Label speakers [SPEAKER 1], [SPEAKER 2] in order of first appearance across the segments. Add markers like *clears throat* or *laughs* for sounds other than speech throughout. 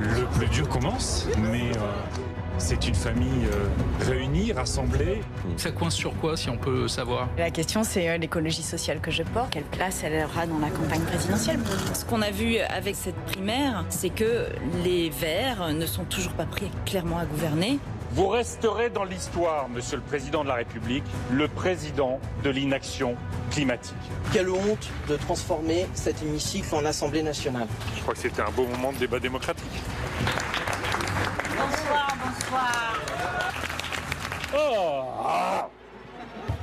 [SPEAKER 1] Le plus dur commence, mais euh, c'est une famille euh, réunie, rassemblée. Ça coince sur quoi, si on peut savoir
[SPEAKER 2] La
[SPEAKER 3] question, c'est euh, l'écologie sociale que je porte. Quelle place elle aura dans la campagne présidentielle Ce qu'on
[SPEAKER 2] a vu avec cette primaire, c'est que les Verts
[SPEAKER 3] ne sont toujours pas pris clairement à gouverner.
[SPEAKER 1] Vous resterez dans l'histoire, Monsieur le Président de la République, le président de l'inaction climatique. Quelle honte de transformer cet hémicycle en Assemblée nationale. Je crois que c'était un beau moment de débat démocratique.
[SPEAKER 4] Bonsoir, bonsoir. Oh ah.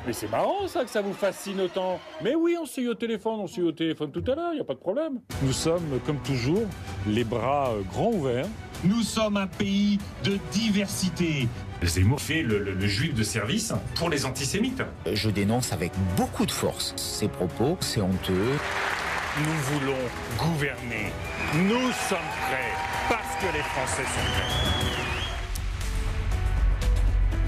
[SPEAKER 1] mais c'est marrant ça que ça vous fascine autant. Mais oui, on s'est au téléphone, on suit au téléphone tout à l'heure, il n'y a pas de problème. Nous sommes, comme toujours, les bras grands ouverts nous sommes un pays de diversité. Zemmour fait le, le, juif de service pour les antisémites. Je dénonce avec beaucoup de force ces propos, c'est honteux. Nous voulons gouverner. Nous sommes prêts parce que les Français
[SPEAKER 5] sont prêts.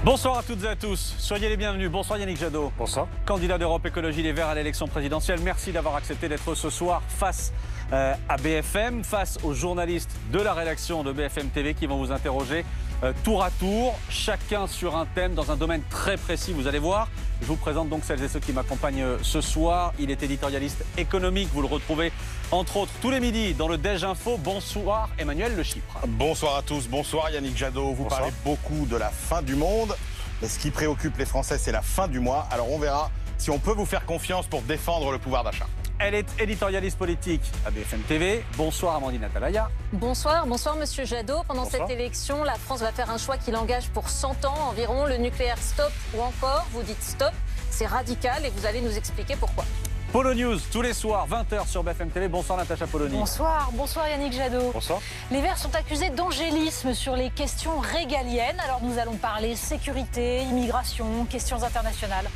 [SPEAKER 5] Bonsoir à toutes et à tous. Soyez les bienvenus. Bonsoir Yannick Jadot. Bonsoir. Candidat d'Europe Écologie Les Verts à l'élection présidentielle. Merci d'avoir accepté d'être ce soir face à euh, à BFM face aux journalistes de la rédaction de BFM TV qui vont vous interroger euh, tour à tour, chacun sur un thème dans un domaine très précis, vous allez voir. Je vous présente donc celles et ceux qui m'accompagnent euh, ce soir. Il est éditorialiste économique, vous le retrouvez entre autres tous les midis dans le Dej Info. Bonsoir Emmanuel Le Chypre. Bonsoir à
[SPEAKER 6] tous, bonsoir Yannick Jadot. Vous parlez beaucoup de la fin du monde. Mais ce qui préoccupe les Français, c'est la fin du mois. Alors on verra si on peut vous faire confiance pour défendre le pouvoir d'achat.
[SPEAKER 5] Elle est éditorialiste politique à BFM TV. Bonsoir Amandine Atalaya.
[SPEAKER 2] Bonsoir, bonsoir Monsieur Jadot. Pendant cette élection, la France va faire un choix qui l'engage pour 100 ans environ. Le nucléaire stop ou encore, vous dites stop, c'est radical et vous allez nous expliquer pourquoi.
[SPEAKER 5] Polo News, tous les soirs, 20h sur BFM TV. Bonsoir Natacha Polony. Bonsoir,
[SPEAKER 7] bonsoir Yannick Jadot. Bonsoir. Les Verts sont accusés d'angélisme sur les questions régaliennes. Alors nous allons parler sécurité, immigration, questions internationales.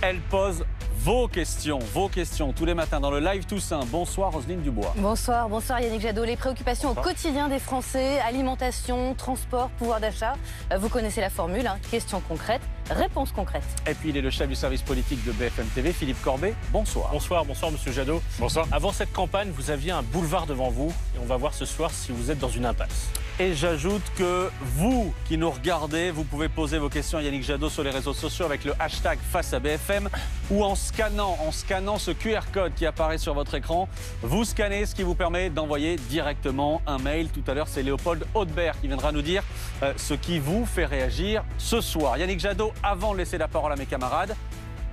[SPEAKER 5] Elle pose vos questions, vos questions tous les matins dans le live Toussaint. Bonsoir Roselyne Dubois.
[SPEAKER 3] Bonsoir, bonsoir Yannick Jadot. Les préoccupations au quotidien des Français, alimentation, transport, pouvoir d'achat, euh, vous connaissez la formule, hein. question questions concrètes Réponse concrètes.
[SPEAKER 5] Et puis il est le chef du service politique de BFM TV, Philippe Corbet. Bonsoir. Bonsoir, bonsoir Monsieur Jadot. Bonsoir.
[SPEAKER 8] Avant cette campagne, vous aviez un boulevard devant vous et on va voir ce soir si vous êtes dans une impasse. Et j'ajoute
[SPEAKER 5] que vous qui nous regardez, vous pouvez poser vos questions à Yannick Jadot sur les réseaux sociaux avec le hashtag face à BFM ou en scannant, en scannant ce QR code qui apparaît sur votre écran. Vous scannez, ce qui vous permet d'envoyer directement un mail. Tout à l'heure, c'est Léopold Audebert qui viendra nous dire euh, ce qui vous fait réagir ce soir. Yannick Jadot avant de laisser la parole à mes camarades,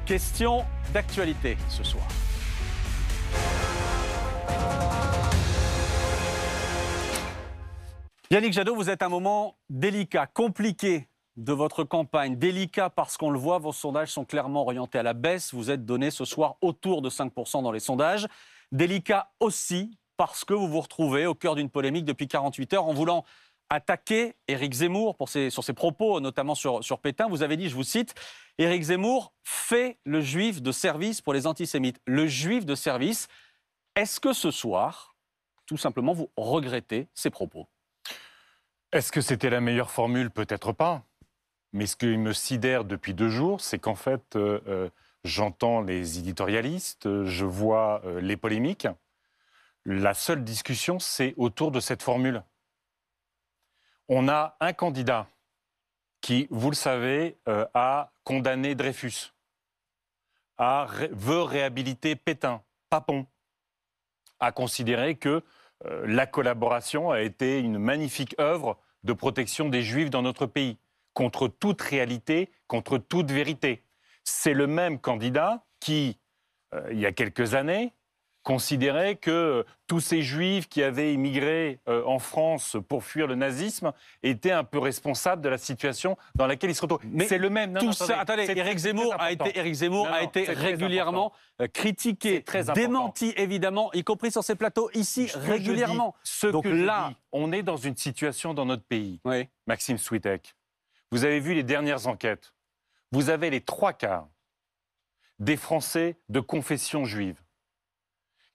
[SPEAKER 5] question d'actualité ce soir. Yannick Jadot, vous êtes à un moment délicat, compliqué de votre campagne. Délicat parce qu'on le voit, vos sondages sont clairement orientés à la baisse. Vous êtes donné ce soir autour de 5% dans les sondages. Délicat aussi parce que vous vous retrouvez au cœur d'une polémique depuis 48 heures en voulant Attaquer Éric Zemmour pour sur ses propos, notamment sur, sur Pétain. Vous avez dit, je vous cite, Éric Zemmour fait le juif de service pour les antisémites. Le juif de service, est-ce
[SPEAKER 1] que ce soir, tout simplement, vous regrettez ces propos Est-ce que c'était la meilleure formule Peut-être pas. Mais ce qui me sidère depuis deux jours, c'est qu'en fait, euh, euh, j'entends les éditorialistes, euh, je vois les polémiques. La seule discussion, c'est autour de cette formule on a un candidat qui, vous le savez, euh, a condamné Dreyfus, a, veut réhabiliter Pétain, Papon, a considéré que euh, la collaboration a été une magnifique œuvre de protection des Juifs dans notre pays, contre toute réalité, contre toute vérité. C'est le même candidat qui, euh, il y a quelques années, considérait que tous ces juifs qui avaient immigré euh, en France pour fuir le nazisme étaient un peu responsables de la situation dans laquelle ils se retrouvent. Mais c'est le même. tout ça, attendez, Éric Zemmour a été, Eric Zemmour a été régulièrement euh, critiqué, démenti évidemment,
[SPEAKER 5] y compris sur ces plateaux ici régulièrement. ce Donc que là,
[SPEAKER 1] on est dans une situation dans notre pays. Oui. Maxime Switek, vous avez vu les dernières enquêtes. Vous avez les trois quarts des Français de confession juive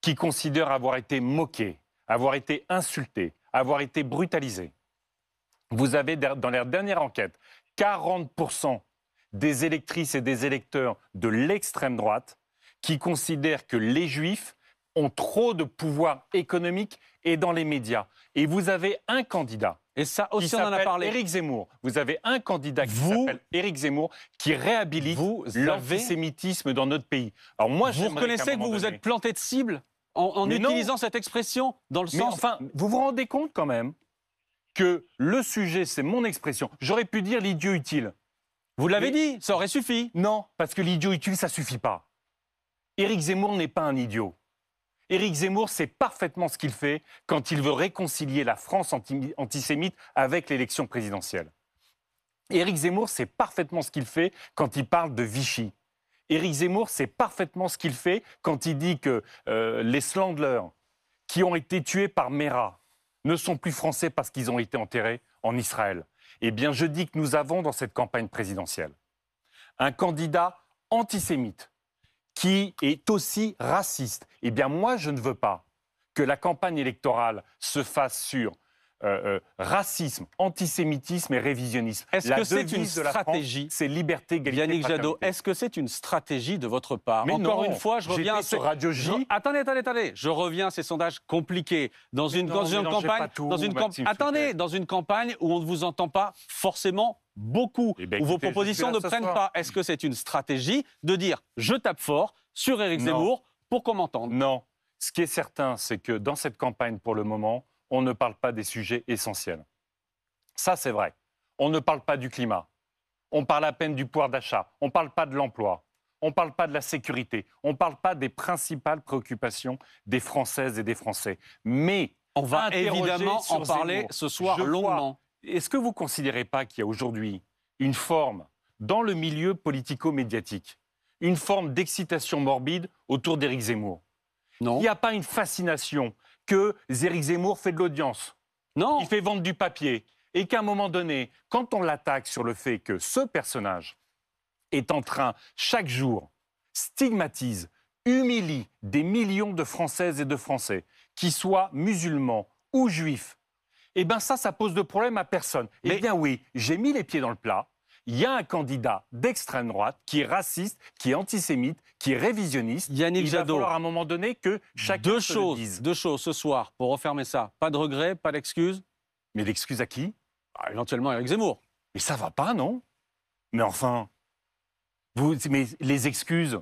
[SPEAKER 1] qui considèrent avoir été moqués, avoir été insultés, avoir été brutalisés. Vous avez, dans leur dernière enquête, 40% des électrices et des électeurs de l'extrême droite qui considèrent que les juifs ont trop de pouvoir économique et dans les médias. Et vous avez un candidat et ça aussi, on en a parlé. Éric Zemmour. Vous avez un candidat qui s'appelle Éric Zemmour qui réhabilite l'antisémitisme dans notre pays. Alors moi, vous reconnaissez que vous vous êtes planté de cible en, utilisant cette expression dans le sens. Mais enfin, vous vous rendez compte quand même que le sujet, c'est mon expression. J'aurais pu dire l'idiot utile. Vous l'avez dit, ça aurait suffi. Non, parce que l'idiot utile, ça suffit pas. Éric Zemmour n'est pas un idiot. Éric Zemmour sait parfaitement ce qu'il fait quand il veut réconcilier la France antisémite avec l'élection présidentielle. Éric Zemmour sait parfaitement ce qu'il fait quand il parle de Vichy. Éric Zemmour sait parfaitement ce qu'il fait quand il dit que euh, les slandlers qui ont été tués par Mera ne sont plus français parce qu'ils ont été enterrés en Israël. Eh bien, je dis que nous avons dans cette campagne présidentielle un candidat antisémite qui est aussi raciste. Eh bien, moi, je ne veux pas que la campagne électorale se fasse sur euh, euh, racisme, antisémitisme et révisionnisme. Est-ce que c'est une stratégie C'est liberté, égalité, Yannick Jadot,
[SPEAKER 5] est-ce que c'est une stratégie de votre part Mais Encore non, une fois, je reviens à Radio J. Attendez, attendez, attendez. Je reviens à ces sondages compliqués dans une, non, dans une campagne, dans Attendez, dans une campagne où on ne vous entend pas forcément beaucoup, eh où vos propositions ne prennent pas. Est-ce que c'est une
[SPEAKER 1] stratégie de dire je tape fort sur Éric Zemmour pour qu'on m'entende Non. Ce qui est certain, c'est que dans cette campagne, pour le moment, on ne parle pas des sujets essentiels. Ça, c'est vrai. On ne parle pas du climat. On parle à peine du pouvoir d'achat. On ne parle pas de l'emploi. On ne parle pas de la sécurité. On ne parle pas des principales préoccupations des Françaises et des Français. Mais on va évidemment en parler ce soir longuement. Est-ce que vous ne considérez pas qu'il y a aujourd'hui une forme, dans le milieu politico-médiatique, une forme d'excitation morbide autour d'Éric Zemmour Non. Il n'y a pas une fascination que Éric Zemmour fait de l'audience. Non. Il fait vendre du papier. Et qu'à un moment donné, quand on l'attaque sur le fait que ce personnage est en train, chaque jour, stigmatise, humilie des millions de Françaises et de Français, qui soient musulmans ou juifs, eh bien ça, ça pose de problème à personne. Eh bien oui, j'ai mis les pieds dans le plat. Il y a un candidat d'extrême droite qui est raciste, qui est antisémite, qui est révisionniste. Il va falloir à un moment donné que chacun deux choses,
[SPEAKER 5] Deux choses ce soir pour refermer ça. Pas de regrets, pas d'excuses. Mais d'excuses à qui
[SPEAKER 1] bah, Éventuellement Éventuellement Eric Zemmour. Mais ça va pas, non Mais enfin, vous, mais les excuses.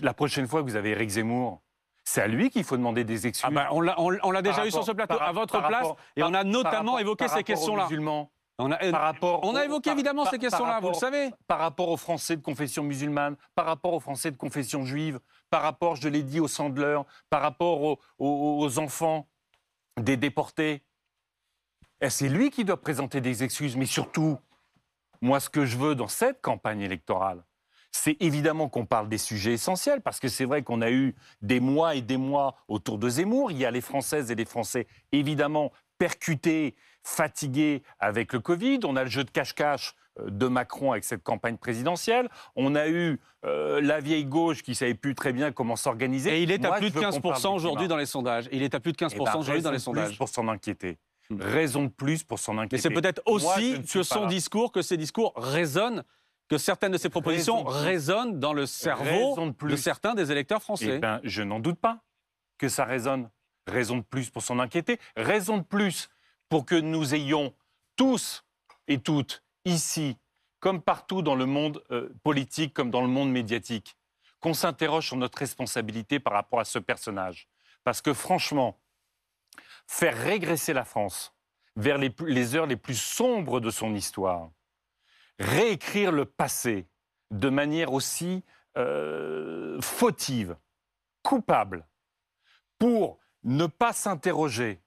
[SPEAKER 1] La prochaine fois que vous avez Eric Zemmour, c'est à lui qu'il faut demander des excuses. Ah ben, on l'a déjà eu sur ce plateau, à votre place, et on a notamment évoqué ces questions-là. On a, euh, par rapport on a évoqué évidemment ces questions-là, vous le savez. Par rapport aux Français de confession musulmane, par rapport aux Français de confession juive, par rapport, je l'ai dit, aux sandleurs, par rapport aux, aux enfants des déportés. Eh, c'est lui qui doit présenter des excuses, mais surtout, moi, ce que je veux dans cette campagne électorale, c'est évidemment qu'on parle des sujets essentiels, parce que c'est vrai qu'on a eu des mois et des mois autour de Zemmour. Il y a les Françaises et les Français, évidemment, percutés, fatigués avec le Covid. On a le jeu de cache-cache euh, de Macron avec cette campagne présidentielle. On a eu euh, la vieille gauche qui ne savait plus très bien comment s'organiser. Et il est à plus de 15% aujourd'hui dans les
[SPEAKER 5] sondages. Il est à plus de 15% eh ben, aujourd'hui dans les sondages. Plus pour s'en inquiéter. Hmm. Raison de plus pour s'en inquiéter. Et c'est peut-être aussi sur que son discours, que ses discours résonnent que certaines de ces propositions résonnent
[SPEAKER 1] dans le cerveau de, certains des électeurs français. Eh ben, je n'en doute pas que ça résonne. Raison de plus pour s'en inquiéter, raison de plus pour que nous ayons tous et toutes, ici, comme partout dans le monde euh, politique, comme dans le monde médiatique, qu'on s'interroge sur notre responsabilité par rapport à ce personnage. Parce que franchement, faire régresser la France vers les heures les plus sombres de son histoire, réécrire le passé de manière aussi euh, fautive, coupable, pour ne pas s'interroger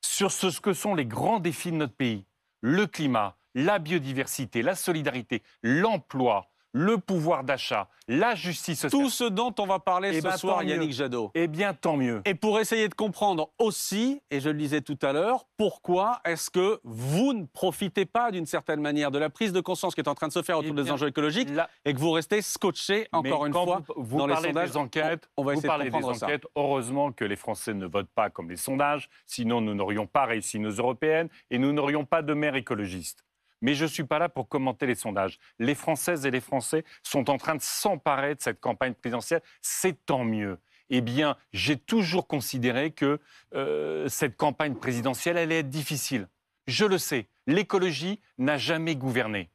[SPEAKER 1] sur ce que sont les grands défis de notre pays, le climat, la biodiversité, la solidarité, l'emploi, le pouvoir d'achat, la justice sociale. Tout ce dont on va parler eh ce ben, soir, Yannick
[SPEAKER 5] Jadot. Eh bien, tant mieux. Et pour essayer de comprendre aussi, et je le disais tout à l'heure, pourquoi est-ce que vous ne profitez pas d'une certaine manière de la prise de conscience qui est en train de se faire eh autour des enjeux écologiques et que vous restez scotché encore une fois vous, vous dans les sondages des enquêtes. On, va de comprendre des enquêtes.
[SPEAKER 1] Ça. Heureusement que les Français ne votent pas comme les sondages, sinon nous n'aurions pas réussi nos européennes et nous n'aurions pas de maire écologiste. Mais je ne suis pas là pour commenter les sondages. Les Françaises et les Français sont en train de s'emparer de cette campagne présidentielle. C'est tant mieux. Eh bien, j'ai toujours considéré que euh, cette campagne présidentielle allait être difficile. Je le sais, l'écologie n'a jamais gouverné.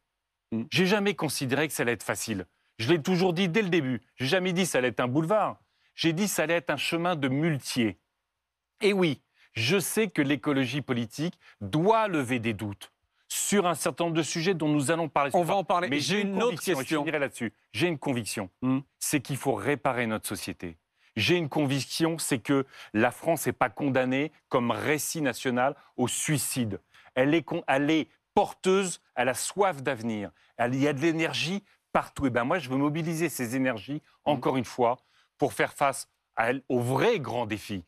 [SPEAKER 1] Mm. J'ai jamais considéré que ça allait être facile. Je l'ai toujours dit dès le début. J'ai jamais dit que ça allait être un boulevard. J'ai dit que ça allait être un chemin de muletier. Et eh oui, je sais que l'écologie politique doit lever des doutes sur un certain nombre de sujets dont nous allons parler. On va en parler. Mais j'ai une, autre question. Je là-dessus. J'ai une conviction, hmm. c'est qu'il faut réparer notre société. J'ai une conviction, c'est que la France n'est pas condamnée comme récit national au suicide. Elle est, porteuse, elle a soif d'avenir. Il y a de l'énergie partout. Et eh ben moi, je veux mobiliser ces énergies, hmm. encore une fois, pour faire face à au vrai grand défi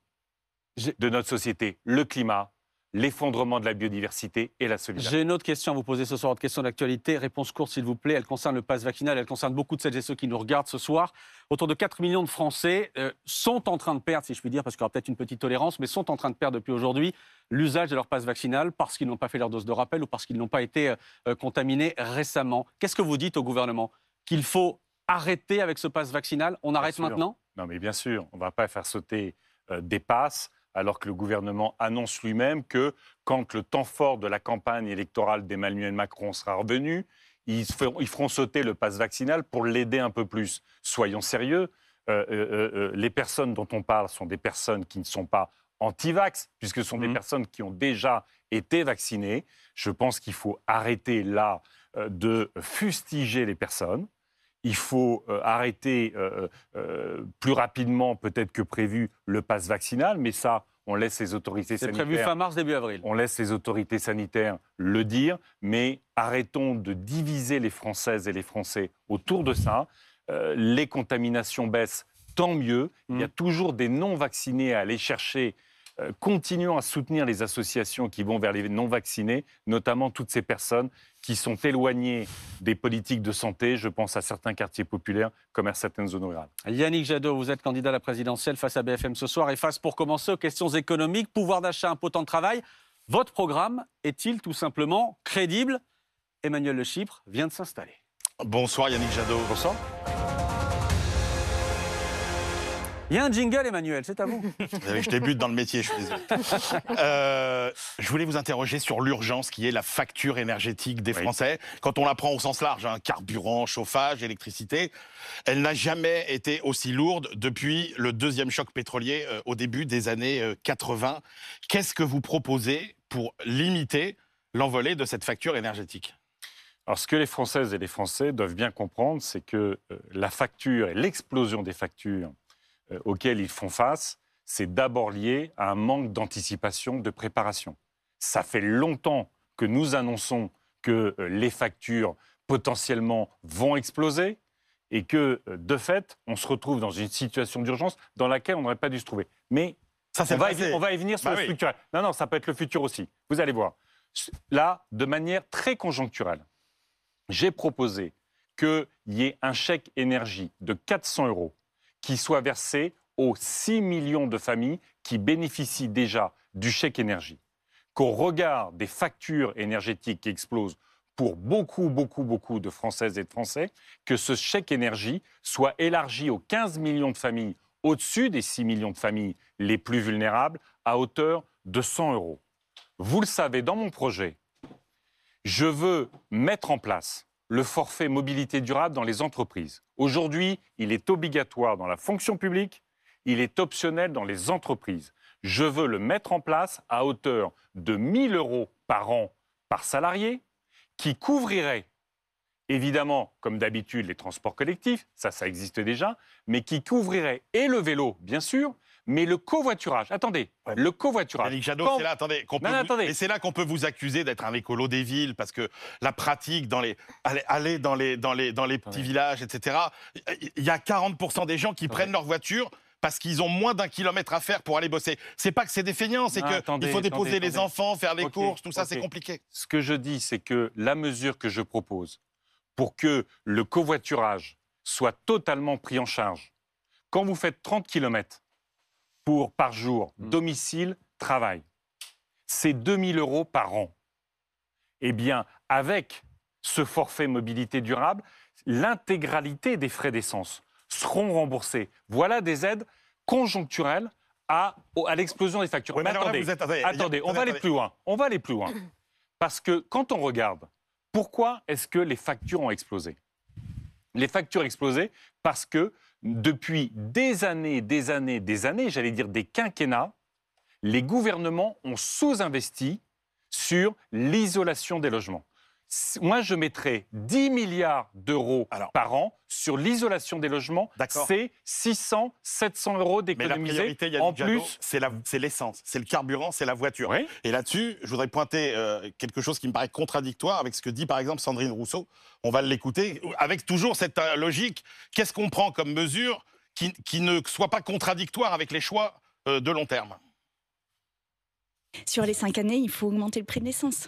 [SPEAKER 1] de notre société, le climat, l'effondrement de la biodiversité et la solidarité. J'ai
[SPEAKER 5] une autre question à vous poser ce soir, une question d'actualité. Réponse courte, s'il vous plaît. Elle concerne le pass vaccinal, elle concerne beaucoup de celles et ceux qui nous regardent ce soir. Autour de 4 millions de Français euh, sont en train de perdre, si je puis dire, parce qu'il y aura peut-être une petite tolérance, mais sont en train de perdre depuis aujourd'hui l'usage de leur passe vaccinal parce qu'ils n'ont pas fait leur dose de rappel ou parce qu'ils n'ont pas été euh, euh, contaminés récemment. Qu'est-ce que vous dites au gouvernement Qu'il faut arrêter avec ce passe vaccinal On arrête
[SPEAKER 1] maintenant Non, mais bien sûr, on ne va pas faire sauter des passes alors que le gouvernement annonce lui-même que quand le temps fort de la campagne électorale d'Emmanuel Macron sera revenu, ils feront, sauter le passe vaccinal pour l'aider un peu plus. Soyons sérieux, euh, euh, euh, les personnes dont on parle sont des personnes qui ne sont pas anti-vax, puisque ce sont des mmh. personnes qui ont déjà été vaccinées. Je pense qu'il faut arrêter là de fustiger les personnes il faut euh, arrêter euh, euh, plus rapidement peut-être que prévu le pass vaccinal, mais ça, on laisse les autorités sanitaires. C'est prévu fin mars, début avril. On laisse les autorités sanitaires le dire, mais arrêtons de diviser les Françaises et les Français autour de ça. les contaminations baissent, tant mieux. Il y a mm. toujours des non-vaccinés à aller chercher euh, continuons à soutenir les associations qui vont vers les non-vaccinés, notamment toutes ces personnes qui sont éloignées des politiques de santé. Je pense à certains quartiers populaires comme à certaines zones rurales.
[SPEAKER 5] Yannick Jadot, vous êtes candidat à la présidentielle face à BFM ce soir et face pour commencer aux questions économiques, pouvoir d'achat, impôt temps de travail. Votre programme est-il tout simplement crédible Emmanuel Le Chypre vient de s'installer. Bonsoir Yannick Jadot. Bonsoir. Il y a un jingle, Emmanuel, c'est à vous. *laughs* je débute dans le métier, je suis désolé.
[SPEAKER 6] Euh, je voulais vous interroger sur l'urgence qui est la facture énergétique des Français. Quand on la prend au sens large, hein, carburant, chauffage, électricité, elle n'a jamais été aussi lourde depuis le deuxième choc pétrolier euh, au début des années 80. Euh, Qu'est-ce que vous proposez pour limiter l'envolée de cette
[SPEAKER 1] facture énergétique alors ce que les Françaises et les Français doivent bien comprendre, c'est que la facture et l'explosion des factures euh, auxquels ils font face, c'est d'abord lié à un manque d'anticipation, de préparation. Ça fait longtemps que nous annonçons que euh, les factures potentiellement vont exploser et que, euh, de fait, on se retrouve dans une situation d'urgence dans laquelle on n'aurait pas dû se trouver. Mais ça, on, va y, venir sur bah le futur. structurel. Non, non, ça peut être le futur aussi. Vous allez voir. Là, de manière très conjoncturelle, j'ai proposé qu'il y ait un chèque énergie de 400 euros qui soit versé aux 6 millions de familles qui bénéficient déjà du chèque énergie. Qu'au regard des factures énergétiques qui explosent pour beaucoup, beaucoup, beaucoup de Françaises et de Français, que ce chèque énergie soit élargi aux 15 millions de familles au-dessus des 6 millions de familles les plus vulnérables à hauteur de 100 euros. Vous le savez, dans mon projet, je veux mettre en place le forfait mobilité durable dans les entreprises. Aujourd'hui, il est obligatoire dans la fonction publique, il est optionnel dans les entreprises. Je veux le mettre en place à hauteur de 1 000 euros par an par salarié, qui couvrirait évidemment, comme d'habitude, les transports collectifs, ça, ça existe déjà, mais qui couvrirait et le vélo, bien sûr, mais le covoiturage, attendez, le covoiturage. c'est là, attendez, qu'on peut vous... c'est là qu'on peut vous accuser d'être un écolo des
[SPEAKER 6] villes, parce que la pratique, dans les, aller, aller dans les, dans les, dans les petits villages, etc., il y a 40% des gens qui prennent leur voiture parce qu'ils ont moins d'un kilomètre à faire pour aller bosser. C'est pas que c'est des feignants, c'est qu'il faut déposer les enfants, faire les courses, tout ça, c'est compliqué.
[SPEAKER 1] Ce que je dis, c'est que la mesure que je propose pour que le covoiturage soit totalement pris en charge, quand vous faites 30 kilomètres, pour, par jour, mm. domicile, travail. C'est 2000 euros par an. Eh bien, avec ce forfait mobilité durable, l'intégralité des frais d'essence seront remboursés. Voilà des aides conjoncturelles à, l'explosion des factures. attendez, on va aller plus loin. On va aller plus loin. Parce que quand on regarde, pourquoi est-ce que les factures ont explosé Les factures ont explosé parce que depuis des années, des années, des années, j'allais dire des quinquennats, les gouvernements ont sous-investi sur l'isolation des logements moi, je mettrais 10 milliards d'euros par an sur l'isolation des logements. C'est 600, 700 euros d'économiser. En plus, c'est
[SPEAKER 6] l'essence, c'est le carburant, c'est la voiture. Et là-dessus, je voudrais pointer euh, quelque chose qui me paraît contradictoire avec ce que dit par exemple Sandrine Rousseau. On va l'écouter avec toujours cette euh, logique. Qu'est-ce qu'on prend comme mesure qui, ne soit pas contradictoire avec les choix euh, de long terme
[SPEAKER 3] Sur les cinq années, il faut augmenter le prix de l'essence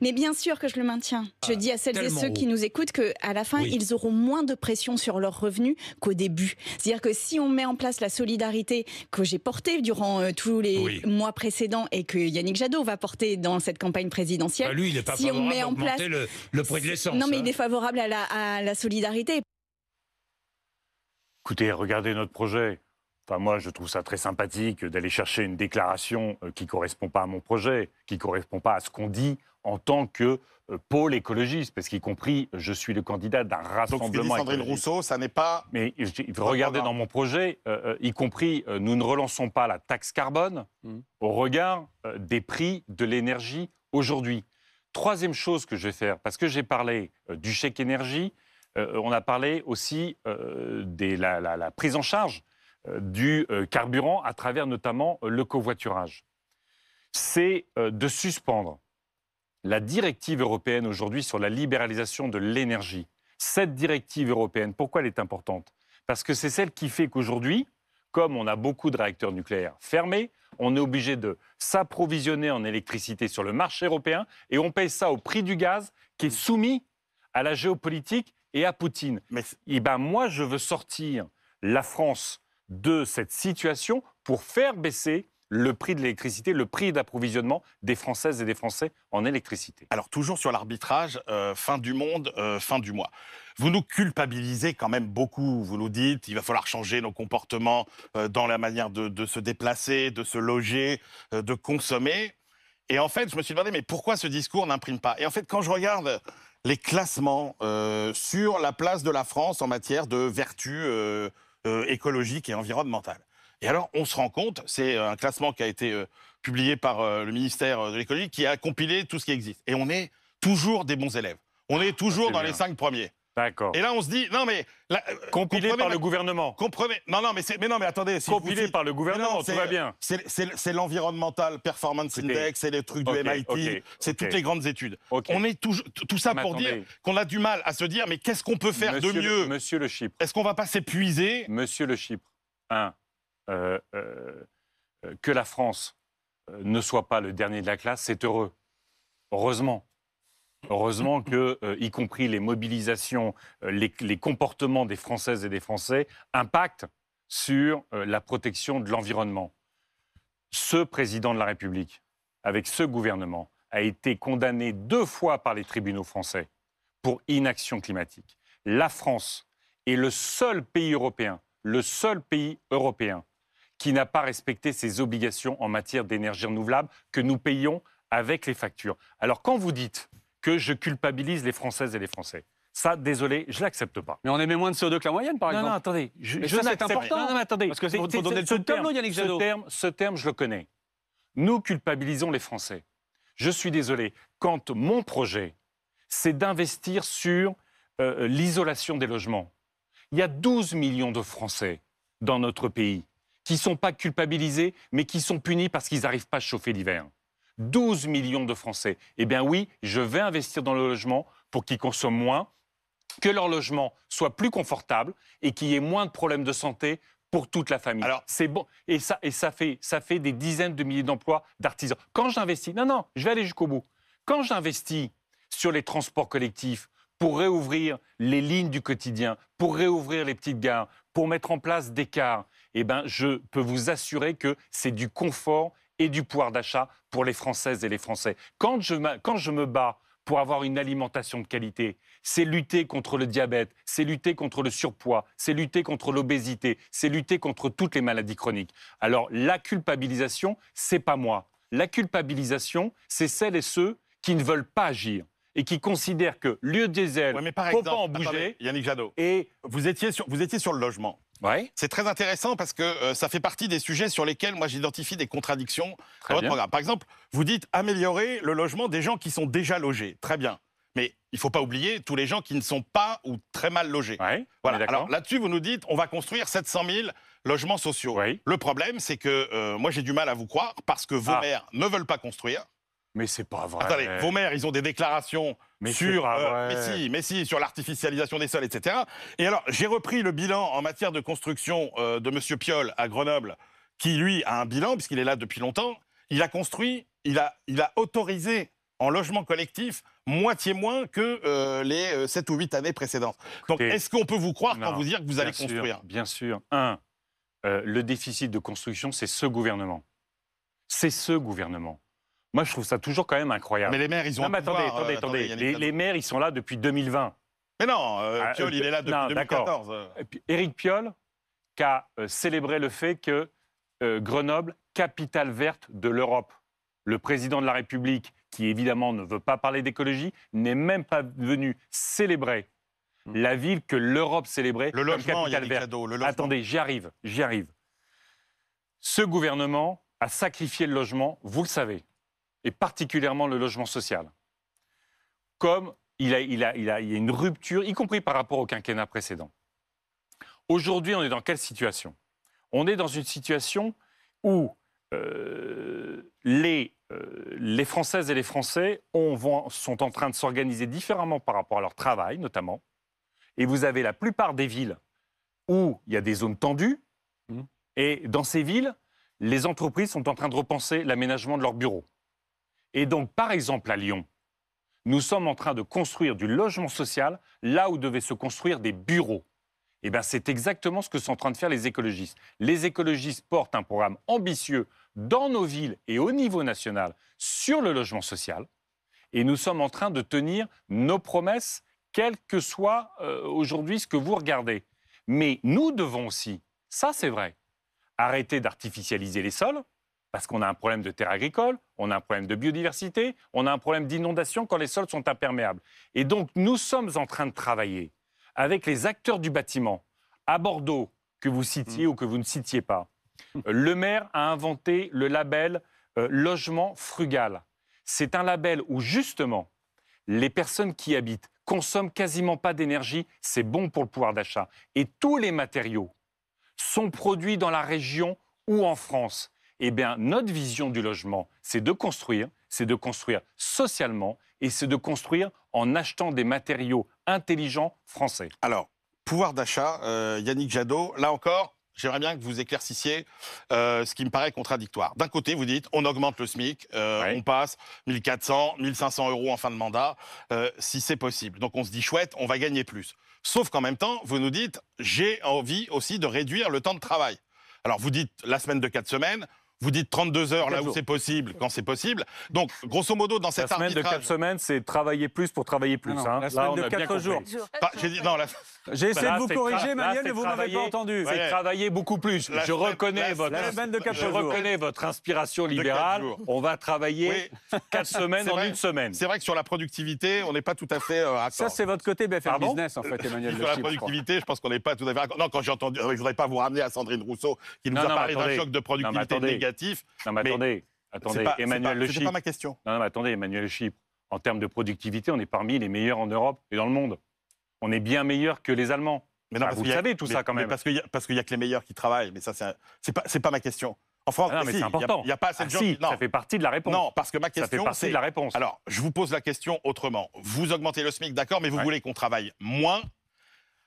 [SPEAKER 3] mais bien sûr que je le maintiens. Je ah, dis à celles et ceux qui nous écoutent que à la fin, ils auront moins de pression sur leurs revenus qu'au début. C'est-à-dire que si on met en place la solidarité que j'ai portée durant euh, tous les mois précédents et que Yannick Jadot va porter dans cette campagne présidentielle, bah, lui, il si on met en place le, Non, mais hein. il est favorable à la, à la solidarité.
[SPEAKER 1] Écoutez, regardez notre projet moi, je trouve ça très sympathique d'aller chercher une déclaration euh, qui ne correspond pas à mon projet, qui ne correspond pas à ce qu'on dit en tant que euh, pôle écologiste, parce qu'y compris, je suis le candidat d'un rassemblement. Donc, ce Sandrine Rousseau, ça n'est pas. Mais regardez dans mon projet, euh, y compris, nous ne relançons pas la taxe carbone hmm. au regard des prix de l'énergie aujourd'hui. Troisième chose que je vais faire, parce que j'ai parlé du chèque énergie, on a parlé aussi de la, la, prise en charge euh, du euh, carburant à travers notamment euh, le covoiturage. C'est de suspendre la directive européenne aujourd'hui sur la libéralisation de l'énergie. Cette directive européenne, pourquoi elle est importante Parce que c'est celle qui fait qu'aujourd'hui, comme on a beaucoup de réacteurs nucléaires fermés, on est obligé de s'approvisionner en électricité sur le marché européen et on paye ça au prix du gaz qui est soumis à la géopolitique et à Poutine. Mais et eh ben moi, je veux sortir la France de cette situation pour faire baisser le prix de l'électricité, le prix d'approvisionnement des Françaises et des Français en électricité. Alors toujours sur l'arbitrage, euh, fin du monde, euh, fin du mois. Vous nous culpabilisez
[SPEAKER 6] quand même beaucoup, vous nous dites, il va falloir changer nos comportements euh, dans la manière de, de, se déplacer, de se loger, de consommer. Et en fait, je me suis demandé, mais pourquoi ce discours n'imprime pas Et en fait, quand je regarde les classements sur la place de la France en matière de vertu euh, écologique et environnementale. Et alors, on se rend compte, c'est euh, un classement qui a été euh, publié par le ministère de l'écologie, qui a compilé tout ce qui existe. Et on est toujours des bons élèves. On est ah, toujours dans les cinq premiers. Et là, on se dit, non mais... Euh, Compilé par le gouvernement. Comprenez... Non, non, mais, mais, non, mais attendez. Compilé par le gouvernement, tout va bien. C'est l'environnemental performance index, c'est les trucs du MIT, c'est toutes les grandes études. On est tout, tout ça pour dire qu'on a du mal à se dire, mais qu'est-ce qu'on peut faire de mieux
[SPEAKER 1] Monsieur le Chypre. Est-ce qu'on va pas s'épuiser Monsieur le Chypre, un, euh, euh, que la France ne soit pas le dernier de la classe, c'est heureux. Heureusement. Heureusement que, euh, y compris les mobilisations, euh, les, comportements des Françaises et des Français impactent sur euh, la protection de l'environnement. Ce président de la République, avec ce gouvernement, a été condamné deux fois par les tribunaux français pour inaction climatique. La France est le seul pays européen, le seul pays européen qui n'a pas respecté ses obligations en matière d'énergie renouvelable que nous payons avec les factures. Alors quand vous dites que je culpabilise les Françaises et les Français. Ça, désolé, je l'accepte pas. Mais on émet moins de CO2 que la moyenne, par exemple. Non, attendez. Je, je ça, c'est important. Non, non, attendez. Parce que c'est ce terme, Ce terme, je le connais. Nous culpabilisons les Français. Je suis désolé. Quand mon projet, c'est d'investir sur euh, euh, l'isolation des logements, il y a 12 millions de Français dans notre pays qui ne sont pas culpabilisés, mais qui sont punis parce qu'ils n'arrivent pas à chauffer l'hiver. 12 millions de Français. Eh bien oui, je vais investir dans le logement pour qu'ils consomment moins, que leur logement soit plus confortable et qu'il y ait moins de problèmes de santé pour toute la famille. Alors, c'est bon. Et ça, et ça fait, ça fait des dizaines de milliers d'emplois d'artisans. Quand j'investis, non, non, je vais aller jusqu'au bout. Quand j'investis sur les transports collectifs pour réouvrir les lignes du quotidien, pour réouvrir les petites gares, pour mettre en place des cars, eh ben, je peux vous assurer que c'est du confort et du pouvoir d'achat pour les Françaises et les Français. Quand je, quand je me bats pour avoir une alimentation de qualité, c'est lutter contre le diabète, c'est lutter contre le surpoids, c'est lutter contre l'obésité, c'est lutter contre toutes les maladies chroniques. Alors la culpabilisation, c'est pas moi. La culpabilisation, c'est celles et ceux qui ne veulent pas agir et qui considèrent que lieu diesel, ouais, mais pas en bouger. Yannick Jadot, et
[SPEAKER 6] vous étiez sur, vous étiez sur le logement. C'est très intéressant parce que euh, ça fait partie des sujets sur lesquels moi j'identifie des contradictions Par exemple, vous dites améliorer le logement des gens qui sont déjà logés. Très bien. Mais il ne faut pas oublier tous les gens qui ne sont pas ou très mal logés. Alors là-dessus, vous nous dites, on va construire 700 000 logements sociaux. Le problème, c'est que euh, moi, j'ai du mal à vous croire parce que vos mères ah. maires ne veulent pas construire. Mais c'est pas vrai. Attendez, vos maires, ils ont des déclarations sur, euh, mais sur l'artificialisation des sols, etc. Et alors, j'ai repris le bilan en matière de construction euh, de Monsieur Piolle à Grenoble, qui lui a un bilan puisqu'il est là depuis longtemps. Il a construit, il a, il a autorisé en logement collectif moitié moins que euh, les 7 ou 8 années précédentes. Donc, est-ce qu'on peut vous croire quand vous dire que vous allez construire
[SPEAKER 1] Bien sûr. Un, le déficit de construction, c'est ce gouvernement. C'est ce gouvernement. Moi, je trouve ça toujours quand même incroyable. Mais les maires, ils ont non, mais euh, attendez, attendez, attendez, Les, maires, ils sont là depuis 2020. Mais non, euh, ah, Piolle, il est là euh, depuis 2014. Euh, Éric Piolle, qui a célébré le fait que Grenoble, capitale verte de l'Europe, le président de la République, qui évidemment ne veut pas parler d'écologie, n'est même pas venu célébrer hmm. la ville que l'Europe célébrait le logement, comme capitale verte. Cadeaux, attendez, j'y arrive, j'y arrive. Ce gouvernement a sacrifié le logement, vous le savez et particulièrement le logement social, comme il, a, il, a, il, a, il y a une rupture, y compris par rapport au quinquennat précédent. Aujourd'hui, on est dans quelle situation On est dans une situation où euh, les, euh, les, Françaises et les Français sont en train de s'organiser différemment par rapport à leur travail, notamment. Et vous avez la plupart des villes où il y a des zones tendues. Mmh. Et dans ces villes, les entreprises sont en train de repenser l'aménagement de leurs bureaux. Et donc, par exemple, à Lyon, nous sommes en train de construire du logement social là où devaient se construire des bureaux. Eh bien, c'est exactement ce que sont en train de faire les écologistes. Les écologistes portent un programme ambitieux dans nos villes et au niveau national sur le logement social. Et nous sommes en train de tenir nos promesses, quel que soit euh, aujourd'hui ce que vous regardez. Mais nous devons aussi, ça c'est vrai, arrêter d'artificialiser les sols, parce qu'on a un problème de terre agricole, on a un problème de biodiversité, on a un problème d'inondation quand les sols sont imperméables. Et donc, nous sommes en train de travailler avec les acteurs du bâtiment à Bordeaux, que vous citiez mm. ou que vous ne citiez pas. Euh, le maire a inventé le label euh, logement frugal. C'est un label où justement les personnes qui habitent consomment quasiment pas d'énergie, c'est bon pour le pouvoir d'achat. Et tous les matériaux sont produits dans la région ou en France. Eh bien, notre vision du logement, c'est de construire, c'est de construire socialement et c'est de construire en achetant des matériaux intelligents français. Alors,
[SPEAKER 6] pouvoir d'achat, euh, Yannick Jadot, là encore, j'aimerais bien que vous éclaircissiez euh, ce qui me paraît contradictoire. D'un côté, vous dites, on augmente le SMIC, euh, on passe 1400, 1500 euros en fin de mandat, si c'est possible. Donc on se dit, chouette, on va gagner plus. Sauf qu'en même temps, vous nous dites, j'ai envie aussi de réduire le temps de travail. Alors vous dites la semaine de 4 semaines, vous dites 32 heures là où c'est possible, quand c'est possible. Donc, grosso modo, dans cette semaine de 4 semaines,
[SPEAKER 1] c'est travailler plus pour travailler plus. Hein. La semaine de 4 jours.
[SPEAKER 6] J'ai essayé de vous corriger, Emmanuel, mais vous m'avez pas entendu. C'est travailler
[SPEAKER 1] beaucoup plus. je reconnais, votre, de je reconnais votre inspiration libérale. On va travailler 4 *laughs* semaines en une semaine. C'est vrai
[SPEAKER 6] que sur la productivité, on n'est pas tout à fait euh, Ça, c'est votre côté BFM Business, en fait, Emmanuel. Sur la productivité, je pense qu'on n'est pas tout à fait Non, quand j'ai entendu... Euh, je ne voudrais pas vous ramener à Sandrine Rousseau, qui nous a parlé d'un choc de productivité
[SPEAKER 1] non, mais, attendez, Emmanuel Le Chypre. ma Non, attendez, Emmanuel en termes de productivité, on est parmi les meilleurs en Europe et dans le monde. On est bien meilleur que les Allemands. Mais vous savez tout ça quand même. parce qu'il n'y a, a, que les meilleurs qui travaillent, mais ça, c'est pas, pas ma question. En
[SPEAKER 6] France, ah Il n'y a, pas assez ah Ça fait partie de la réponse. Non, parce que ma question. Ça fait partie de la réponse. Alors, je vous pose la question autrement. Vous augmentez le SMIC, d'accord, mais vous voulez qu'on travaille moins.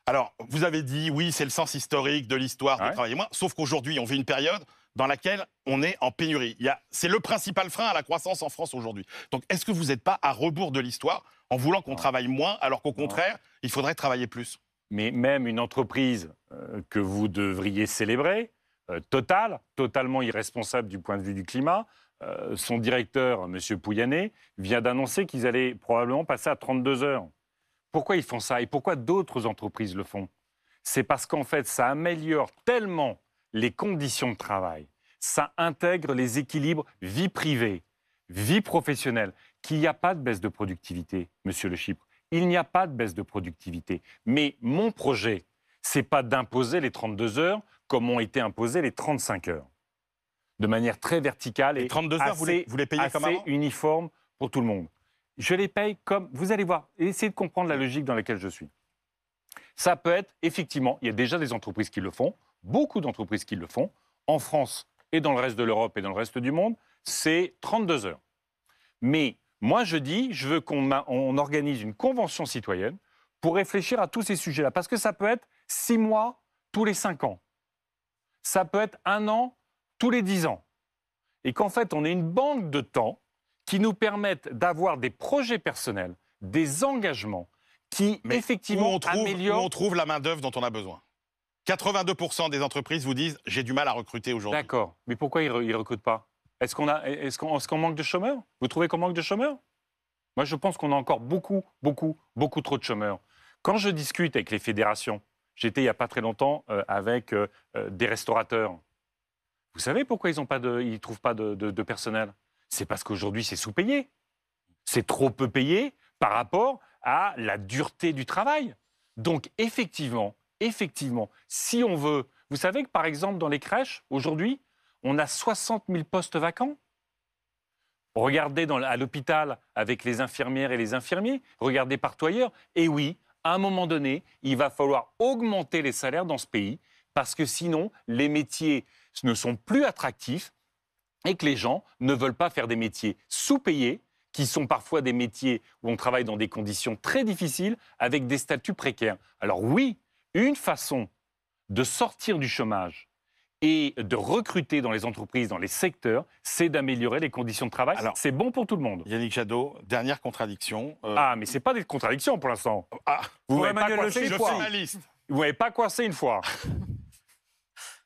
[SPEAKER 6] Alors, vous avez dit, oui, c'est le sens historique de l'histoire de travailler moins. Sauf qu'aujourd'hui, on vit une période dans laquelle on est en pénurie. C'est le principal frein à la croissance en France aujourd'hui. Donc est-ce que vous n'êtes pas à rebours
[SPEAKER 1] de l'histoire en voulant qu'on travaille moins alors qu'au contraire, il faudrait travailler plus Mais même une entreprise euh, que vous devriez célébrer, euh, Total, totalement irresponsable du point de vue du climat, euh, son directeur, M. Pouyanné, vient d'annoncer qu'ils allaient probablement passer à 32 heures. Pourquoi ils font ça et pourquoi d'autres entreprises le font C'est parce qu'en fait, ça améliore tellement les conditions de travail. Ça intègre les équilibres vie privée, vie professionnelle, qu'il n'y a pas de baisse de productivité, monsieur Le Chypre. Il n'y a pas de baisse de productivité. Mais mon projet, c'est pas d'imposer les 32 heures comme ont été imposées les 35 heures. De manière très verticale et, 32 assez, vous, vous les, uniforme pour tout le monde. Je les paye comme, vous allez voir, essayez de comprendre la logique dans laquelle je suis. Ça peut être, effectivement, il y a déjà des entreprises qui le font beaucoup d'entreprises qui le font, en France et dans le reste de l'Europe et dans le reste du monde, c'est 32 heures. Mais moi, je dis, je veux qu'on organise une convention citoyenne pour réfléchir à tous ces sujets-là, parce que ça peut être six mois tous les cinq ans, ça peut être un an tous les dix ans, et qu'en fait, on ait une banque de temps qui nous permette d'avoir des projets personnels, des engagements qui, effectivement, améliorent... on trouve la main-d'œuvre dont
[SPEAKER 6] on a besoin. 82% des entreprises vous disent j'ai du mal à recruter aujourd'hui. D'accord. Mais pourquoi ils
[SPEAKER 1] ne recrutent pas Est-ce qu'on est manque de chômeurs Vous trouvez qu'on manque de chômeurs Moi, je pense qu'on a encore beaucoup, beaucoup, beaucoup trop de chômeurs. Quand je discute avec les fédérations, j'étais il n'y a pas très longtemps euh, avec euh, euh, des restaurateurs. Vous savez pourquoi ils ne trouvent pas de personnel C'est parce qu'aujourd'hui, c'est sous-payé. C'est trop peu payé par rapport à la dureté du travail. Donc, effectivement, effectivement, si on veut, vous savez que par exemple dans les crèches, aujourd'hui, on a 60 000 postes vacants. Regardez à l'hôpital avec les infirmières et les infirmiers, regardez partout ailleurs. Et eh oui, à un moment donné, il va falloir augmenter les salaires dans ce pays, parce que sinon, les métiers ne sont plus attractifs et que les gens ne veulent pas faire des métiers sous-payés, qui sont parfois des métiers où on travaille dans des conditions très difficiles, avec des statuts précaires. Alors oui, une façon de sortir du chômage et de recruter dans les entreprises, dans les secteurs, c'est d'améliorer les conditions de travail. C'est bon pour tout le monde. Yannick Jadot, dernière contradiction. Euh, ah, mais c'est pas des contradictions pour l'instant. Ah, ah. vous n'avez pas coincé une fois. Vous m'avez
[SPEAKER 6] pas coincé une fois. *laughs*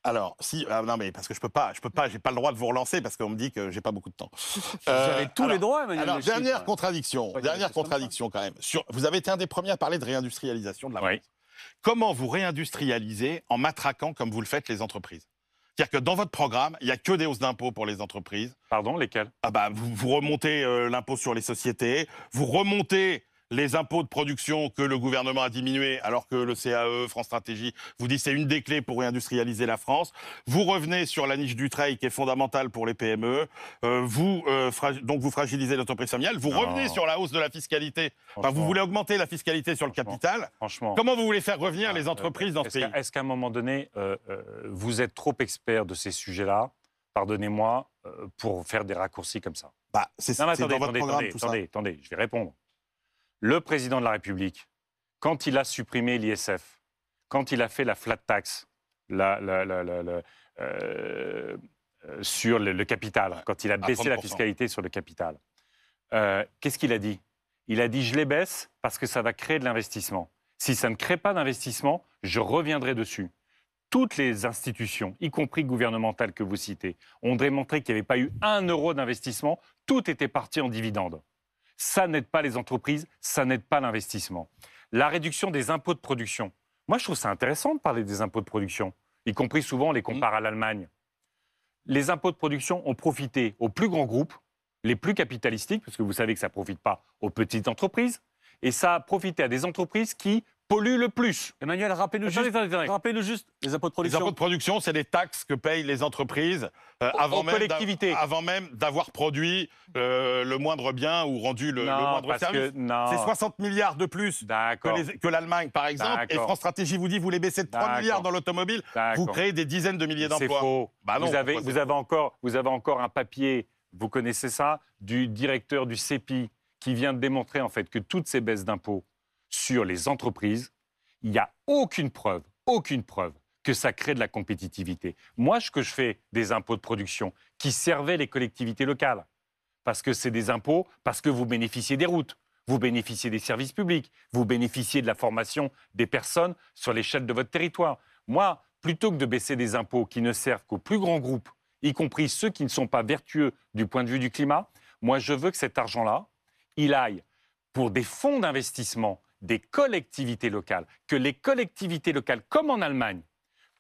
[SPEAKER 6] Alors, si, ah, non mais parce que je peux pas, je peux pas, j'ai pas le droit de vous relancer parce qu'on me dit que j'ai pas beaucoup de temps. *laughs* vous euh, avez tous les droits, Emmanuel. Alors, dernière contradiction, dernière contradiction quand même. Sur, vous avez été un des premiers à parler de réindustrialisation de la oui. Comment vous réindustrialiser en matraquant comme vous le faites les entreprises c'est-à-dire que dans votre programme, il n'y a que des hausses d'impôts pour les entreprises. Pardon, lesquelles ah bah, vous, remontez euh, l'impôt sur les sociétés, vous remontez les impôts de production que le gouvernement a diminués, alors que le CAE, France Stratégie, vous dit c'est une des clés pour réindustrialiser la France. Vous revenez sur la niche du trail qui est fondamentale pour les PME. Euh, vous, euh, donc vous fragilisez l'entreprise familiale. Vous revenez sur la hausse de la fiscalité. vous voulez augmenter la fiscalité sur le capital. Franchement. Comment
[SPEAKER 1] vous voulez faire revenir ah, les euh, entreprises dans ce pays Est-ce qu'à un moment donné, vous êtes trop expert de ces sujets-là Pardonnez-moi pour faire des raccourcis comme ça. Bah, c'est dans votre programme, attendez, attendez, je vais répondre. Le président de la République, quand il a supprimé l'ISF, quand il a fait la flat tax euh, sur le, capital, quand il a baissé la fiscalité sur le capital, euh, qu'est-ce qu'il a dit Il a dit je les baisse parce que ça va créer de l'investissement. Si ça ne crée pas d'investissement, je reviendrai dessus toutes les institutions, y compris gouvernementales que vous citez, ont démontré qu'il n'y avait pas eu un euro d'investissement, tout était parti en dividendes. Ça n'aide pas les entreprises, ça n'aide pas l'investissement. La réduction des impôts de production. Moi, je trouve ça intéressant de parler des impôts de production, y compris souvent on les compare à l'Allemagne. Les impôts de production ont profité aux plus grands groupes, les plus capitalistiques, parce que vous savez que ça ne profite pas aux petites entreprises, et ça a profité à des entreprises qui pollue le plus. Emmanuel, rappelez-nous juste,
[SPEAKER 6] juste, les impôts de production. Les impôts de production, c'est les taxes que payent les entreprises euh, avant, même avant, même d'avoir produit euh, le moindre bien ou rendu le, moindre service. C'est 60 milliards de plus que l'Allemagne, par exemple. Et France Stratégie vous dit, vous les baissez de 3 milliards dans l'automobile, vous créez des dizaines de milliers d'emplois. C'est faux. Bah vous, avez, vous, avez
[SPEAKER 1] encore, vous avez encore un papier, vous connaissez ça, du directeur du CEPI qui vient de démontrer en fait que toutes ces baisses d'impôts sur les entreprises, il n'y a aucune preuve, aucune preuve que ça crée de la compétitivité. Moi, ce que je fais des impôts de production qui servaient les collectivités locales, parce que c'est des impôts, parce que vous bénéficiez des routes, vous bénéficiez des services publics, vous bénéficiez de la formation des personnes sur l'échelle de votre territoire. Moi, plutôt que de baisser des impôts qui ne servent qu'aux plus grands groupes, y compris ceux qui ne sont pas vertueux du point de vue du climat, moi je veux que cet argent-là, il aille pour des fonds d'investissement des collectivités locales, que les collectivités locales, comme en Allemagne,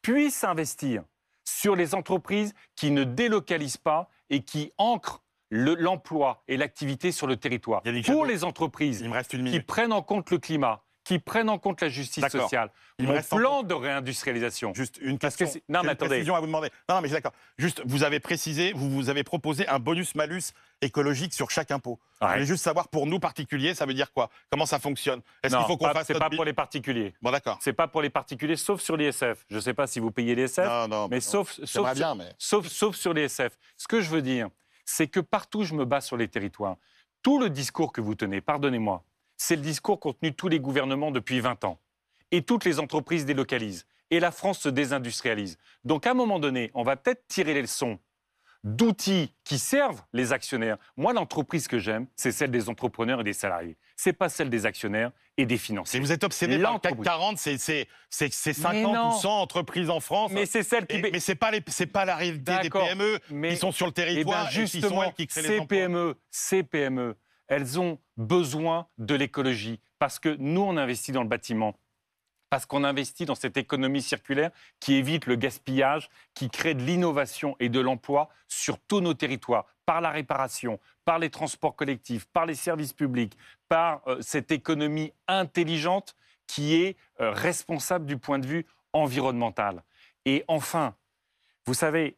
[SPEAKER 1] puissent investir sur les entreprises qui ne délocalisent pas et qui ancrent l'emploi et l'activité sur le territoire. Pour les entreprises qui prennent en compte le climat, qui prennent en compte la justice sociale. Mon plan
[SPEAKER 6] de réindustrialisation. Juste une question. non, attendez. à vous demander. Non, non mais d'accord. Juste, vous avez précisé, vous, vous avez proposé un bonus-malus écologique sur chaque impôt. Je voulais juste savoir pour nous particuliers, ça veut dire quoi Comment ça fonctionne Est-ce qu'il faut qu'on fasse C'est pas pour
[SPEAKER 1] les particuliers. Bon d'accord. C'est pas pour les particuliers, sauf sur l'ISF. Je ne sais pas si vous payez l'ISF, non, non, mais, sauf bien, mais... sauf sauf sur l'ISF. Ce que je veux dire, c'est que partout je me bats sur les territoires. Tout le discours que vous tenez, pardonnez-moi, c'est le discours contenu tous les gouvernements depuis 20 ans. Et toutes les entreprises délocalisent. Et la France se désindustrialise. Donc à un moment donné, on va peut-être tirer les leçons d'outils qui servent les actionnaires. Moi, l'entreprise que j'aime, c'est celle des entrepreneurs et des salariés. C'est pas celle des actionnaires et des financiers. mais vous êtes obsédé par le CAC 40, c'est 50
[SPEAKER 6] ou 100 entreprises en France. Mais c'est celle qui... mais c'est pas, pas la réalité des PME mais, qui sont sur le territoire eh ben, et, qui sont elles créent les
[SPEAKER 1] PME, C'est PME elles ont besoin de l'écologie, parce que nous, on investit dans le bâtiment, parce qu'on investit dans cette économie circulaire qui évite le gaspillage, qui crée de l'innovation et de l'emploi sur tous nos territoires, par la réparation, par les transports collectifs, par les services publics, par euh, cette économie intelligente qui est euh, responsable du point de vue environnemental. Et enfin, vous savez,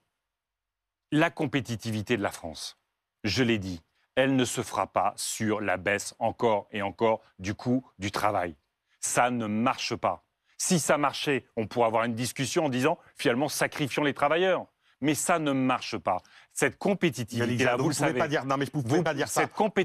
[SPEAKER 1] la compétitivité de la France, je l'ai dit, elle ne se fera pas sur la baisse encore et encore du coût du travail. Ça ne marche pas. Si ça marchait, on pourrait avoir une discussion en disant finalement sacrifions les travailleurs. Mais ça ne marche pas. Cette compétitivité, là, vous, ne le savez, pas dire,
[SPEAKER 6] non, pas dire ça.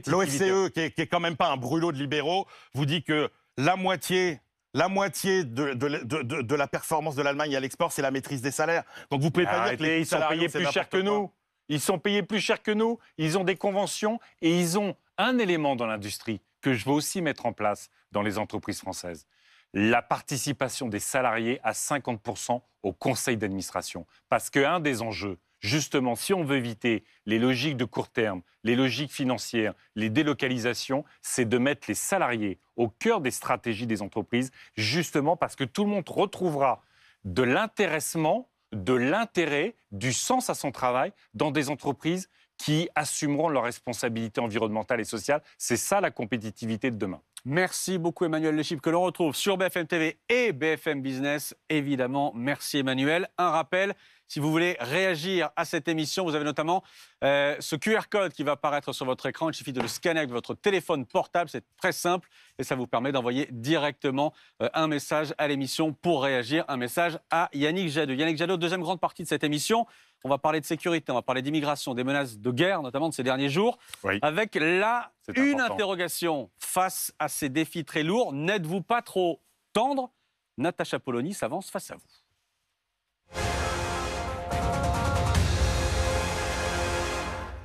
[SPEAKER 6] l'OSCE, qui, n'est est quand même pas un brûlot de libéraux, vous dit que la moitié la moitié de, la performance de l'Allemagne à l'export, c'est la maîtrise des salaires. Donc vous ne pouvez pas dire que les ils sont payés plus cher que nous.
[SPEAKER 1] Ils sont payés plus cher que nous, ils ont des conventions et ils ont un élément dans l'industrie que je veux aussi mettre en place dans les entreprises françaises. La participation des salariés à 50% au conseil d'administration. Parce qu'un des enjeux, justement, si on veut éviter les logiques de court terme, les logiques financières, les délocalisations, c'est de mettre les salariés au cœur des stratégies des entreprises, justement parce que tout le monde retrouvera de l'intéressement de l'intérêt, du sens à son travail dans des entreprises qui assumeront leurs responsabilités environnementales et sociales. C'est ça la compétitivité de demain.
[SPEAKER 5] Merci beaucoup Emmanuel Chip que l'on retrouve sur BFM TV et BFM Business. Évidemment, merci Emmanuel. Un rappel, si vous voulez réagir à cette émission, vous avez notamment euh, ce QR code qui va apparaître sur votre écran. Il suffit de le scanner avec votre téléphone portable. C'est très simple et ça vous permet d'envoyer directement euh, un message à l'émission pour réagir. Un message à Yannick Jadot. Yannick Jadot, deuxième grande partie de cette émission. On va parler de sécurité, on va parler d'immigration, des menaces de guerre, notamment de ces derniers jours. Avec là une interrogation face à ces défis très lourds. N'êtes-vous pas trop tendre Natacha Poloni s'avance face à vous.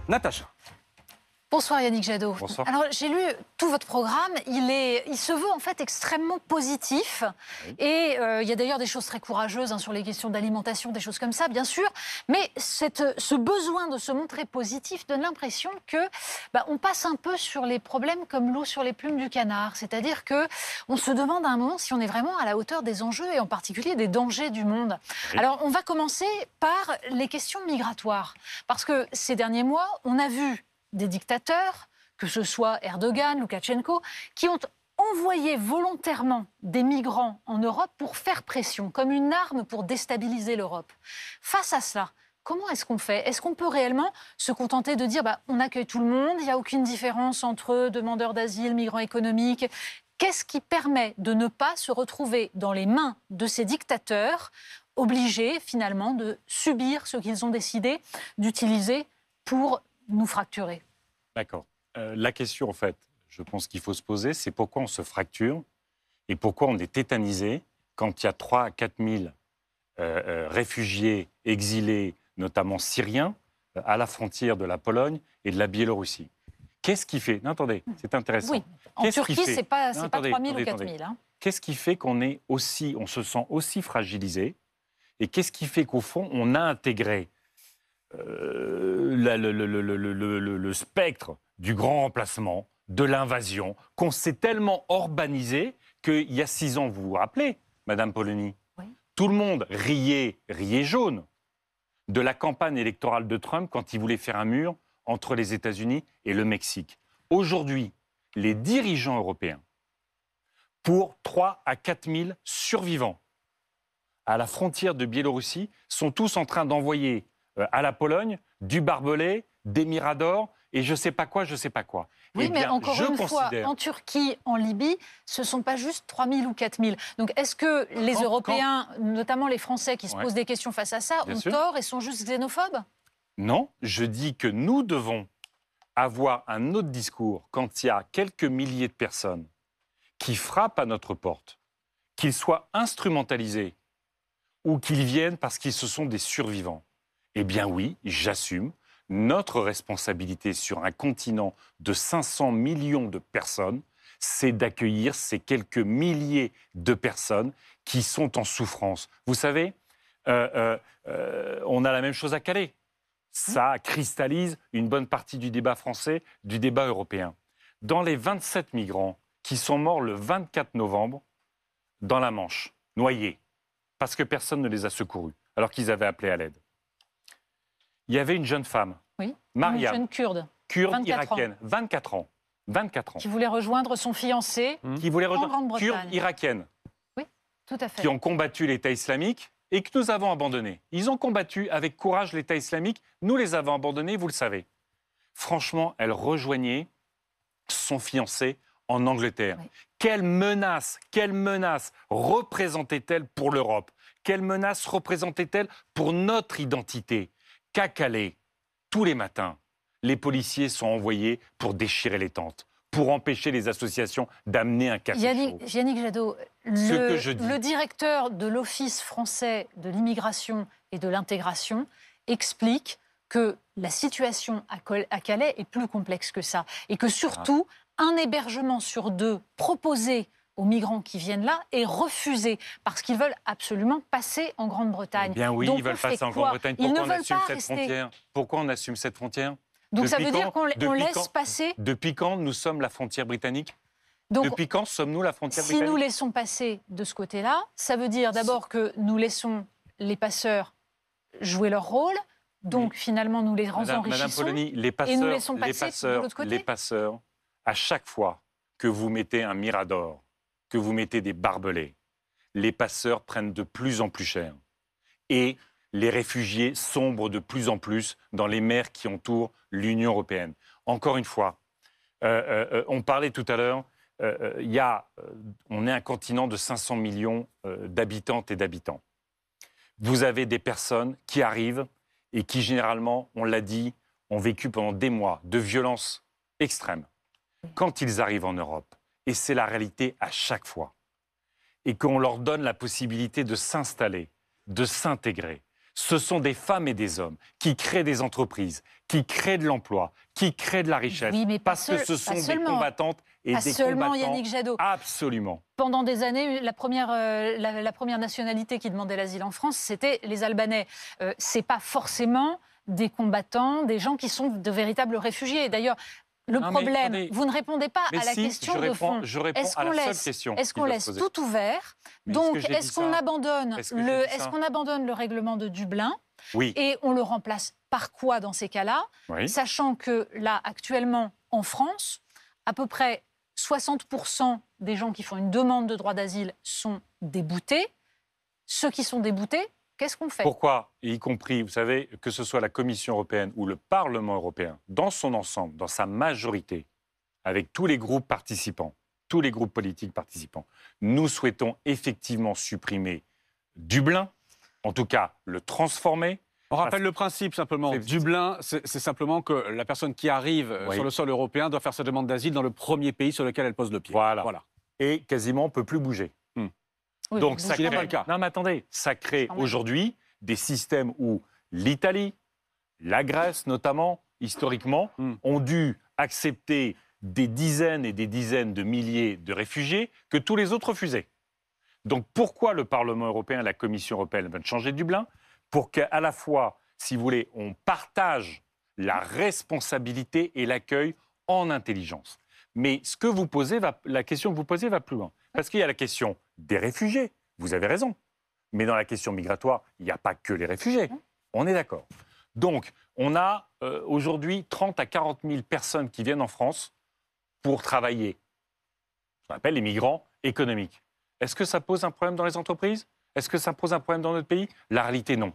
[SPEAKER 5] Natacha.
[SPEAKER 7] Bonsoir Yannick Jadot. Alors j'ai lu tout votre programme, il, est, il se veut en fait extrêmement positif et euh, il y a d'ailleurs des choses très courageuses hein, sur les questions d'alimentation, des choses comme ça bien sûr, mais ce besoin de se montrer positif donne l'impression que bah, on passe un peu sur les problèmes comme l'eau sur les plumes du canard, c'est-à-dire que on se demande à un moment si on est vraiment à la hauteur des enjeux et en particulier des dangers du monde. Alors on va commencer par les questions migratoires parce que ces derniers mois on a vu des dictateurs, que ce soit Erdogan, Loukachenko, qui ont envoyé volontairement des migrants en Europe pour faire pression, comme une arme pour déstabiliser l'Europe. Face à cela, comment est-ce qu'on fait Est-ce qu'on peut réellement se contenter de dire bah, on accueille tout le monde, il n'y a aucune différence entre demandeurs d'asile, migrants économiques Qu'est-ce qui permet de ne pas se retrouver dans les mains de ces dictateurs obligés finalement de subir ce qu'ils ont décidé d'utiliser pour nous fracturer
[SPEAKER 1] D'accord. Euh, la question, en fait, je pense qu'il faut se poser, c'est pourquoi on se fracture et pourquoi on est tétanisé quand il y a 3 à 4 000 euh, euh, réfugiés, exilés, notamment syriens, à la frontière de la Pologne et de la Biélorussie. Qu'est-ce qui fait Non, attendez, c'est intéressant. Oui, en Turquie, ce n'est pas, 3 000 ou 4 000. Hein. Qu'est-ce qui fait qu'on est aussi, on se sent aussi fragilisé Et qu'est-ce qui fait qu'au fond, on a intégré euh, le, spectre du grand remplacement, de l'invasion, qu'on s'est tellement urbanisé qu'il y a six ans, vous vous rappelez, Madame Polony, tout le monde riait, riait jaune de la campagne électorale de Trump quand il voulait faire un mur entre les États-Unis et le Mexique. Aujourd'hui, les dirigeants européens, pour 3 à 4 000 survivants à la frontière de Biélorussie, sont tous en train d'envoyer euh, à la Pologne, du barbelé, des miradors et je ne sais pas quoi, je ne sais pas quoi. Oui, eh mais encore une fois, en
[SPEAKER 7] Turquie, en Libye, ce ne sont pas juste 3 000 ou 4 000. Donc est-ce que les Européens, notamment les Français qui se posent des questions face à ça, ont tort et sont juste xénophobes
[SPEAKER 1] Non, je dis que nous devons avoir un autre discours quand il y a quelques milliers de personnes qui frappent à notre porte, qu'ils soient instrumentalisés ou qu'ils viennent parce qu'ils se sont des survivants. Eh bien oui, j'assume notre responsabilité sur un continent de 500 millions de personnes, c'est d'accueillir ces quelques milliers de personnes qui sont en souffrance. Vous savez, euh, euh, euh, on a la même chose à Calais. Ça cristallise une bonne partie du débat français, du débat européen. Dans les 27 migrants qui sont morts le 24 novembre dans la Manche, noyés, parce que personne ne les a secourus, alors qu'ils avaient appelé à l'aide il y avait une jeune femme,
[SPEAKER 7] Maria, une jeune kurde, kurde irakienne,
[SPEAKER 1] 24 ans. 24 ans. Qui
[SPEAKER 7] voulait rejoindre son fiancé mmh. qui voulait rejoindre Kurde irakienne. Oui, tout à fait. Qui ont
[SPEAKER 1] combattu l'État islamique et que nous avons abandonné. Ils ont combattu avec courage l'État islamique, nous les avons abandonnés, vous le savez. Franchement, elle rejoignait son fiancé en Angleterre. Quelle menace, quelle menace représentait-elle pour l'Europe Quelle menace représentait-elle pour notre identité qu'à Calais, tous les matins, les policiers sont envoyés pour déchirer les tentes, pour empêcher les associations d'amener un café. Yannick,
[SPEAKER 7] Jadot, le, le directeur de l'Office français de l'immigration et de l'intégration explique que la situation à Calais est plus complexe que ça et que surtout, ah. un hébergement sur deux proposé aux migrants qui viennent là et refuser parce qu'ils veulent absolument passer en Grande-Bretagne. Eh bien oui, ils veulent passer en Grande-Bretagne. Pourquoi, on assume cette frontière
[SPEAKER 1] Pourquoi on assume cette frontière Donc ça veut dire qu'on laisse passer Depuis quand nous sommes la frontière britannique donc, Depuis quand sommes-nous la frontière britannique Si nous
[SPEAKER 7] laissons passer de ce côté-là, ça veut dire d'abord que nous laissons les passeurs jouer leur rôle, donc finalement nous les rendons Madame Polony, les passeurs, les passeurs, Les
[SPEAKER 1] passeurs, à chaque fois que vous mettez un mirador que vous mettez des barbelés, les passeurs prennent de plus en plus cher et les réfugiés sombrent de plus en plus dans les mers qui entourent l'Union européenne. Encore une fois, euh, euh, euh, on parlait tout à l'heure, on est un continent de 500 millions d'habitantes et d'habitants. Vous avez des personnes qui arrivent et qui généralement, on l'a dit, ont vécu pendant des mois de violences extrême. Quand ils arrivent en Europe, et c'est la réalité à chaque fois, et qu'on leur donne la possibilité de s'installer, de s'intégrer. Ce sont des femmes et des hommes qui créent des entreprises, qui créent de l'emploi, qui créent de la richesse, oui, mais parce que ce sont des combattantes et des seulement combattants. Absolument. Pendant
[SPEAKER 7] des années, euh, la première, nationalité qui demandait l'asile en France, c'était les Albanais. Euh, c'est pas forcément des combattants, des gens qui sont de véritables réfugiés. D'ailleurs, le problème, vous ne répondez pas à la question je de réponds, fond. Est-ce qu'on laisse, est ce qu'on laisse tout ouvert Donc, est-ce qu'on abandonne le, est-ce qu'on abandonne le règlement de Dublin Oui. Et on le remplace par quoi dans ces cas-là Sachant que là, actuellement, en France, à peu près 60% des gens qui font une demande de droit d'asile sont déboutés. Ceux qui sont déboutés, Qu'est-ce qu'on fait
[SPEAKER 1] Pourquoi y compris, vous savez, que ce soit la Commission européenne ou le Parlement européen, dans son ensemble, dans sa majorité, avec tous les groupes participants, tous les groupes politiques participants, nous souhaitons effectivement supprimer Dublin, en tout cas le transformer,
[SPEAKER 5] on rappelle le principe simplement. Dublin, c'est simplement que la personne qui arrive euh, sur le sol européen doit faire sa demande d'asile dans le premier pays sur lequel elle pose le
[SPEAKER 1] pied. Voilà. Et quasiment on peut plus bouger. Donc, ça crée, Non, mais attendez, ça crée aujourd'hui des systèmes où l'Italie, la Grèce notamment, historiquement, hmm. ont dû accepter des dizaines et des dizaines de milliers de réfugiés que tous les autres refusaient. Donc pourquoi le Parlement européen et la Commission européenne veulent changer Dublin Pour qu'à la fois, si vous voulez, on partage la responsabilité et l'accueil en intelligence. Mais ce que vous posez la question que vous posez va plus loin. Parce qu'il y a la question des réfugiés. Vous avez raison. Mais dans la question migratoire, il n'y a pas que les réfugiés. Hein on est d'accord. Donc, on a euh, aujourd'hui 30 à 40 000 personnes qui viennent en France pour travailler. Ce appelle les migrants économiques. Est-ce que ça pose un problème dans les entreprises Est-ce que ça pose un problème dans notre pays La réalité, non.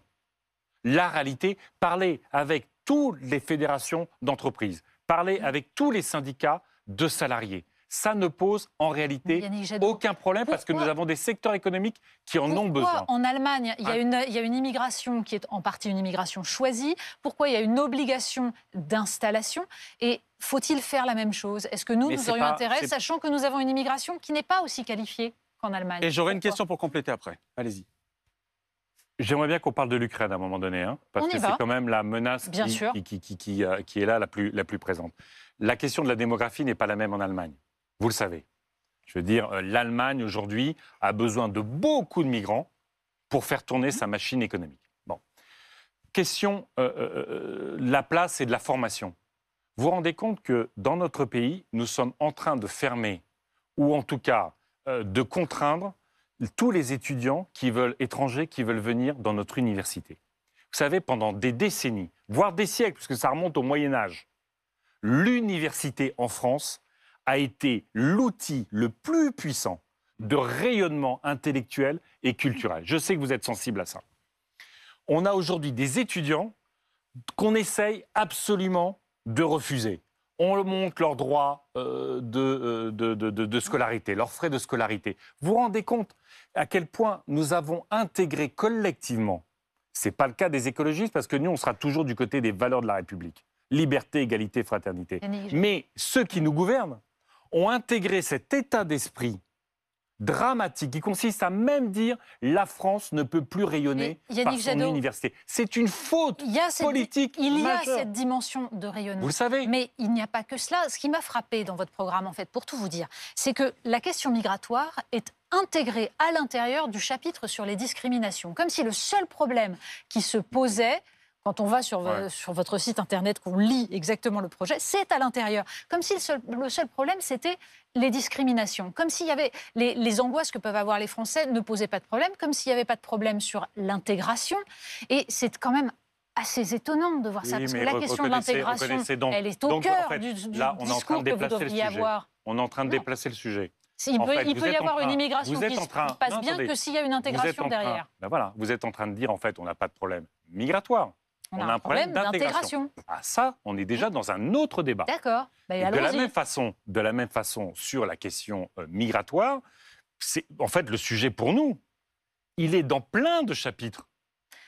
[SPEAKER 1] La réalité, parlez avec toutes les fédérations d'entreprises, parlez mmh. avec tous les syndicats de salariés, ça ne pose en réalité aucun problème parce que nous avons des secteurs économiques qui en ont besoin.
[SPEAKER 7] En Allemagne, il y, a ah. une, il y a une immigration qui est en partie une immigration choisie. Pourquoi il y a une obligation d'installation Et faut-il faire la même chose Est-ce que nous, nous aurions intérêt, sachant que nous avons une immigration qui n'est pas aussi qualifiée qu'en Allemagne Et
[SPEAKER 1] j'aurais une question pour compléter après. Allez-y. J'aimerais bien qu'on parle de l'Ukraine à un moment donné, hein, parce que c'est quand même la menace qui, qui, euh, qui, est là la plus, la plus présente. La question de la démographie n'est pas la même en Allemagne. Vous le savez. Je veux dire, euh, l'Allemagne aujourd'hui a besoin de beaucoup de migrants pour faire tourner sa machine économique. Bon. Question de euh, euh, la place et de la formation. Vous vous rendez compte que dans notre pays, nous sommes en train de fermer, ou en tout cas de contraindre, tous les étudiants qui veulent, étrangers qui veulent venir dans notre université. Vous savez, pendant des décennies, voire des siècles, puisque ça remonte au Moyen Âge, l'université en France a été l'outil le plus puissant de rayonnement intellectuel et culturel. Je sais que vous êtes sensible à ça. On a aujourd'hui des étudiants qu'on essaye absolument de refuser. On montre leurs droits euh, euh, de, de, de, scolarité, leurs frais de scolarité. Vous vous rendez compte à quel point nous avons intégré collectivement, ce n'est pas le cas des écologistes, parce que nous, on sera toujours du côté des valeurs de la République. Liberté, égalité, fraternité. Mais ceux qui nous gouvernent, ont intégré cet état d'esprit dramatique qui consiste à même dire la France ne peut plus rayonner par son université. C'est une faute politique. Il y a cette
[SPEAKER 7] dimension de rayonnement. Vous savez. Mais il n'y a pas que cela. Ce qui m'a frappé dans votre programme, en fait, pour tout vous dire, c'est que la question migratoire est intégrée à l'intérieur du chapitre sur les discriminations, comme si le seul problème qui se posait, quand on va sur, sur votre site internet, qu'on lit exactement le projet, c'est à l'intérieur. Comme si le seul, problème, c'était les discriminations. Comme s'il y avait les, angoisses que peuvent avoir les Français ne posaient pas de problème, comme s'il n'y avait pas de problème sur l'intégration. Et c'est quand même assez étonnant de voir ça, parce que la question de l'intégration, elle est au cœur du,
[SPEAKER 1] on discours est en train de que vous avoir. On est en train de déplacer le sujet. Il peut, y avoir une immigration qui se passe bien que s'il y a une intégration derrière. Ben voilà, vous êtes en train de dire, en fait, on n'a pas de problème migratoire on, a, un, problème, d'intégration. Ah ça, on est déjà dans un autre débat.
[SPEAKER 7] D'accord. Bah, de la même
[SPEAKER 1] façon, de la même façon sur la question euh, migratoire, c'est en fait le sujet pour nous. Il est dans plein de chapitres.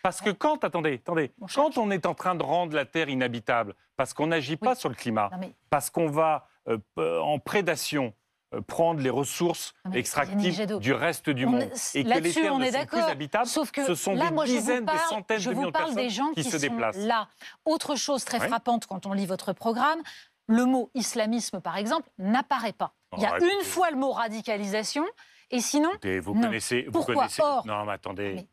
[SPEAKER 1] Parce que quand, attendez, attendez, on quand on est en train de rendre la Terre inhabitable, parce qu'on n'agit pas sur le climat, parce qu'on va euh, en prédation, euh, prendre les ressources ah extractives du reste du monde. et que les terres est sont plus habitables. Sauf que ce sont des dizaines, de des centaines de millions de personnes gens qui, se déplacent.
[SPEAKER 7] Là, autre chose très frappante quand on lit votre programme, le mot islamisme, par exemple, n'apparaît pas. Ah Il y a bah, une fois le mot radicalisation, et sinon,
[SPEAKER 1] vous non. connaissez, Pourquoi vous connaissez, non, attendez,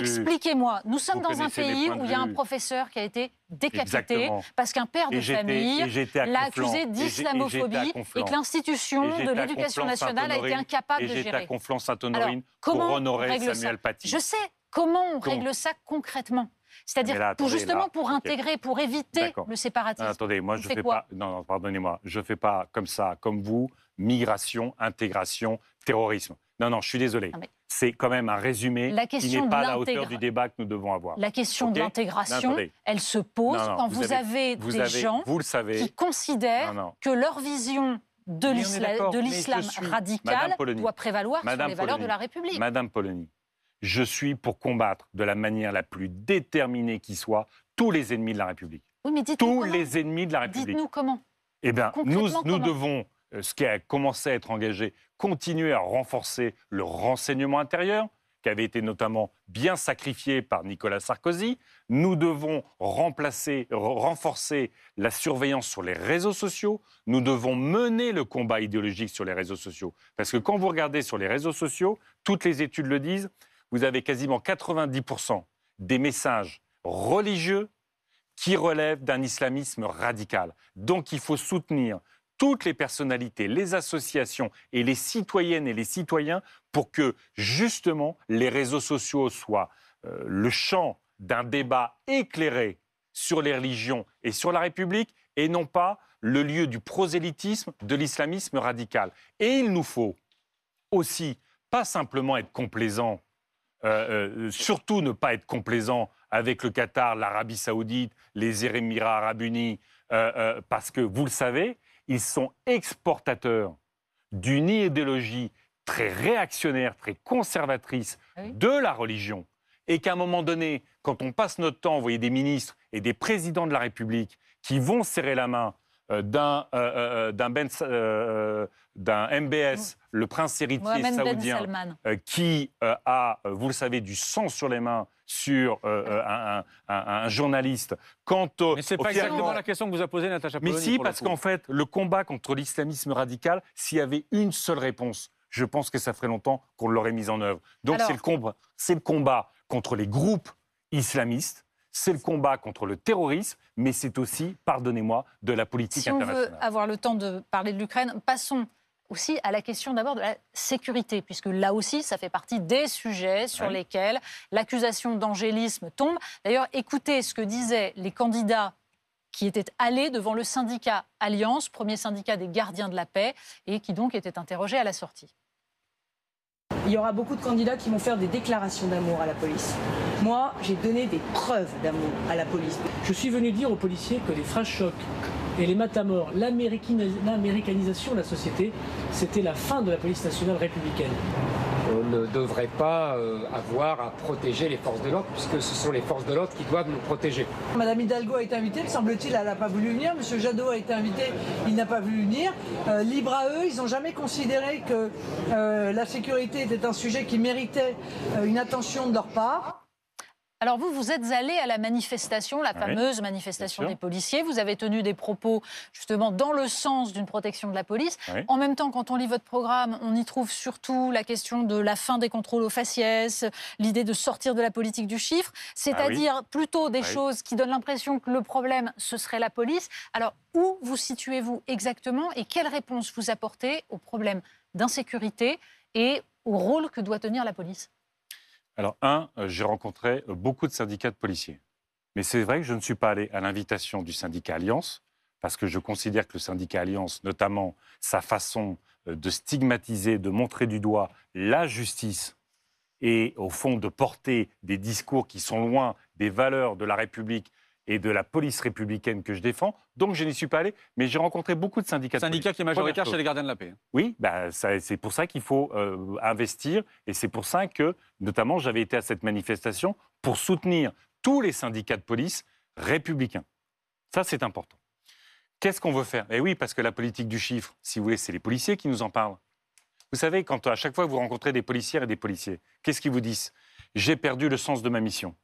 [SPEAKER 1] Expliquez-moi.
[SPEAKER 7] Nous sommes dans un pays où il y a un professeur qui a été décapité parce qu'un père de famille l'a accusé d'islamophobie et, que l'institution de l'éducation nationale a été incapable de gérer. à
[SPEAKER 1] Conflans-Sainte-Honorine pour honorer Samuel Paty. Je sais.
[SPEAKER 7] Comment on règle ça concrètement c'est-à-dire pour justement pour intégrer, pour éviter le séparatisme. Non, attendez, moi je ne fais pas.
[SPEAKER 1] Non, pardonnez-moi, je fais pas comme ça, comme vous migration, intégration, terrorisme. Non, non, je suis désolé. Ah, C'est quand même un résumé qui n'est pas à la hauteur du débat que nous devons avoir. La
[SPEAKER 7] question de l'intégration, elle se pose quand vous, avez, des gens le savez. qui considèrent que leur vision de l'islam radical doit prévaloir sur les valeurs de la République.
[SPEAKER 1] Madame Polony, je suis pour combattre de la manière la plus déterminée qui soit tous les ennemis de la République. Oui, mais dites tous les ennemis de la République. Dites-nous comment. Eh bien, nous, nous devons euh, ce qui a commencé à être engagé, continuer à renforcer le renseignement intérieur, qui avait été notamment bien sacrifié par Nicolas Sarkozy. Nous devons remplacer, renforcer la surveillance sur les réseaux sociaux. Nous devons mener le combat idéologique sur les réseaux sociaux. Parce que quand vous regardez sur les réseaux sociaux, toutes les études le disent, vous avez quasiment 90% des messages religieux qui relèvent d'un islamisme radical. Donc il faut soutenir toutes les personnalités, les associations et les citoyennes et les citoyens pour que justement les réseaux sociaux soient euh, le champ d'un débat éclairé sur les religions et sur la République et non pas le lieu du prosélytisme, de l'islamisme radical. Et il nous faut aussi pas simplement être complaisant, euh, euh, surtout ne pas être complaisant avec le Qatar, l'Arabie saoudite, les Émirats arabes unis, parce que vous le savez, ils sont exportateurs d'une idéologie très réactionnaire, très conservatrice ah de la religion. Et qu'à un moment donné, quand on passe notre temps, vous voyez, des ministres et des présidents de la République qui vont serrer la main d'un MBS, mm. le prince héritier ben saoudien, euh, qui euh, a, euh, vous le savez, du sang sur les mains sur mm. un, journaliste. Quant au, Mais ce n'est pas exactement la
[SPEAKER 5] question que vous a posée, Natacha Mais si, parce qu'en fait,
[SPEAKER 1] le combat contre l'islamisme radical, s'il y avait une seule réponse, je pense que ça ferait longtemps qu'on l'aurait mise en œuvre. Donc c'est le, combat, le combat contre les groupes islamistes c'est le combat contre le terrorisme, mais c'est aussi, pardonnez-moi, de la politique si internationale. on
[SPEAKER 7] veut avoir le temps de parler de l'Ukraine, passons aussi à la question d'abord de la sécurité, puisque là aussi, ça fait partie des sujets sur lesquels l'accusation d'angélisme tombe. D'ailleurs, écoutez ce que disaient les candidats qui étaient allés devant le syndicat Alliance, premier syndicat des gardiens de la paix, et qui donc étaient interrogés à la sortie il y aura beaucoup de candidats qui vont faire des déclarations d'amour à la police. Moi, j'ai donné des preuves d'amour à la police. Je suis venu dire aux policiers que les phrases chocs et les matamors, l'américanisation de la société,
[SPEAKER 8] c'était la fin de la police nationale républicaine
[SPEAKER 1] on ne devrait pas euh, avoir à protéger les forces de l'ordre, puisque ce sont les forces de l'ordre qui doivent nous protéger.
[SPEAKER 4] Madame Hidalgo a été invitée, semble-t-il, elle n'a pas voulu venir. Monsieur Jadot a été invité, il n'a pas voulu venir. Euh, libre à eux, ils n'ont jamais considéré que euh, la sécurité était un sujet qui méritait une attention de
[SPEAKER 7] leur part. Alors vous, vous êtes allé à la manifestation, la fameuse manifestation des policiers. Vous avez tenu des propos justement dans le sens d'une protection de la police. En même temps, quand on lit votre programme, on y trouve surtout la question de la fin des contrôles aux faciès, l'idée de sortir de la politique du chiffre, c'est-à-dire ah plutôt des choses qui donnent l'impression que le problème, ce serait la police. Alors où vous situez-vous exactement et quelle réponse vous apportez au problème d'insécurité et au rôle que doit tenir la police
[SPEAKER 1] alors, un, euh, j'ai rencontré euh, beaucoup de syndicats de policiers. Mais c'est vrai que je ne suis pas allé à l'invitation du syndicat Alliance, parce que je considère que le syndicat Alliance, notamment sa façon euh, de stigmatiser, de montrer du doigt la justice et au fond de porter des discours qui sont loin des valeurs de la République et de la police républicaine que je défends. Donc je n'y suis pas allé, mais j'ai rencontré beaucoup de syndicats. Syndicat qui est majoritaire chez les gardiens de la paix. Oui, bah, c'est pour ça qu'il faut euh, investir et c'est pour ça que, notamment, j'avais été à cette manifestation pour soutenir tous les syndicats de police républicains. Ça, c'est important. Qu'est-ce qu'on veut faire Eh oui, parce que la politique du chiffre, si vous voulez, c'est les policiers qui nous en parlent. Vous savez, quand à chaque fois vous rencontrez des policières et des policiers, qu'est-ce qu'ils vous disent J'ai perdu le sens de ma mission.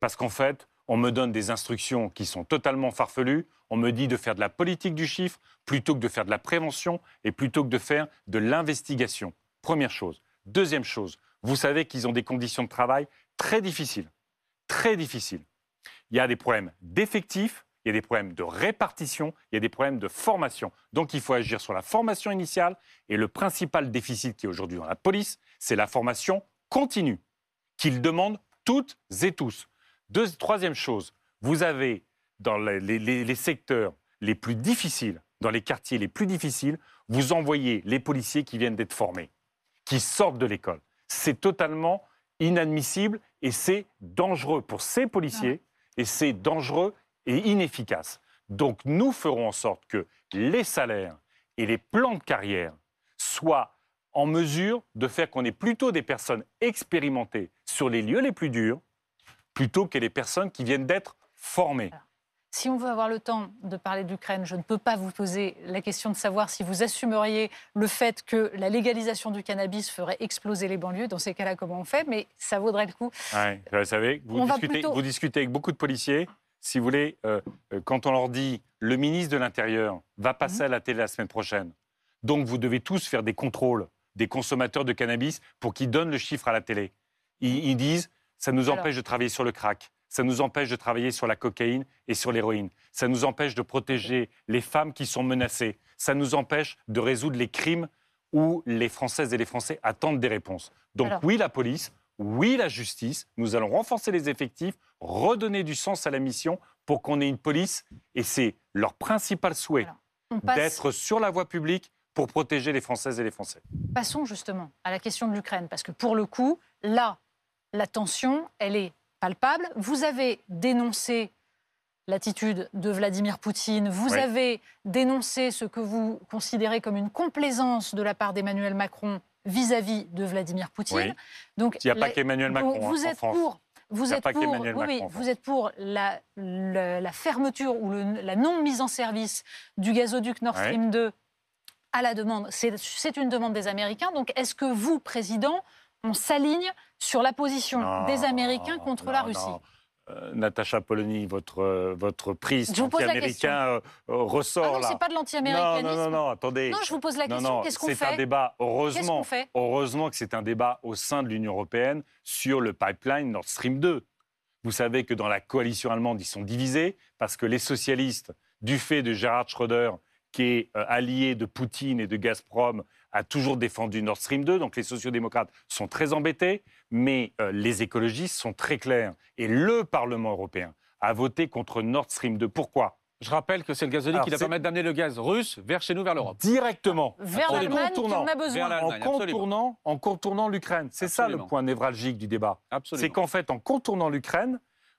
[SPEAKER 1] Parce qu'en fait, on me donne des instructions qui sont totalement farfelues, on me dit de faire de la politique du chiffre plutôt que de faire de la prévention et plutôt que de faire de l'investigation. Première chose. Deuxième chose, vous savez qu'ils ont des conditions de travail très difficiles. Très difficiles. Il y a des problèmes d'effectifs, il y a des problèmes de répartition, il y a des problèmes de formation. Donc il faut agir sur la formation initiale et le principal déficit qui est aujourd'hui dans la police, c'est la formation continue qu'ils demandent toutes et tous troisième chose, vous avez dans les secteurs les plus difficiles, dans les quartiers les plus difficiles, vous envoyez les policiers qui viennent d'être formés, qui sortent de l'école. C'est totalement inadmissible et c'est dangereux pour ces policiers ah. et c'est dangereux et inefficace. Donc nous ferons en sorte que les salaires et les plans de carrière soient en mesure de faire qu'on ait plutôt des personnes expérimentées sur les lieux les plus durs plutôt que les personnes qui viennent d'être formées.
[SPEAKER 7] si on veut avoir le temps de parler d'Ukraine, je ne peux pas vous poser la question de savoir si vous assumeriez le fait que la légalisation du cannabis ferait exploser les banlieues. Dans ces cas-là, comment on fait Mais ça vaudrait le coup.
[SPEAKER 1] vous savez, vous discutez, avec beaucoup de policiers si vous voulez, euh, euh, quand on leur dit le ministre de l'Intérieur va passer mhm. à la télé la semaine prochaine, donc vous devez tous faire des contrôles des consommateurs de cannabis pour qu'ils donnent le chiffre à la télé. Ils, ils disent ça nous empêche de travailler sur le crack. Ça nous empêche de travailler sur la cocaïne et sur l'héroïne. Ça nous empêche de protéger les femmes qui sont menacées. Ça nous empêche de résoudre les crimes où les Françaises et les Français attendent des réponses. Donc oui, la police, oui, la justice. Nous allons renforcer les effectifs, redonner du sens à la mission pour qu'on ait une police. Et c'est leur principal souhait d'être sur la voie publique pour protéger les Françaises et les Français.
[SPEAKER 7] Passons justement à la question de l'Ukraine, parce que pour le coup, là, la tension, elle est palpable. Vous avez dénoncé l'attitude de Vladimir Poutine, vous avez dénoncé ce que vous considérez comme une complaisance de la part d'Emmanuel Macron vis-à-vis de Vladimir Poutine. Donc, Il n'y a pas qu'Emmanuel Macron. Vous, hein, êtes pour. Vous êtes, pour, vous êtes, pour, la, fermeture ou la non-mise en service du gazoduc Nord Stream 2 à la demande. C'est une demande des Américains. Donc, est-ce que vous, président, on s'aligne sur la position des Américains contre la Russie.
[SPEAKER 1] Euh, Natacha Polony, votre, euh, votre prise anti-américain euh, ressort ah non, c'est pas de l'anti-américanisme. Non, non, non, attendez. Non, je vous pose la question. Qu'est-ce qu'on fait C'est un débat, heureusement, heureusement que c'est un débat au sein de l'Union européenne sur le pipeline Nord Stream 2. Vous savez que dans la coalition allemande, ils sont divisés parce que les socialistes, du fait de Gerhard Schröder, qui est allié de Poutine et de Gazprom, a toujours défendu Nord Stream 2, donc les sociodémocrates sont très embêtés, mais euh, les écologistes sont très clairs. Et le Parlement européen a voté contre Nord Stream 2. Pourquoi je rappelle que
[SPEAKER 5] c'est le gazoduc qui va permettre d'amener le gaz russe vers chez nous, vers l'europe.
[SPEAKER 1] Directement. Ah, vers l'Allemagne on a besoin. en contournant, en contournant l'Ukraine. C'est ça le point névralgique du débat. C'est qu'en fait, en contournant l'Ukraine,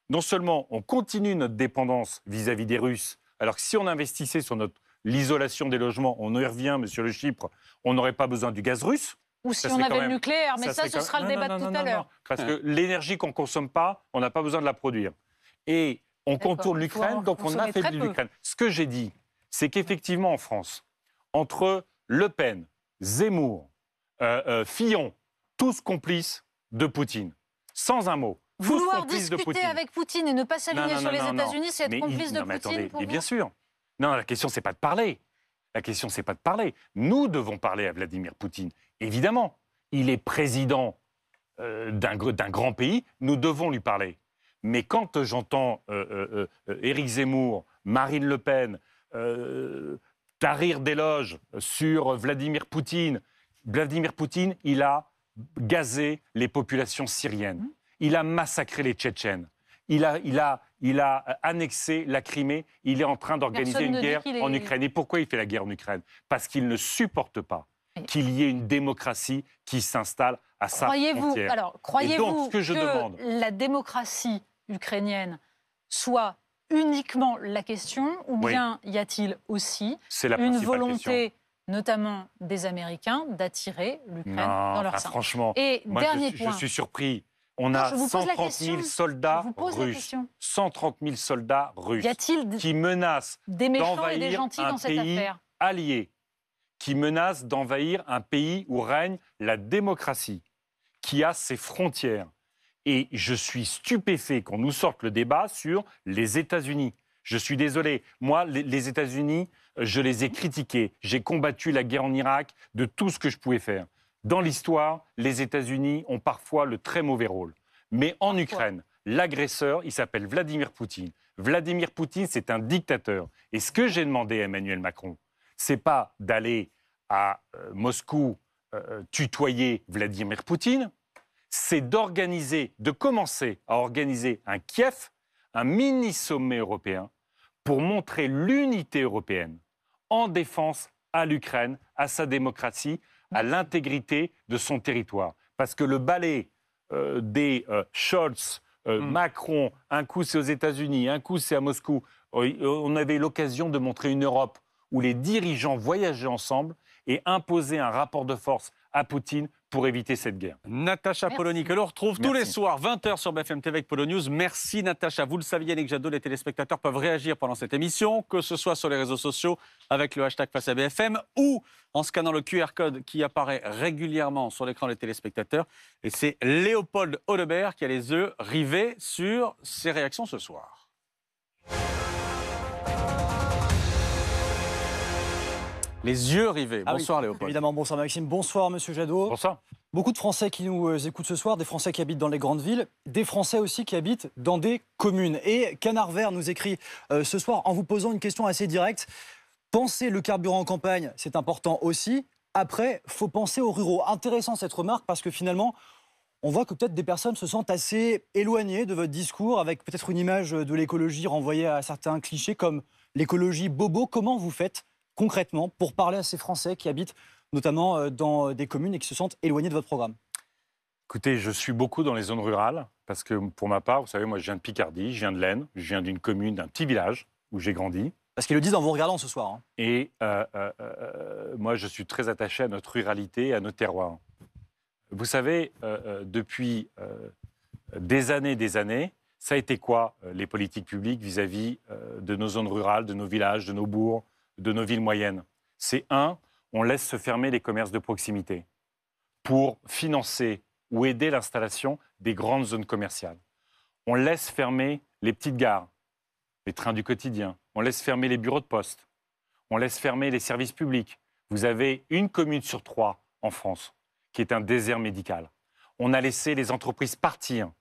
[SPEAKER 1] non seulement on continue notre dépendance vis à -vis des Russes, alors que si on investissait sur notre l'isolation des logements, on y revient, monsieur Le Chypre, on n'aurait pas besoin du gaz russe. Ou si on avait le nucléaire, mais ça, ce sera le débat de tout à l'heure. Parce que l'énergie qu'on ne consomme pas, on n'a pas besoin de la produire. Et on contourne l'Ukraine, donc on affaiblit l'Ukraine. Ce que j'ai dit, c'est qu'effectivement en France, entre Le Pen, Zemmour, euh, euh, Fillon, tous complices de Poutine, sans un mot. Vouloir discuter avec
[SPEAKER 7] Poutine et ne pas s'aligner sur les États-Unis, c'est être complice de Poutine. bien
[SPEAKER 1] sûr. Non, la question, c'est pas de parler. La question, c'est pas de parler. Nous devons parler à Vladimir Poutine, évidemment. Il est président euh, d'un grand pays, nous devons lui parler. Mais quand j'entends euh, euh, Éric Zemmour, Marine Le Pen, tarir d'éloges sur Vladimir Poutine, Vladimir Poutine, il a gazé les populations syriennes. Mmh. Il a massacré les Tchétchènes. Il a, il a, il a euh, annexé la Crimée, il est en train d'organiser une guerre en Ukraine. Et pourquoi il fait la guerre en Ukraine Parce qu'il ne supporte pas qu'il y ait une démocratie qui s'installe à sa croyez frontière. Alors, croyez-vous que,
[SPEAKER 7] la démocratie ukrainienne soit uniquement la question, ou bien y a-t-il aussi une volonté notamment des Américains, d'attirer l'Ukraine dans leur bah, Franchement, Et je suis
[SPEAKER 1] surpris on a 130 000 soldats russes. 130 000 soldats russes. qui menacent d'envahir un pays allié, qui menacent d'envahir un pays où règne la démocratie, qui a ses frontières. Et je suis stupéfait qu'on nous sorte le débat sur les États-Unis. Je suis désolé. Moi, les États-Unis, euh, je les ai critiqués. J'ai combattu la guerre en Irak de tout ce que je pouvais faire. Dans l'histoire, les États-Unis ont parfois le très mauvais rôle. Mais en Ukraine, l'agresseur, il s'appelle Vladimir Poutine. Vladimir Poutine, c'est un dictateur. Et ce que j'ai demandé à Emmanuel Macron, c'est pas d'aller à euh, Moscou euh, tutoyer Vladimir Poutine, c'est d'organiser, de commencer à organiser un Kiev, un mini-sommet européen, pour montrer l'unité européenne en défense à l'Ukraine, à sa démocratie, à l'intégrité de son territoire. Parce que le ballet euh, des euh, Scholz, euh, mm. Macron, un coup c'est aux États-Unis, un coup c'est à Moscou, on avait l'occasion de montrer une Europe où les dirigeants voyageaient ensemble et imposaient un rapport de force à Poutine pour éviter cette guerre. Natacha Polony, que l'on retrouve tous les soirs, 20h
[SPEAKER 5] sur BFM TV avec Polonews. Merci Natacha. Vous le saviez, les téléspectateurs peuvent réagir pendant cette émission, que ce soit sur les réseaux sociaux avec le hashtag face BFM ou en scannant le QR code qui apparaît régulièrement sur l'écran des téléspectateurs. Et c'est Léopold Odebert qui a les yeux rivés sur ses réactions ce soir.
[SPEAKER 4] les yeux rivés. Ah bonsoir Léopold. Évidemment, bonsoir Maxime, bonsoir Monsieur Jadot. Bonsoir. Beaucoup de Français qui nous euh, écoutent ce soir, des Français qui habitent dans les grandes villes, des Français aussi qui habitent dans des communes. Et Canard Vert nous écrit euh, ce soir en vous posant une question assez directe. Penser le carburant en campagne, c'est important aussi. Après, faut penser aux ruraux. Intéressant cette remarque parce que finalement, on voit que peut-être des personnes se sentent assez éloignées de votre discours, avec peut-être une image de l'écologie renvoyée à certains clichés comme l'écologie bobo. Comment vous faites concrètement pour parler à ces Français qui habitent notamment euh, dans euh, des communes et qui se sentent éloignés de votre programme
[SPEAKER 1] Écoutez, je suis beaucoup dans les zones rurales, parce que pour ma part, vous savez, moi je viens de Picardie, je viens de l'Aisne, je viens d'une commune, d'un petit village où j'ai grandi. Parce qu'ils le disent en vous regardant ce soir. Hein. Et euh, moi je suis très attaché à notre ruralité, à nos terroirs. Vous savez, depuis des années, des années, ça a été quoi les politiques publiques vis à -vis, de nos zones rurales, de nos villages, de nos bourgs, de nos villes moyennes. C'est un, on laisse se fermer les commerces de proximité pour financer ou aider l'installation des grandes zones commerciales. On laisse fermer les petites gares, les trains du quotidien. On laisse fermer les bureaux de poste. On laisse fermer les services publics. Vous avez une commune sur trois en France qui est un désert médical. On a laissé les entreprises partir.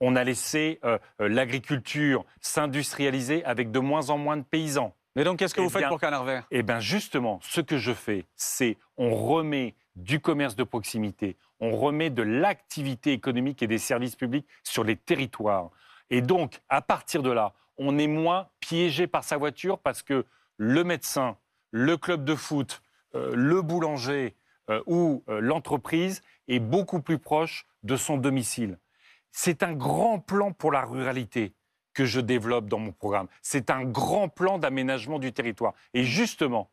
[SPEAKER 1] On a laissé euh, euh, l'agriculture s'industrialiser avec de moins en moins de paysans. Mais donc, qu'est-ce que eh vous faites pour Vert Eh bien, justement, ce que je fais, c'est on remet du commerce de proximité, on remet de l'activité économique et des services publics sur les territoires. Et donc, à partir de là, on est moins piégé par sa voiture parce que le médecin, le club de foot, euh, le boulanger euh, ou euh, l'entreprise est beaucoup plus proche de son domicile. C'est un grand plan pour la ruralité que je développe dans mon programme. C'est un grand plan d'aménagement du territoire. Et justement,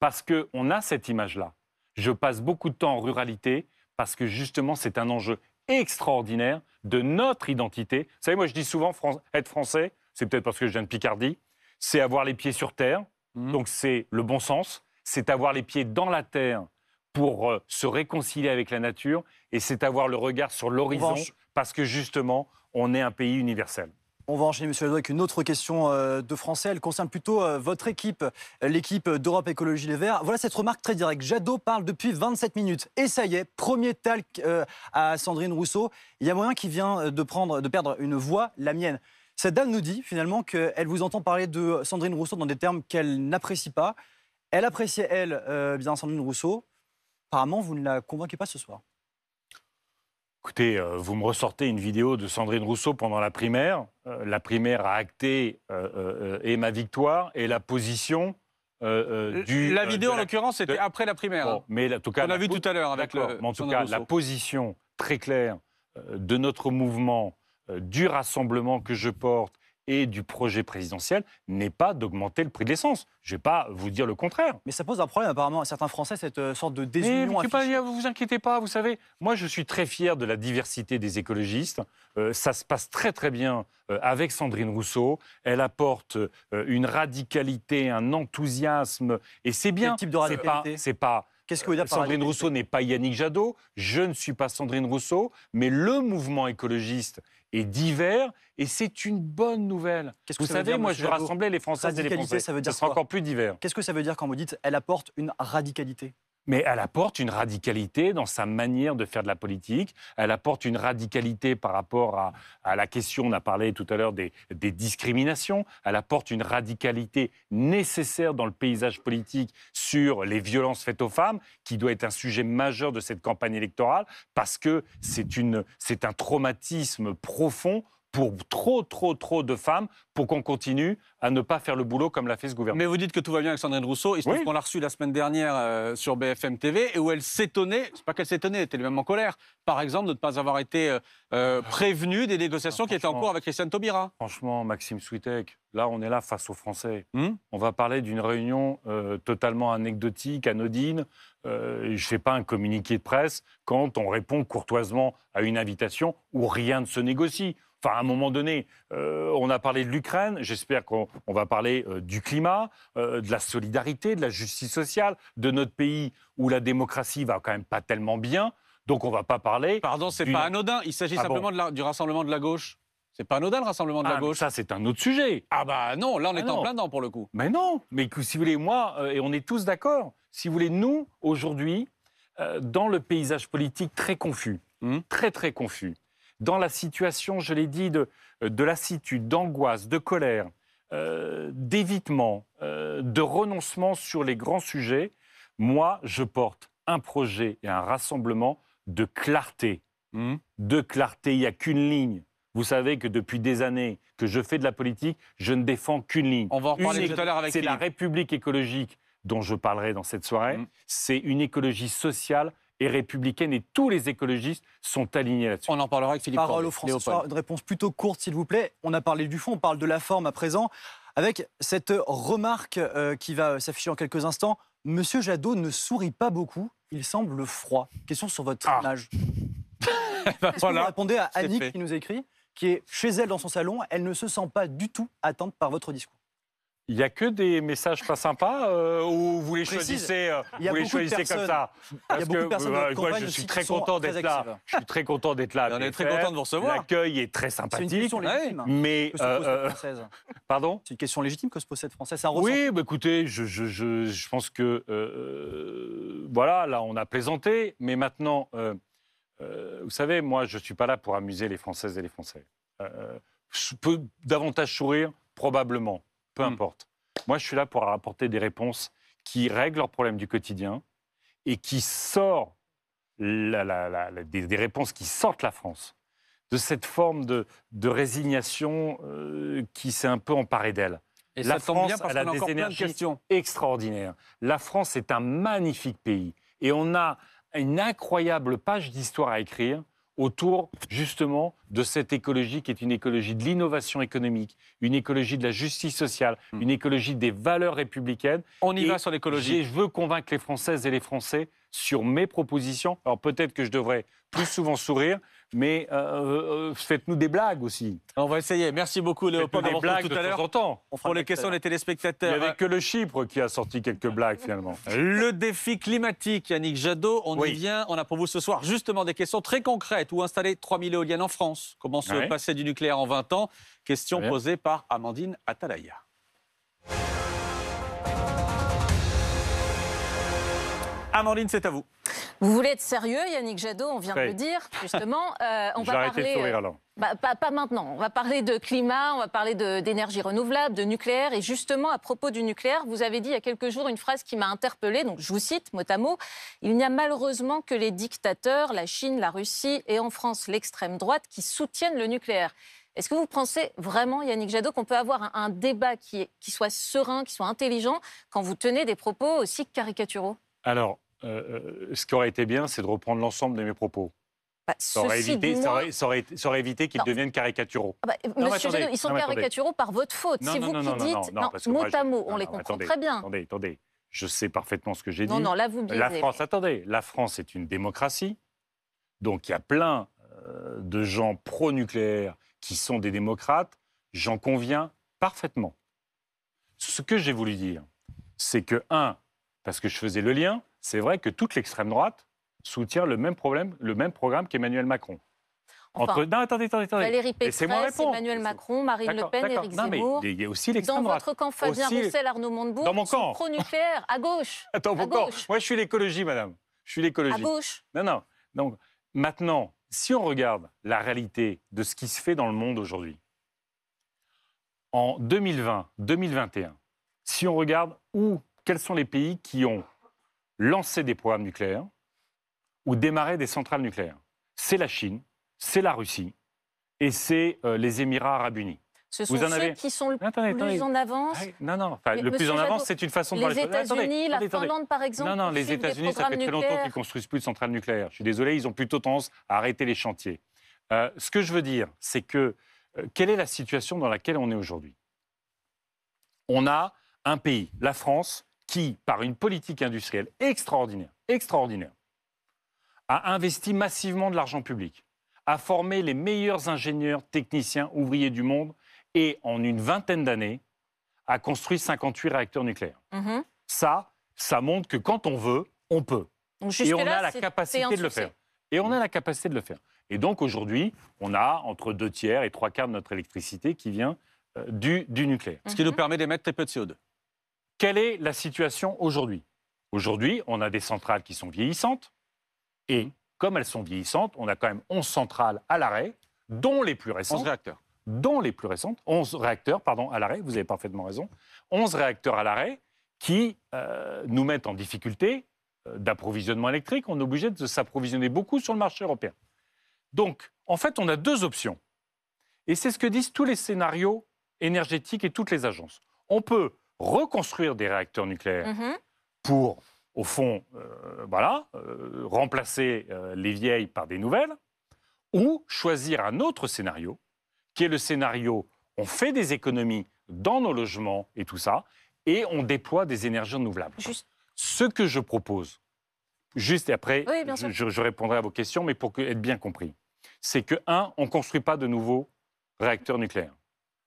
[SPEAKER 1] parce qu'on a cette image-là, je passe beaucoup de temps en ruralité, parce que justement, c'est un enjeu extraordinaire de notre identité. Vous savez, moi, je dis souvent, être français, c'est peut-être parce que je viens de Picardie, c'est avoir les pieds sur terre, mmh. donc c'est le bon sens, c'est avoir les pieds dans la terre pour euh, se réconcilier avec la nature, et c'est avoir le regard sur l'horizon, parce que justement, on est un pays universel.
[SPEAKER 4] On va enchaîner, Monsieur Jadot, avec une autre question euh, de français. Elle concerne plutôt euh, votre équipe, euh, l'équipe d'Europe Écologie Les Verts. Voilà cette remarque très directe. Jadot parle depuis 27 minutes. Et ça y est, premier talc à Sandrine Rousseau. Il y a moyen qui vient de, perdre une voix, la mienne. Cette dame nous dit finalement qu'elle vous entend parler de Sandrine Rousseau dans des termes qu'elle n'apprécie pas. Elle appréciait, elle, bien Sandrine Rousseau. Apparemment, vous ne la convainquez pas ce soir.
[SPEAKER 1] Écoutez, euh, vous me ressortez une vidéo de Sandrine Rousseau pendant la primaire. Euh, la primaire a acté euh, et ma victoire et la position du, la vidéo, en
[SPEAKER 5] l'occurrence, c'était après la primaire. Hein.
[SPEAKER 1] mais en tout cas, on l'a vu tout à l'heure avec en tout cas, la position très claire de notre mouvement, du rassemblement que je porte et du projet présidentiel n'est pas d'augmenter le prix de l'essence. Je ne vais pas vous dire le contraire. Mais ça pose un problème apparemment à certains Français, cette euh, sorte de désunion. Mais, pas, vous vous inquiétez pas, vous savez, moi je suis très fier de la diversité des écologistes. Euh, ça se passe très très bien euh, avec Sandrine Rousseau. Elle apporte une radicalité, un enthousiasme. Et c'est bien. Quel type de radicalité C'est pas Qu'est-ce que vous dire Sandrine Rousseau n'est pas Yannick Jadot, je ne suis pas Sandrine Rousseau, mais le mouvement écologiste et divers, et c'est une bonne nouvelle. que Vous savez, moi, je vais rassembler les Françaises et les Français. Ça veut dire sera encore plus divers.
[SPEAKER 4] Qu'est-ce que ça veut dire quand vous dites elle apporte une radicalité mais elle apporte une
[SPEAKER 1] radicalité dans sa manière de faire de la politique. Elle apporte une radicalité par rapport à, la question, on a parlé tout à l'heure des, discriminations. Elle apporte une radicalité nécessaire dans le paysage politique sur les violences faites aux femmes, qui doit être un sujet majeur de cette campagne électorale, parce que c'est un traumatisme profond pour trop, trop, trop de femmes pour qu'on continue à ne pas faire le boulot comme l'a fait ce
[SPEAKER 5] gouvernement. Mais vous dites que tout va bien avec Sandrine Rousseau. Il se oui. qu'on l'a reçue la semaine dernière euh, sur BFM TV et où elle s'étonnait, c'est pas qu'elle s'étonnait, elle était même en colère, par exemple, de ne pas avoir été euh, euh, prévenue des
[SPEAKER 1] négociations ah, qui étaient en cours avec Christiane Taubira. Franchement, Maxime Switek, là, on est là face aux Français. Hmm on va parler d'une réunion totalement anecdotique, anodine. je ne sais pas un communiqué de presse quand on répond courtoisement à une invitation où rien ne se négocie. Enfin, à un moment donné, euh, on a parlé de l'Ukraine, j'espère qu'on va parler euh, du climat, euh, de la solidarité, de la justice sociale, de notre pays où la démocratie va quand même pas tellement bien. Donc on va pas parler. Pardon, c'est pas anodin. Il s'agit ah simplement
[SPEAKER 5] du rassemblement de la gauche. C'est pas
[SPEAKER 1] anodin le rassemblement de la ah, gauche. Ça, c'est un autre sujet.
[SPEAKER 5] Ah bah non, là on ah est en plein dedans pour le coup. Mais
[SPEAKER 1] non, mais si vous voulez, moi, et on est tous d'accord, si vous voulez, nous, aujourd'hui, dans le paysage politique très confus, hmm. très très confus, dans la situation, je l'ai dit, de, euh, lassitude, d'angoisse, de colère, euh, d'évitement, euh, de renoncement sur les grands sujets, moi, je porte un projet et un rassemblement de clarté. Hmm. De clarté, il n'y a qu'une ligne. Vous savez que depuis des années que je fais de la politique, je ne défends qu'une ligne. On va en reparler tout à l'heure avec C'est la République écologique dont je parlerai dans cette soirée. Hmm. C'est une écologie sociale et républicaine et tous les écologistes sont alignés là-dessus. On en parlera avec Philippe. Parole aux Français. Une
[SPEAKER 4] réponse plutôt courte, s'il vous plaît. On a parlé du fond, on parle de la forme à présent, avec cette remarque euh, qui va s'afficher en quelques instants. Monsieur Jadot ne sourit pas beaucoup. Il semble froid. Question sur votre ah. image. *laughs* que ben vous répondez à Annick qui nous écrit, qui est chez elle dans son salon. Elle ne se sent pas du tout atteinte par votre discours. Il n'y a que des
[SPEAKER 1] messages pas sympas euh, ou vous les choisissez, euh, vous comme ça Parce que euh, moi, je suis très content d'être là. Je suis très content d'être là. on est très content de vous recevoir. L'accueil est très
[SPEAKER 4] sympathique. Hein. C'est une question légitime. Mais pardon C'est une question légitime que se pose cette française. Ça
[SPEAKER 1] oui, bah, écoutez, je, pense que voilà, là on a plaisanté, mais maintenant, vous savez, moi je suis pas là pour amuser les Françaises et les Français. je peux davantage sourire, probablement peu hmm. importe. Moi, je suis là pour apporter des réponses qui règlent leurs problèmes du quotidien et qui sortent la, la, des, réponses qui sortent la France de cette forme de, résignation euh, qui s'est un peu emparée d'elle. Et la ça France, bien a, des énergies extraordinaires. La France est un magnifique pays et on a une incroyable page d'histoire à écrire autour justement de cette écologie qui est une écologie de l'innovation économique, une écologie de la justice sociale, hmm. une écologie des valeurs républicaines. On y va sur l'écologie. Je veux convaincre les Françaises et les Français sur mes propositions. Alors peut-être que je devrais plus souvent sourire, mais euh, euh, euh, faites-nous des blagues aussi.
[SPEAKER 5] On va essayer. Merci beaucoup, Léopold. Des blagues tout à l'heure. Ah, les questions des téléspectateurs. Il n'y
[SPEAKER 1] avait que le Chypre qui a sorti quelques blagues, finalement. *laughs*
[SPEAKER 5] Le défi climatique, Yannick Jadot, on y vient. On a pour vous ce soir justement des questions très concrètes. Où installer 3000 éoliennes en France Comment se passer du nucléaire en 20 ans Question posée par Amandine Atalaya. Amandine, c'est à vous.
[SPEAKER 2] Vous voulez être sérieux, Yannick Jadot, on vient de le dire, justement. *laughs* Euh, on va parler, sourire, euh, alors. Bah, pas, maintenant. On va parler de climat, on va parler d'énergie renouvelable, de nucléaire. Et justement, à propos du nucléaire, vous avez dit il y a quelques jours une phrase qui m'a interpellée. Donc, je vous cite mot à mot. Il n'y a malheureusement que les dictateurs, la Chine, la Russie et en France l'extrême droite qui soutiennent le nucléaire. Est-ce que vous pensez vraiment, Yannick Jadot, qu'on peut avoir un, débat qui, qui soit serein, qui soit intelligent, quand vous tenez des propos aussi caricaturaux
[SPEAKER 1] Alors, euh, euh, ce qui aurait été bien, c'est de reprendre l'ensemble de mes propos. ça, aurait évité, qu'ils deviennent caricaturaux. Ah bah, monsieur ils sont caricaturaux
[SPEAKER 2] par votre faute. C'est vous qui dites mot à mot, on les comprend très bien.
[SPEAKER 1] Attendez, attendez, je sais parfaitement ce que j'ai dit. La France, attendez, la France est une démocratie, donc il y a plein euh, de gens pro-nucléaires qui sont des démocrates, j'en conviens parfaitement. Ce que j'ai voulu dire, c'est que, un, parce que je faisais le lien, c'est vrai que toute l'extrême droite soutient le même, problème, le même programme qu'Emmanuel Macron. Non, attendez, attendez, attendez. Valérie Pécresse, Emmanuel
[SPEAKER 2] Macron, Marine Le Pen, Éric Zemmour. il y a aussi l'extrême droite. Dans votre camp, Fabien Roussel, Arnaud Montebourg, Dans mon camp. pro-nucléaire, à gauche. Attends, *laughs* à Moi, je
[SPEAKER 1] suis l'écologie, madame. Je suis l'écologie. À gauche. Non, non. Donc, maintenant, si on regarde la réalité de ce qui se fait dans le monde aujourd'hui, en 2020, 2021, si on regarde où, quels sont les pays qui ont lancer des programmes nucléaires ou démarrer des centrales nucléaires. C'est la Chine, c'est la Russie et c'est euh, les Émirats arabes unis. Ce sont vous en avez...
[SPEAKER 2] qui sont le plus en avance. Ah,
[SPEAKER 1] non, non, le plus en avance, c'est une façon de parler. Les États-Unis, la Finlande,
[SPEAKER 2] par exemple. Non, non, les États-Unis, ça fait très longtemps qu'ils
[SPEAKER 1] construisent plus de centrales nucléaires. Je suis désolé, ils ont plutôt tendance à arrêter les chantiers. Euh, ce que je veux dire, c'est que euh, quelle est la situation dans laquelle on est aujourd'hui On a un pays, la France, qui, par une politique industrielle extraordinaire, extraordinaire, a investi massivement de l'argent public, a formé les meilleurs ingénieurs, techniciens, ouvriers du monde, et en une vingtaine d'années, a construit 58 réacteurs nucléaires. Mhm. Ça, ça montre que quand on veut, on peut. et on a la capacité de le faire. Et on a la capacité de le faire. Et donc aujourd'hui, on a entre deux tiers et trois quarts de notre électricité qui vient euh, du, du nucléaire. Ce qui nous mhm. permet d'émettre très peu de CO2. Quelle est la situation aujourd'hui Aujourd'hui, on a des centrales qui sont vieillissantes. Et mmh. comme elles sont vieillissantes, on a quand même 11 centrales à l'arrêt, dont les plus récentes. 11 réacteurs. Dont les plus récentes. 11 réacteurs, pardon, à l'arrêt, vous avez parfaitement raison. 11 réacteurs à l'arrêt qui euh, nous mettent en difficulté euh, d'approvisionnement électrique. On est obligé de s'approvisionner beaucoup sur le marché européen. Donc, en fait, on a deux options. Et c'est ce que disent tous les scénarios énergétiques et toutes les agences. On peut reconstruire des réacteurs nucléaires mhm. pour, au fond, euh, voilà, euh, remplacer euh, les vieilles par des nouvelles, ou choisir un autre scénario, qui est le scénario on fait des économies dans nos logements et tout ça, et on déploie des énergies renouvelables. Ce que je propose, juste après, je, répondrai à vos questions, mais pour être bien compris, c'est que, un, on ne construit pas de nouveaux réacteurs nucléaires.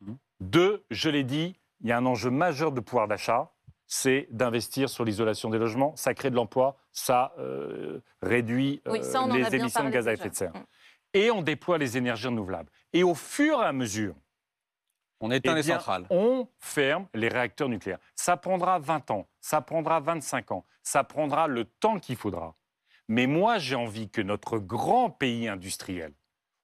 [SPEAKER 1] Mhm. Deux, je l'ai dit, il y a un enjeu majeur de pouvoir d'achat, c'est d'investir sur l'isolation des logements. Ça crée de l'emploi, ça euh, réduit euh, les émissions de gaz à effet de serre. Mm. Et on déploie les énergies renouvelables. Et au fur et à mesure, on éteint eh les centrales. On ferme les réacteurs nucléaires. Ça prendra 20 ans, ça prendra 25 ans, ça prendra le temps qu'il faudra. Mais moi, j'ai envie que notre grand pays industriel,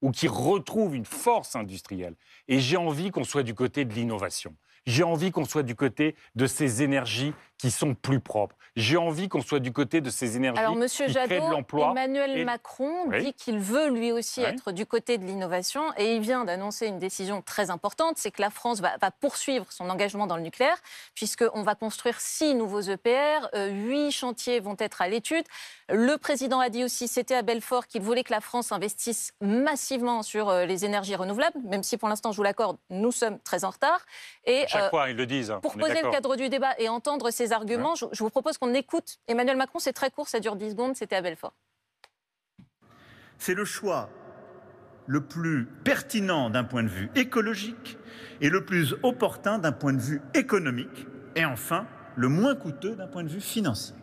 [SPEAKER 1] ou qui retrouve une force industrielle, et j'ai envie qu'on soit du côté de l'innovation. J'ai envie qu'on soit du côté de ces énergies qui sont plus propres. J'ai envie qu'on soit du côté de ces énergies Alors, Monsieur qui créent de l'emploi. Emmanuel
[SPEAKER 2] Macron dit qu'il veut lui aussi être du côté de l'innovation et il vient d'annoncer une décision très importante, c'est que la France va, poursuivre son engagement dans le nucléaire puisqu'on va construire six nouveaux EPR, euh, huit chantiers vont être à l'étude. Le président a dit aussi, c'était à Belfort, qu'il voulait que la France investisse massivement sur euh, les énergies renouvelables, même si pour l'instant, je vous l'accorde, nous sommes très en retard. Et, Chaque euh, fois, ils le disent. Hein, pour poser le cadre du débat et entendre ces arguments. Je, vous propose qu'on écoute Emmanuel Macron. C'est très court, ça dure 10 secondes. C'était à Belfort.
[SPEAKER 1] C'est le choix le plus pertinent d'un point de vue écologique et le plus opportun d'un point de vue économique et enfin le moins coûteux d'un point de vue financier.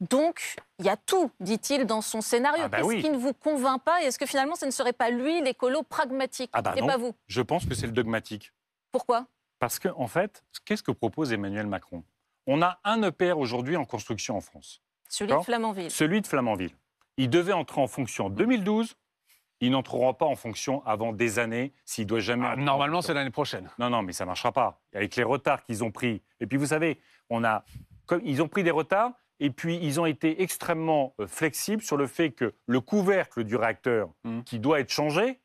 [SPEAKER 1] Donc, il y a
[SPEAKER 2] tout, dit-il, dans son scénario. Ah bah ce qui ne vous convainc pas Est-ce que finalement, ce ne serait pas lui, l'écolo pragmatique ah bah et pas vous
[SPEAKER 1] Je pense que c'est le dogmatique. Pourquoi parce qu'en en fait, qu'est-ce que propose Emmanuel Macron On a un EPR aujourd'hui en construction en France. Celui de Flamanville. Celui de Flamanville. Il devait entrer en fonction en 2012. Il n'entrera pas en fonction avant des années s'il doit jamais. Ah, normalement, c'est l'année prochaine. Non, non, mais ça ne marchera pas. Avec les retards qu'ils ont pris. Et puis, vous savez, on a, ils ont pris des retards et puis ils ont été extrêmement euh, flexibles sur le fait que le couvercle du réacteur hum. qui doit être changé,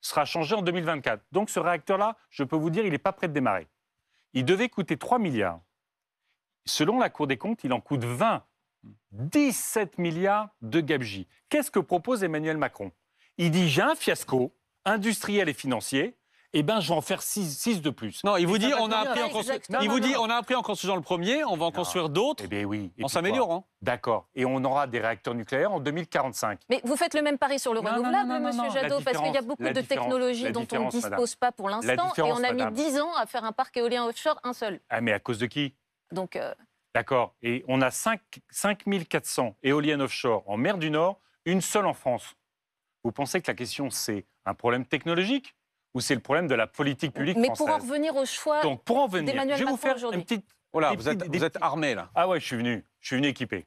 [SPEAKER 1] sera changé en 2024. Donc ce réacteur-là, je peux vous dire, il n'est pas prêt de démarrer. Il devait coûter 3 milliards. Selon la Cour des comptes, il en coûte 20. 17 milliards de gabegie. Qu'est-ce que propose Emmanuel Macron Il dit j'ai un fiasco industriel et financier, eh ben, je vais en faire 6 de plus. Non, il vous, dit on, a appris en vous on a appris en construisant le premier, on va en construire d'autres. Eh bien oui. en s'améliorant. D'accord. Et on aura des réacteurs nucléaires en 2045.
[SPEAKER 2] Mais vous faites le même pari sur le renouvelable, monsieur Jadot, parce qu'il y a beaucoup de technologies dont on ne dispose pas pour l'instant. Et on a mis 10 ans à faire un parc éolien offshore, un seul.
[SPEAKER 1] Ah, mais à cause de qui Donc. Euh, D'accord. Et on a 5400 éoliennes offshore en mer du Nord, une seule en France. Vous pensez que la question, c'est un problème technologique ou c'est le problème de la politique publique Mais pour en
[SPEAKER 2] revenir au choix Donc, pour en venir, d'Emmanuel Je vais vous faire
[SPEAKER 1] une petite... Oh vous êtes, armé là. Ah ouais, je suis venu, je suis venu équipé.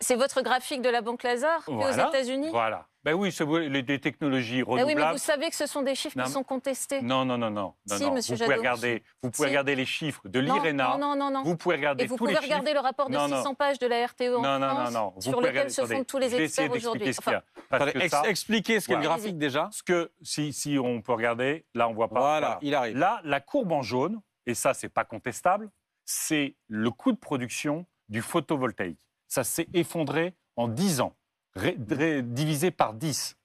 [SPEAKER 2] C'est votre graphique de la Banque Lazare aux États-Unis
[SPEAKER 1] Voilà. Ben oui, des technologies ben renouvelables. mais vous
[SPEAKER 2] savez que ce sont des chiffres qui sont contestés.
[SPEAKER 1] Non, non, non, si, vous, pouvez regarder, vous pouvez regarder les chiffres de l'IRENA. Non, non, non, Vous pouvez regarder Et vous pouvez regarder le rapport de 600
[SPEAKER 2] pages de la RTE en France sur lequel se font tous les experts aujourd'hui.
[SPEAKER 1] expliquez ce qu'est le graphique déjà. Ce que, si, on peut regarder, là on voit pas. Voilà, il arrive. Là, la courbe en jaune, et ça c'est pas contestable, c'est le coût de production du photovoltaïque. Ça s'est effondré en 10 ans divisé par 10.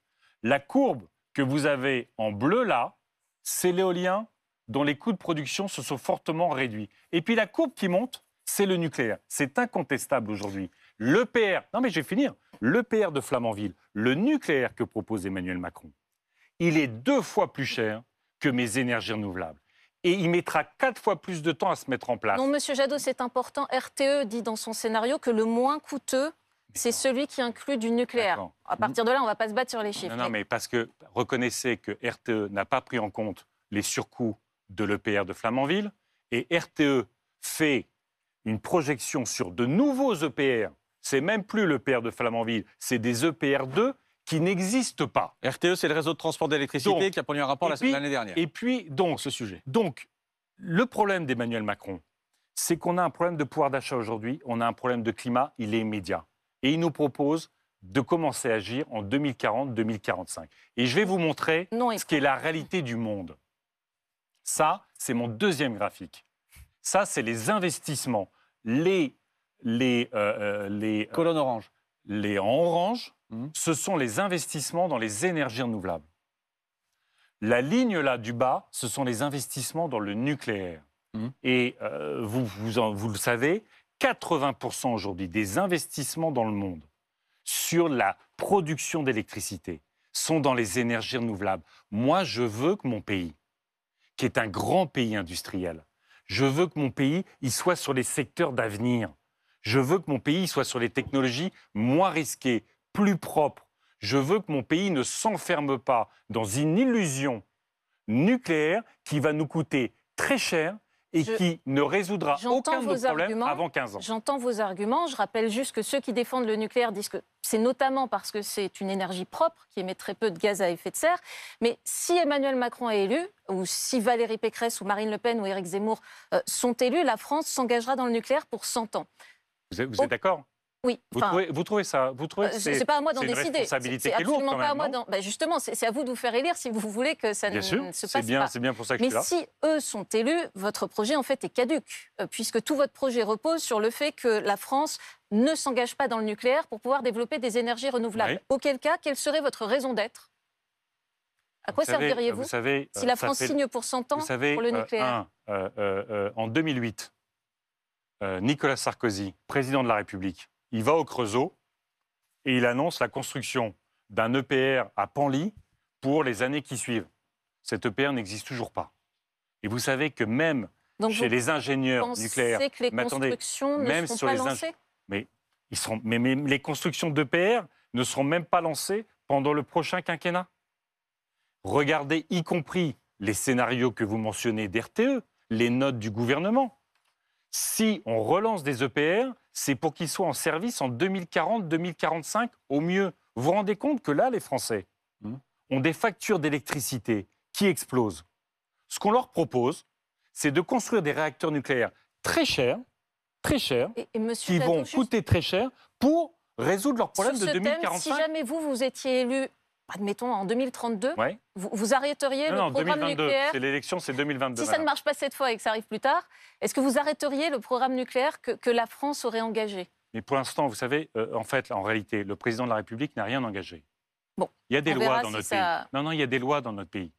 [SPEAKER 1] La courbe que vous avez en bleu là, c'est l'éolien dont les coûts de production se sont fortement réduits. Et puis la courbe qui monte, c'est le nucléaire. C'est incontestable aujourd'hui. L'EPR, non mais je vais finir, l'EPR de Flamanville, le nucléaire que propose Emmanuel Macron, il est deux fois plus cher que mes énergies renouvelables. Et il mettra quatre fois plus de temps à se mettre en place. Non,
[SPEAKER 2] Monsieur Jadot, c'est important. RTE dit dans son scénario que le moins coûteux c'est celui qui inclut du nucléaire. À mhm. partir de là, on ne va pas se battre sur les chiffres. Non,
[SPEAKER 1] mais parce que reconnaissez que RTE n'a pas pris en compte les surcoûts de l'EPR de Flamanville et RTE fait une projection sur de nouveaux EPR. C'est même plus l'EPR de Flamanville, c'est des EPR 2 qui n'existent pas. RTE, c'est le réseau de transport d'électricité qui a produit un rapport l'année dernière. Et puis, donc, ce sujet. Donc, le problème d'Emmanuel Macron, c'est qu'on a un problème de pouvoir d'achat aujourd'hui, on a un problème de climat, il est immédiat. Et il nous propose de commencer à agir en 2040-2045. Et je vais vous montrer ce qui est la réalité du monde. Ça, c'est mon deuxième graphique. Ça, c'est les investissements. Les, les, euh, euh, les euh, colonnes orange. Les en orange, hum. ce sont les investissements dans les énergies renouvelables. La ligne là du bas, ce sont les investissements dans le nucléaire. Hum. Et vous le savez, 80% aujourd'hui des investissements dans le monde sur la production d'électricité sont dans les énergies renouvelables. Moi, je veux que mon pays, qui est un grand pays industriel, je veux que mon pays il soit sur les secteurs d'avenir. Je veux que mon pays soit sur les technologies moins risquées, plus propres. Je veux que mon pays ne s'enferme pas dans une illusion nucléaire qui va nous coûter très cher et qui ne résoudra aucun de nos problèmes avant 15 ans.
[SPEAKER 2] J'entends vos arguments. Je rappelle juste que ceux qui défendent le nucléaire disent que c'est notamment parce que c'est une énergie propre qui émet très peu de gaz à effet de serre. Mais si Emmanuel Macron est élu, ou si Valérie Pécresse ou Marine Le Pen ou Éric Zemmour euh, sont élus, la France s'engagera dans le nucléaire pour 100 ans.
[SPEAKER 1] Vous êtes d'accord
[SPEAKER 2] oui. Vous, trouvez,
[SPEAKER 1] vous trouvez, ça Vous trouvez euh, c'est pas à moi d'en décider. Bah, c'est à
[SPEAKER 2] justement, c'est à vous de vous faire élire si vous voulez que ça ne, se passe bien, pas. C'est bien pour ça que Mais je suis là. si eux sont élus, votre projet en fait est caduque, euh, puisque tout votre projet repose sur le fait que la France ne s'engage pas dans le nucléaire pour pouvoir développer des énergies renouvelables. Auquel cas, quelle serait votre raison d'être à quoi serviriez-vous si la euh, France signe pour 100 ans pour le nucléaire
[SPEAKER 1] En 2008, Nicolas Sarkozy, président de la République, il va au Creusot et il annonce la construction d'un EPR à Panly pour les années qui suivent. Cet EPR n'existe toujours pas. Et vous savez que même chez les ingénieurs nucléaires, que les même sur les mais, ils mais les constructions d'EPR ne seront même pas lancées pendant le prochain quinquennat. Regardez y compris les scénarios que vous mentionnez d'RTE, les notes du gouvernement si on relance des EPR, c'est pour qu'ils soient en service en 2040-2045 au mieux. Vous vous rendez compte que là, les Français hmm. ont des factures d'électricité qui explosent. Ce qu'on leur propose, c'est de construire des réacteurs nucléaires très chers, très chers, et, qui vont coûter très cher pour résoudre leur problème de 2045. si
[SPEAKER 2] jamais vous, vous étiez élu admettons, en 2032, vous, arrêteriez le programme 2022, nucléaire C'est
[SPEAKER 1] l'élection, c'est 2022. Si ça ne
[SPEAKER 2] marche pas cette fois et que ça arrive plus tard, est-ce que vous arrêteriez le programme nucléaire que, la France aurait engagé
[SPEAKER 1] Mais pour l'instant, vous savez, euh, en fait, en réalité, le président de la République n'a rien engagé. Bon, il y a des lois dans notre pays. Non, non, il y a des lois dans notre pays.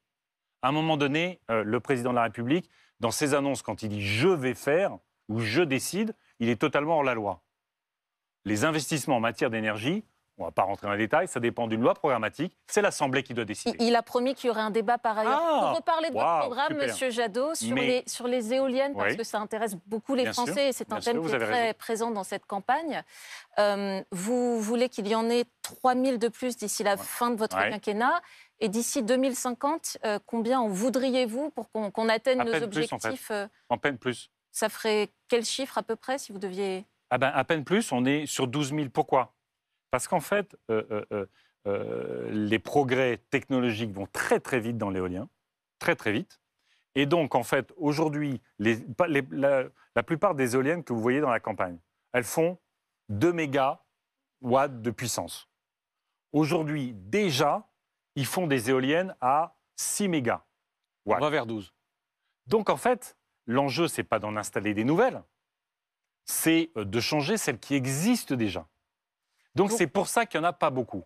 [SPEAKER 1] À un moment donné, euh, le président de la République, dans ses annonces, quand il dit je vais faire ou je décide, il est totalement hors la loi. Les investissements en matière d'énergie on ne va pas rentrer dans les détails, ça dépend d'une loi programmatique, c'est l'Assemblée qui doit décider.
[SPEAKER 2] Il, a promis qu'il y aurait un débat par ailleurs. Ah, Pour reparler de votre programme, M. Monsieur Jadot, sur, les, sur les éoliennes, parce que ça intéresse beaucoup les Français et c'est un thème qui est très présent dans cette campagne. Euh, vous voulez qu'il y en ait 000 de plus d'ici la fin de votre quinquennat et d'ici 2050, euh, combien en voudriez-vous pour qu'on atteigne nos objectifs euh
[SPEAKER 1] en, peine plus.
[SPEAKER 2] Ça ferait quel chiffre à peu près si vous deviez...
[SPEAKER 1] Ah ben, à peine plus, on est sur 12 000. Pourquoi parce qu'en fait, euh, euh, euh, les progrès technologiques vont très très vite dans l'éolien, très très vite. Et donc, en fait, aujourd'hui, la, la, plupart des éoliennes que vous voyez dans la campagne, elles font 2 mégawatts de puissance. Aujourd'hui, déjà, ils font des éoliennes à 6 mégawatts. On va vers 12. Donc, en fait, l'enjeu, ce n'est pas d'en installer des nouvelles, c'est de changer celles qui existent déjà. Donc c'est pour ça qu'il n'y en a pas beaucoup.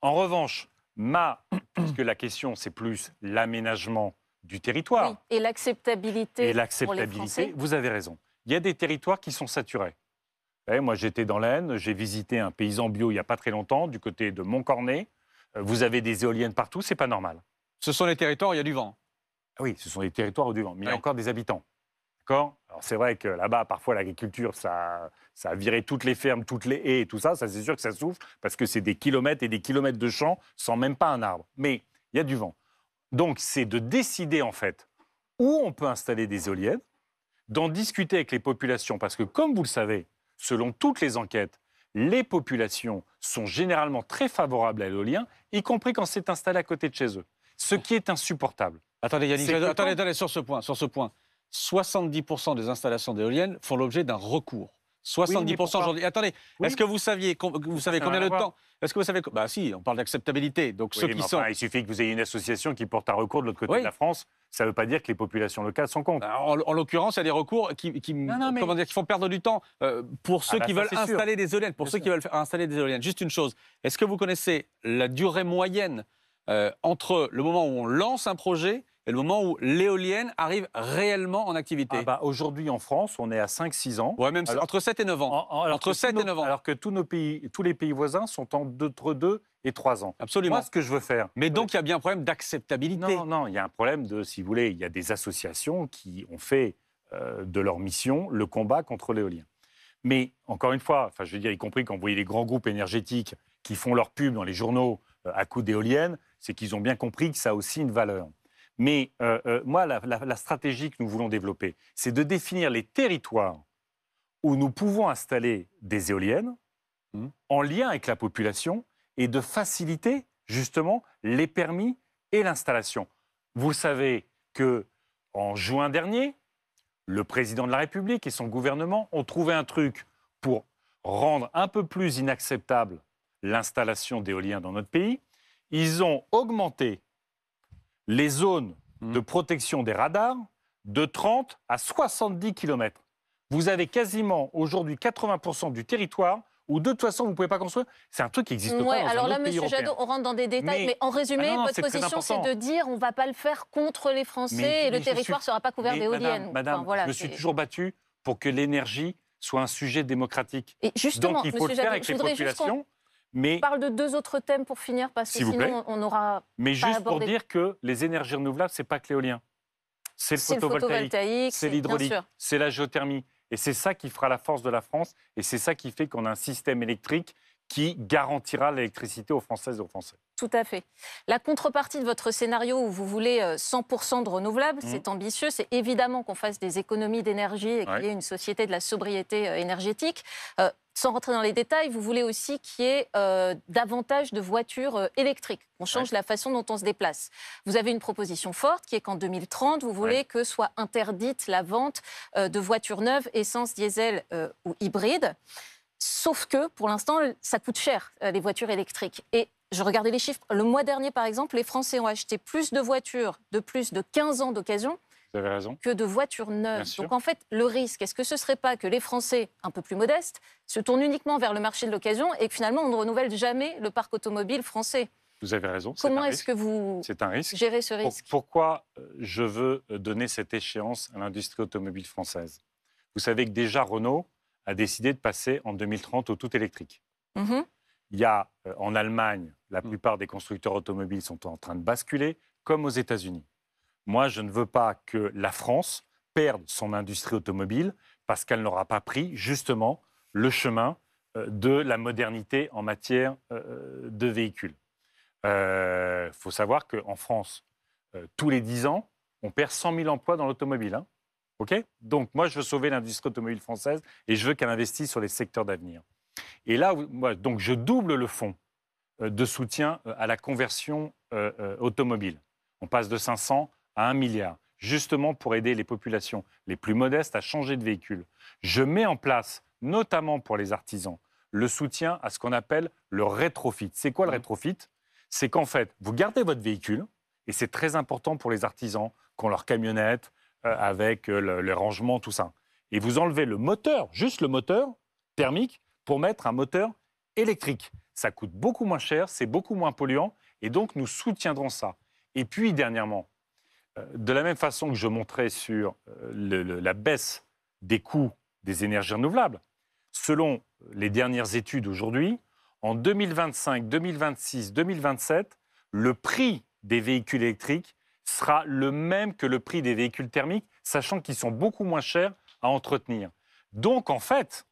[SPEAKER 1] En revanche, ma, *clears throat* puisque la question c'est plus l'aménagement du territoire.
[SPEAKER 2] et l'acceptabilité. Et l'acceptabilité,
[SPEAKER 1] vous avez raison. Il y a des territoires qui sont saturés. Et eh, moi j'étais dans l'Aisne, j'ai visité un paysan bio il n'y a pas très longtemps, du côté de Montcornet. Euh, vous avez des éoliennes partout, c'est pas normal. Ce sont les territoires où il y a du vent. Oui, ce sont des territoires où il y a du vent, mais il y a encore des habitants. Alors c'est vrai que là-bas, parfois, l'agriculture, ça, ça a viré toutes les fermes, toutes les haies et tout ça. Ça, c'est sûr que ça souffle parce que c'est des kilomètres et des kilomètres de champs sans même pas un arbre. Mais il y a du vent. Donc, c'est de décider, en fait, où on peut installer des éoliennes, d'en discuter avec les populations parce que, comme vous le savez, selon toutes les enquêtes, les populations sont généralement très favorables à l'éolien, y compris quand c'est installé à côté de chez eux. Ce qui est insupportable. Attendez, Yannick, attendez, attendez, sur ce point, sur ce point. 70% des installations
[SPEAKER 5] d'éoliennes font l'objet d'un recours. 70% aujourd'hui. Attendez, est-ce que vous saviez, vous savez combien de temps
[SPEAKER 1] Est-ce que vous savez Bah si, on parle d'acceptabilité. Donc ceux qui sont... il suffit que vous ayez une association qui porte un recours de l'autre côté de la France. Ça ne veut pas dire que les populations locales sont contre. Bah,
[SPEAKER 5] en, l'occurrence, il y a des recours qui, font perdre du temps euh, pour ah ceux bah qui veulent installer des éoliennes. Pour ceux qui veulent installer des éoliennes. Juste une chose. Est-ce que vous connaissez la durée moyenne euh, entre le moment où on lance un projet c'est le moment où l'éolienne arrive réellement en activité ah bah,
[SPEAKER 1] Aujourd'hui, en France, on est à 5-6 ans.
[SPEAKER 5] Ouais, même entre 7 et 9 ans. entre 7 et 9 ans. Alors que tous, nos pays, tous les pays voisins
[SPEAKER 1] sont en, entre 2 et 3 ans. Absolument. C'est ce que je veux faire. Mais donc, euh, il y a bien un problème d'acceptabilité. Non, non, il y a un problème de, si vous voulez, il y a des associations qui ont fait euh, de leur mission le combat contre l'éolien. Mais encore une fois, enfin, je veux dire, y compris quand vous voyez les grands groupes énergétiques qui font leur pub dans les journaux euh, à coup d'éoliennes, c'est qu'ils ont bien compris que ça a aussi une valeur. Mais euh, euh, moi, la, stratégie que nous voulons développer, c'est de définir les territoires où nous pouvons installer des éoliennes hmm. en lien avec la population et de faciliter justement les permis et l'installation. Vous savez que en juin dernier, le président de la République et son gouvernement ont trouvé un truc pour rendre un peu plus inacceptable l'installation d'éoliens dans notre pays. Ils ont augmenté les zones de mm. protection des radars de 30 à 70 km. Vous avez quasiment aujourd'hui 80% du territoire où de toute façon vous ne pouvez pas construire. C'est un truc qui existe pas dans Alors là, M. Jadot,
[SPEAKER 2] on rentre dans des détails, mais, en résumé, ah votre position, c'est de dire on ne va pas le faire contre les Français et le territoire ne sera pas couvert d'éoliennes. Madame, je me suis toujours
[SPEAKER 1] battu pour que l'énergie soit un sujet démocratique. Et justement, Donc il faut le faire avec les populations. Mais, parle
[SPEAKER 2] de deux autres thèmes pour finir, parce que sinon on aura Mais juste pour dire
[SPEAKER 1] que les énergies renouvelables, c'est pas que l'éolien. C'est le photovoltaïque, c'est l'hydraulique, c'est la géothermie. Et c'est ça qui fera la force de la France, et c'est ça qui fait qu'on a un système électrique qui garantira l'électricité aux Françaises et aux Français.
[SPEAKER 2] Tout à fait. La contrepartie de votre scénario où vous voulez 100% euh, de renouvelables, mhm. c'est ambitieux, c'est évidemment qu'on fasse des économies d'énergie et qu'il y ait une société de la sobriété euh, énergétique. Euh, sans rentrer dans les détails, vous voulez aussi qu'il y ait davantage de voitures électriques. On change la façon dont on se déplace. Vous avez une proposition forte qui est qu'en 2030, vous voulez que soit interdite la vente de voitures neuves, essence, diesel ou hybride. Sauf que, pour l'instant, ça coûte cher, euh, les voitures électriques. Et je regardais les chiffres. Le mois dernier, par exemple, les Français ont acheté plus de voitures de plus de 15 ans d'occasion que de voitures neuves. Donc en fait, le risque, est-ce que ce ne serait pas que les Français un peu plus modestes se tournent uniquement vers le marché de l'occasion et que finalement on ne renouvelle jamais le parc automobile français
[SPEAKER 1] Vous avez raison. Comment est-ce que vous gérez ce risque Pourquoi euh, je veux donner cette échéance à l'industrie automobile française Vous savez que déjà Renault a décidé de passer en 2030 au tout électrique. Mm-hmm. Il y a euh, en Allemagne, la mm. plupart des constructeurs automobiles sont en train de basculer, comme aux États-Unis. Moi, je ne veux pas que la France perde son industrie automobile parce qu'elle n'aura pas pris justement le chemin euh, de la modernité en matière euh, de véhicules. Il faut savoir qu'en France, tous les 10 ans, on perd 100 000 emplois dans l'automobile. Hein. Donc, moi, je veux sauver l'industrie automobile française et je veux qu'elle investisse sur les secteurs d'avenir. Et là, donc, je double le fonds euh, de soutien euh, à la conversion euh, automobile. On passe de 500 à 1 milliard, justement pour aider les populations les plus modestes à changer de véhicule. Je mets en place, notamment pour les artisans, le soutien à ce qu'on appelle le rétrofit. C'est quoi le mmh. rétrofit C'est qu'en fait, vous gardez votre véhicule, et c'est très important pour les artisans qui ont leur camionnette, euh, avec euh, le, rangements, rangement, tout ça. Et vous enlevez le moteur, juste le moteur thermique, pour mettre un moteur électrique. Ça coûte beaucoup moins cher, c'est beaucoup moins polluant, et donc nous soutiendrons ça. Et puis, dernièrement, euh, de la même façon que je montrais sur la baisse des coûts des énergies renouvelables, selon les dernières études aujourd'hui, en 2025, 2026, 2027, le prix des véhicules électriques sera le même que le prix des véhicules thermiques, sachant qu'ils sont beaucoup moins chers à entretenir. Donc, en fait,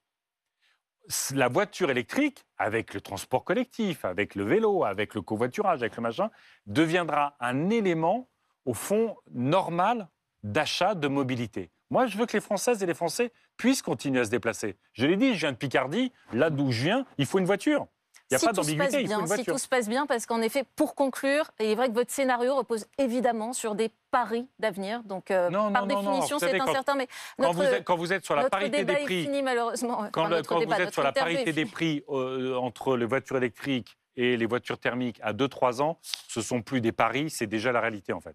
[SPEAKER 1] la voiture électrique, avec le transport collectif, avec le vélo, avec le covoiturage, avec le machin, deviendra un élément, au fond, normal d'achat de mobilité. Moi, je veux que les Françaises et les Français puissent continuer à se déplacer. Je l'ai dit, je viens de Picardie, là d'où je viens, il faut une voiture. Il n'y a pas d'ambiguïté. Si tout se
[SPEAKER 2] passe bien, parce qu'en effet, pour conclure, il est vrai que votre scénario repose évidemment sur des paris d'avenir. Donc, euh, par définition, c'est incertain. Quand, mais quand, vous êtes, sur la parité des prix, malheureusement. Quand, vous êtes sur la parité des
[SPEAKER 1] prix entre les voitures électriques et les voitures thermiques à 2-3 ans, ce sont plus des paris, c'est déjà la réalité en fait.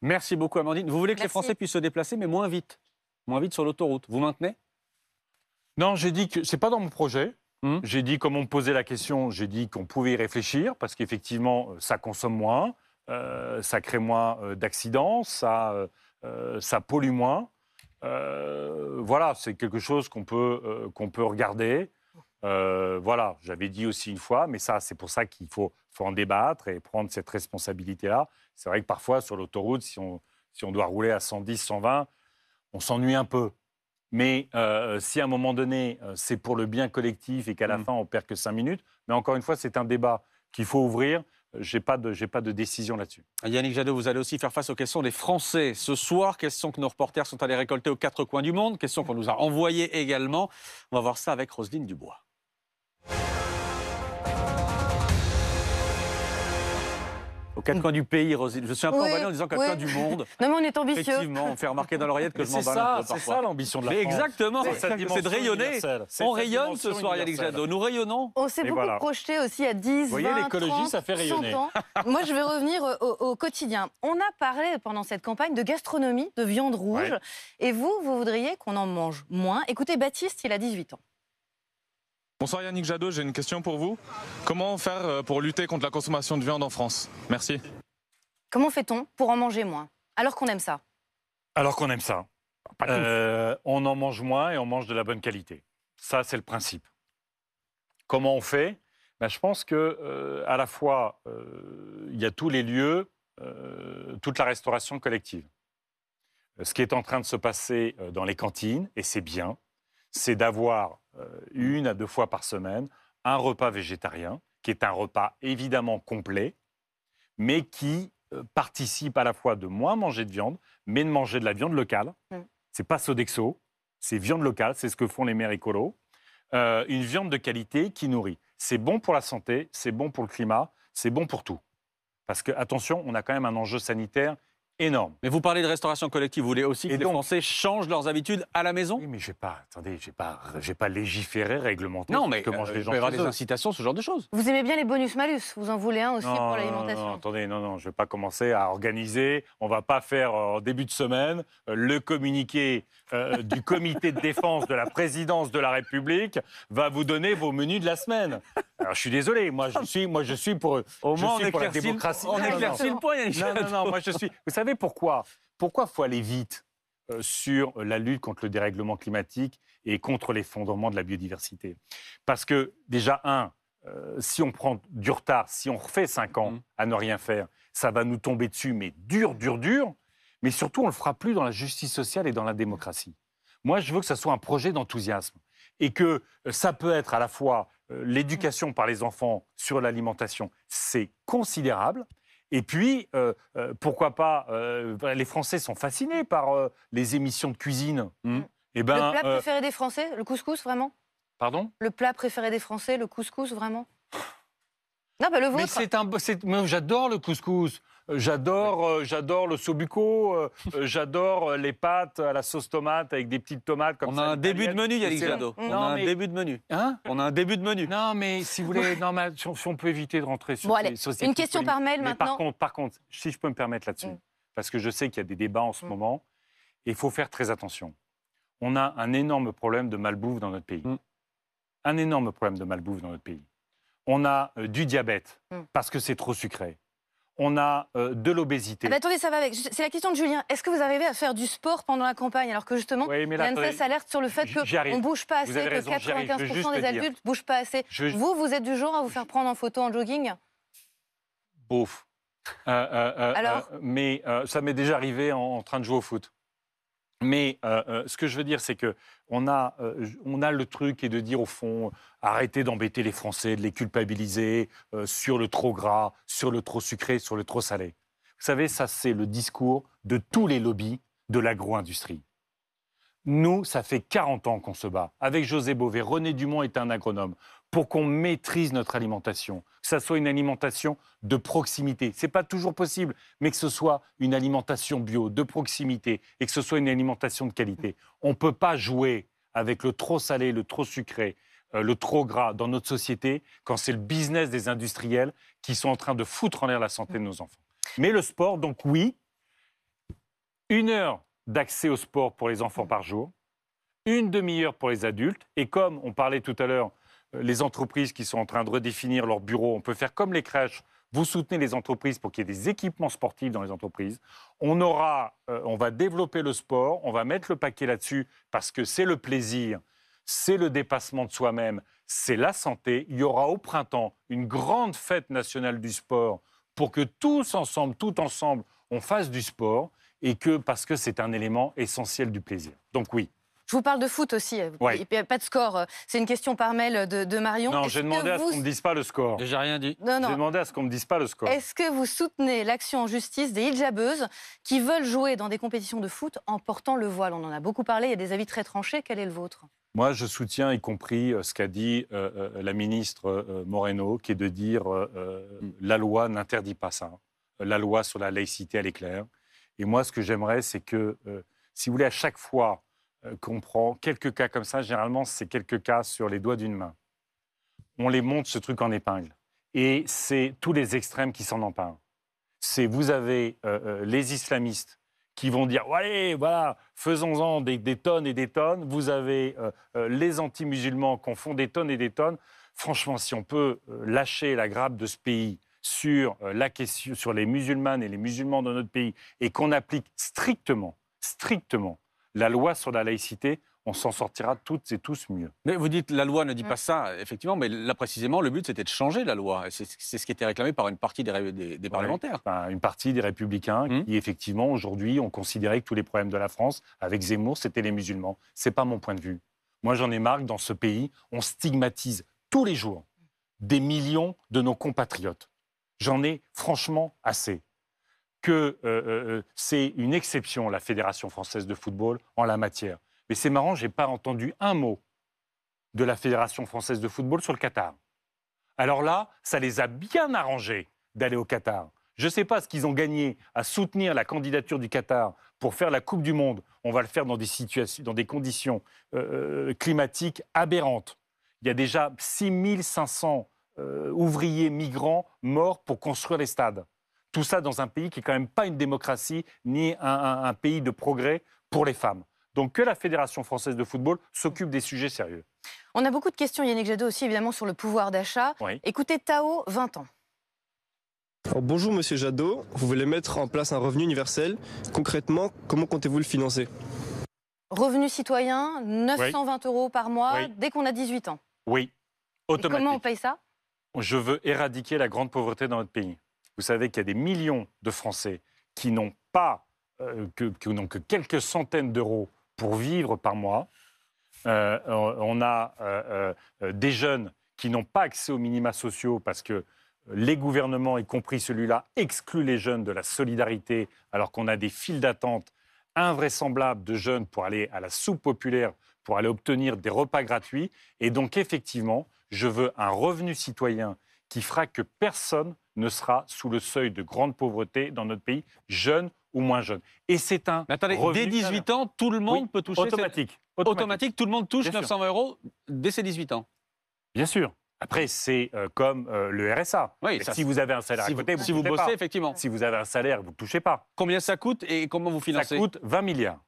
[SPEAKER 5] Merci beaucoup, Amandine. Vous voulez que les Français puissent se déplacer, mais moins vite, moins vite sur l'autoroute. Vous maintenez
[SPEAKER 1] Non, j'ai dit que c'est pas dans mon projet. Hmm. J'ai dit, comme on me posait la question, j'ai dit qu'on pouvait y réfléchir parce qu'effectivement, euh, ça consomme moins, euh, ça crée moins euh, d'accidents, ça, ça pollue moins. voilà, c'est quelque chose qu'on peut, qu'on peut regarder. voilà, j'avais dit aussi une fois, mais ça, c'est pour ça qu'il faut, faut en débattre et prendre cette responsabilité-là. C'est vrai que parfois, sur l'autoroute, si on, si on doit rouler à 110, 120, on s'ennuie un peu. Mais euh, euh, si à un moment donné, euh, c'est pour le bien collectif et qu'à la mm. fin, on perd que cinq minutes, mais encore une fois, c'est un débat qu'il faut ouvrir. Je n'ai pas, de, pas de décision là-dessus. Yannick Jadot, vous allez aussi faire
[SPEAKER 5] face aux questions des Français. Ce soir, questions que nos reporters sont allés récolter aux quatre coins du monde, questions qu'on nous a envoyées également. On va voir ça avec Roselyne Dubois. aux quatre coins du pays, Rosine. Je suis un peu oui, emballé en disant quatre coins du monde. *laughs*
[SPEAKER 3] Non, mais on est ambitieux. Effectivement, on
[SPEAKER 5] fait remarquer dans l'oreillette que mais je m'emballe un peu parfois. C'est ça l'ambition de la Exactement, c'est de rayonner. On rayonne ce soir, Yannick Jadot. Nous rayonnons. On s'est beaucoup
[SPEAKER 3] projeté aussi à 10, Vous voyez, l'écologie, ça fait rayonner. Ans. *laughs* Moi, je vais revenir euh, au, quotidien. On a parlé pendant cette campagne de gastronomie, de viande rouge. Et vous, vous voudriez qu'on en mange moins. Écoutez, Baptiste, il a 18 ans.
[SPEAKER 5] Bonsoir Yannick Jadot, j'ai une question pour vous.
[SPEAKER 1] Comment faire euh, pour lutter contre la consommation de viande en France Merci.
[SPEAKER 3] Comment fait-on pour en manger moins alors qu'on aime ça
[SPEAKER 1] Alors qu'on aime ça. Euh, on en mange moins et on mange de la bonne qualité. Ça, c'est le principe. Comment on fait ben, Je pense qu'à euh, la fois, il y a tous les lieux, toute la restauration collective. Ce qui est en train de se passer dans les cantines, et c'est bien, c'est d'avoir euh, une à deux fois par semaine, un repas végétarien, qui est un repas évidemment complet, mais qui euh, participe à la fois de moins manger de viande, mais de manger de la viande locale. Mm. Ce n'est pas Sodexo, c'est viande locale, c'est ce que font les maires euh, une viande de qualité qui nourrit. C'est bon pour la santé, c'est bon pour le climat, c'est bon pour tout. Parce que, attention, on a quand même un enjeu sanitaire énorme. Mais vous parlez de restauration collective, vous voulez aussi que les Français changent leurs habitudes à la maison Oui, mais j'ai pas, attendez, j'ai pas, j'ai pas légiféré, réglementé. Non, mais que euh, les gens il avoir des incitations, ce genre de choses.
[SPEAKER 3] Vous aimez bien les bonus-malus, vous en voulez un aussi pour l'alimentation non,
[SPEAKER 1] non, attendez, non, non, je vais pas commencer à organiser. On va pas faire euh, en début de semaine euh, le communiqué du comité de défense de la présidence de la République va vous donner vos menus de la semaine. Alors, je suis désolé, moi je suis, moi je suis pour, Au moins, pour la démocratie. On éclaircit le point. Non, non, non, moi je suis. Vous savez pourquoi Pourquoi faut aller vite euh, sur la lutte contre le dérèglement climatique et contre l'effondrement de la biodiversité. Parce que déjà, un, euh, si on prend du retard, si on refait cinq ans mmh. à ne rien faire, ça va nous tomber dessus, mais dur, dur, dur. Mais surtout, on ne le fera plus dans la justice sociale et dans la démocratie. Moi, je veux que ça soit un projet d'enthousiasme et que euh, ça peut être à la fois l'éducation par les enfants sur l'alimentation, c'est considérable, et puis, euh, euh, pourquoi pas, euh, les Français sont fascinés par les émissions de cuisine. Et ben, le plat préféré
[SPEAKER 3] des Français, le couscous, vraiment Pardon bah, Le plat préféré des Français, le couscous, vraiment
[SPEAKER 1] Non, ben le vôtre. Mais c'est un... J'adore le couscous. Euh, j'adore, euh, j'adore le sobuco, euh, j'adore les pâtes à la sauce tomate avec des petites tomates on A un début de menu, Yannick Jadot. On hein a un début de menu. On a un début de menu. Non, mais si vous voulez, *laughs* non, mais on peut éviter de rentrer sur, les sociétés... Une question par mail maintenant. Par contre, par contre, si je peux me permettre là-dessus, mm. parce que je sais qu'il y a des débats en ce mm. moment, il faut faire très attention. On a un énorme problème de malbouffe dans notre pays. Mm. Un énorme problème de malbouffe dans notre pays. On a du diabète parce que c'est trop sucré on a euh, de l'obésité. Ah bah, attendez, ça
[SPEAKER 3] va avec. C'est la question de Julien. Est-ce que vous arrivez à faire du sport pendant la campagne alors que justement, l'ANSES alerte sur le fait qu'on ne bouge pas assez, que 95% des adultes ne bougent pas assez. Vous, vous êtes du genre à vous faire prendre en photo en jogging
[SPEAKER 1] Beauf. Euh, euh, mais ça m'est déjà arrivé en, train de jouer au foot. Mais euh, euh, ce que je veux dire, c'est qu'on euh, a, le truc et de dire au fond, arrêtez d'embêter les Français, de les culpabiliser sur le trop gras, sur le trop sucré, sur le trop salé. Vous savez, ça c'est le discours de tous les lobbies de l'agro-industrie. Nous, ça fait 40 ans qu'on se bat. Avec José Bové, René Dumont est un agronome pour qu'on maîtrise notre alimentation, que ça soit une alimentation de proximité. Ce n'est pas toujours possible, mais que ce soit une alimentation bio, de proximité, et que ce soit une alimentation de qualité. On ne peut pas jouer avec le trop salé, le trop sucré, euh, le trop gras dans notre société quand c'est le business des industriels qui sont en train de foutre en l'air la santé de nos enfants. Mais le sport, donc oui, une heure d'accès au sport pour les enfants par jour, une demi-heure pour les adultes, et comme on parlait tout à l'heure les entreprises qui sont en train de redéfinir leurs bureaux. On peut faire comme les crèches. Vous soutenez les entreprises pour qu'il y ait des équipements sportifs dans les entreprises. On aura, euh, on va développer le sport, on va mettre le paquet là-dessus parce que c'est le plaisir, c'est le dépassement de soi-même, c'est la santé. Il y aura au printemps une grande fête nationale du sport pour que tous ensemble, tout ensemble, on fasse du sport et que parce que c'est un élément essentiel du plaisir. Donc oui, je vous parle de foot aussi.
[SPEAKER 3] Euh, a euh, Pas de score. Euh, c'est une question par mail de, Marion. Non, j'ai demandé à ce qu'on me
[SPEAKER 1] dise pas le score. J'ai rien dit. J'ai demandé à ce qu'on me dise pas le score. Est-ce
[SPEAKER 3] que vous soutenez l'action en justice des hijabeuses qui veulent jouer dans des compétitions de foot en portant le voile On en a beaucoup parlé. Il y a des avis très tranchés. Quel est le vôtre
[SPEAKER 1] moi, je soutiens y compris ce qu'a dit la ministre Moreno, qui est de dire que la loi n'interdit pas ça. La loi sur la laïcité, elle est claire. Et moi, ce que j'aimerais, c'est que, si vous voulez, à chaque fois euh, qu'on prend, quelques cas comme ça, généralement c'est quelques cas sur les doigts d'une main. On les monte ce truc en épingle. Et c'est tous les extrêmes qui s'en emparent. C'est vous avez euh, euh, les islamistes qui vont dire allez voilà faisons-en des, tonnes et des tonnes. Vous avez les anti-musulmans qui en font des tonnes et des tonnes. Franchement, si on peut lâcher la grappe de ce pays sur la question sur les musulmanes et les musulmans de notre pays et qu'on applique strictement, strictement la loi sur la laïcité, on s'en sortira toutes et tous mieux.
[SPEAKER 5] Mais vous dites la loi ne dit mm. pas ça, effectivement, mais là précisément, le but c'était de changer la loi. C'est ce qui était réclamé par une partie des, parlementaires.
[SPEAKER 1] une partie des républicains mm. qui, effectivement, aujourd'hui, ont considéré que tous les problèmes de la France, avec Zemmour, c'était les musulmans. ce n'est pas mon point de vue. Moi, j'en ai marre dans ce pays, on stigmatise tous les jours des millions de nos compatriotes. J'en ai franchement assez que euh, euh, euh, c'est une exception, la Fédération française de football, en la matière. Mais c'est marrant, je n'ai pas entendu un mot de la Fédération française de football sur le Qatar. Alors là, ça les a bien arrangés d'aller au Qatar. Je ne sais pas ce qu'ils ont gagné à soutenir la candidature du Qatar pour faire la Coupe du Monde. On va le faire dans des, conditions climatiques aberrantes. Il y a déjà 6500 ouvriers migrants morts pour construire les stades. Tout ça dans un pays qui n'est quand même pas une démocratie ni un, pays de progrès pour les femmes. Donc que la Fédération française de football s'occupe
[SPEAKER 4] des sujets sérieux.
[SPEAKER 3] On a beaucoup de questions, Yannick Jadot aussi, évidemment, sur le pouvoir d'achat. Écoutez, Tao, 20 ans.
[SPEAKER 4] bonjour Monsieur Jadot, vous voulez mettre en place un revenu universel. Concrètement, comment comptez-vous le financer
[SPEAKER 3] Revenu citoyen, 920 euros par mois dès qu'on a 18 ans.
[SPEAKER 1] Oui, Comment on paye ça Je veux éradiquer la grande pauvreté dans notre pays. Vous savez qu'il y a des millions de Français qui n'ont euh, que, que quelques centaines d'euros pour vivre par mois. Euh, on a euh, des jeunes qui n'ont pas accès aux minima sociaux parce que les gouvernements, y compris celui-là, excluent les jeunes de la solidarité alors qu'on a des files d'attente invraisemblables de jeunes pour aller à la soupe populaire, pour aller obtenir des repas gratuits. Et donc effectivement, je veux un revenu citoyen qui fera que personne ne sera sous le seuil de grande pauvreté dans notre pays, jeune ou moins jeune. Et c'est un. Mais attendez, dès 18 ans, tout le monde peut toucher. Automatique, automatique, automatique. tout le monde touche 900 920 euros dès ses 18 ans. Bien sûr. Après, c'est euh, comme euh, le RSA. si vous avez un salaire si à côté, vous, si vous bossez, effectivement. Si vous avez un salaire, vous ne touchez pas. Combien ça coûte et comment vous financez Ça coûte 20 milliards.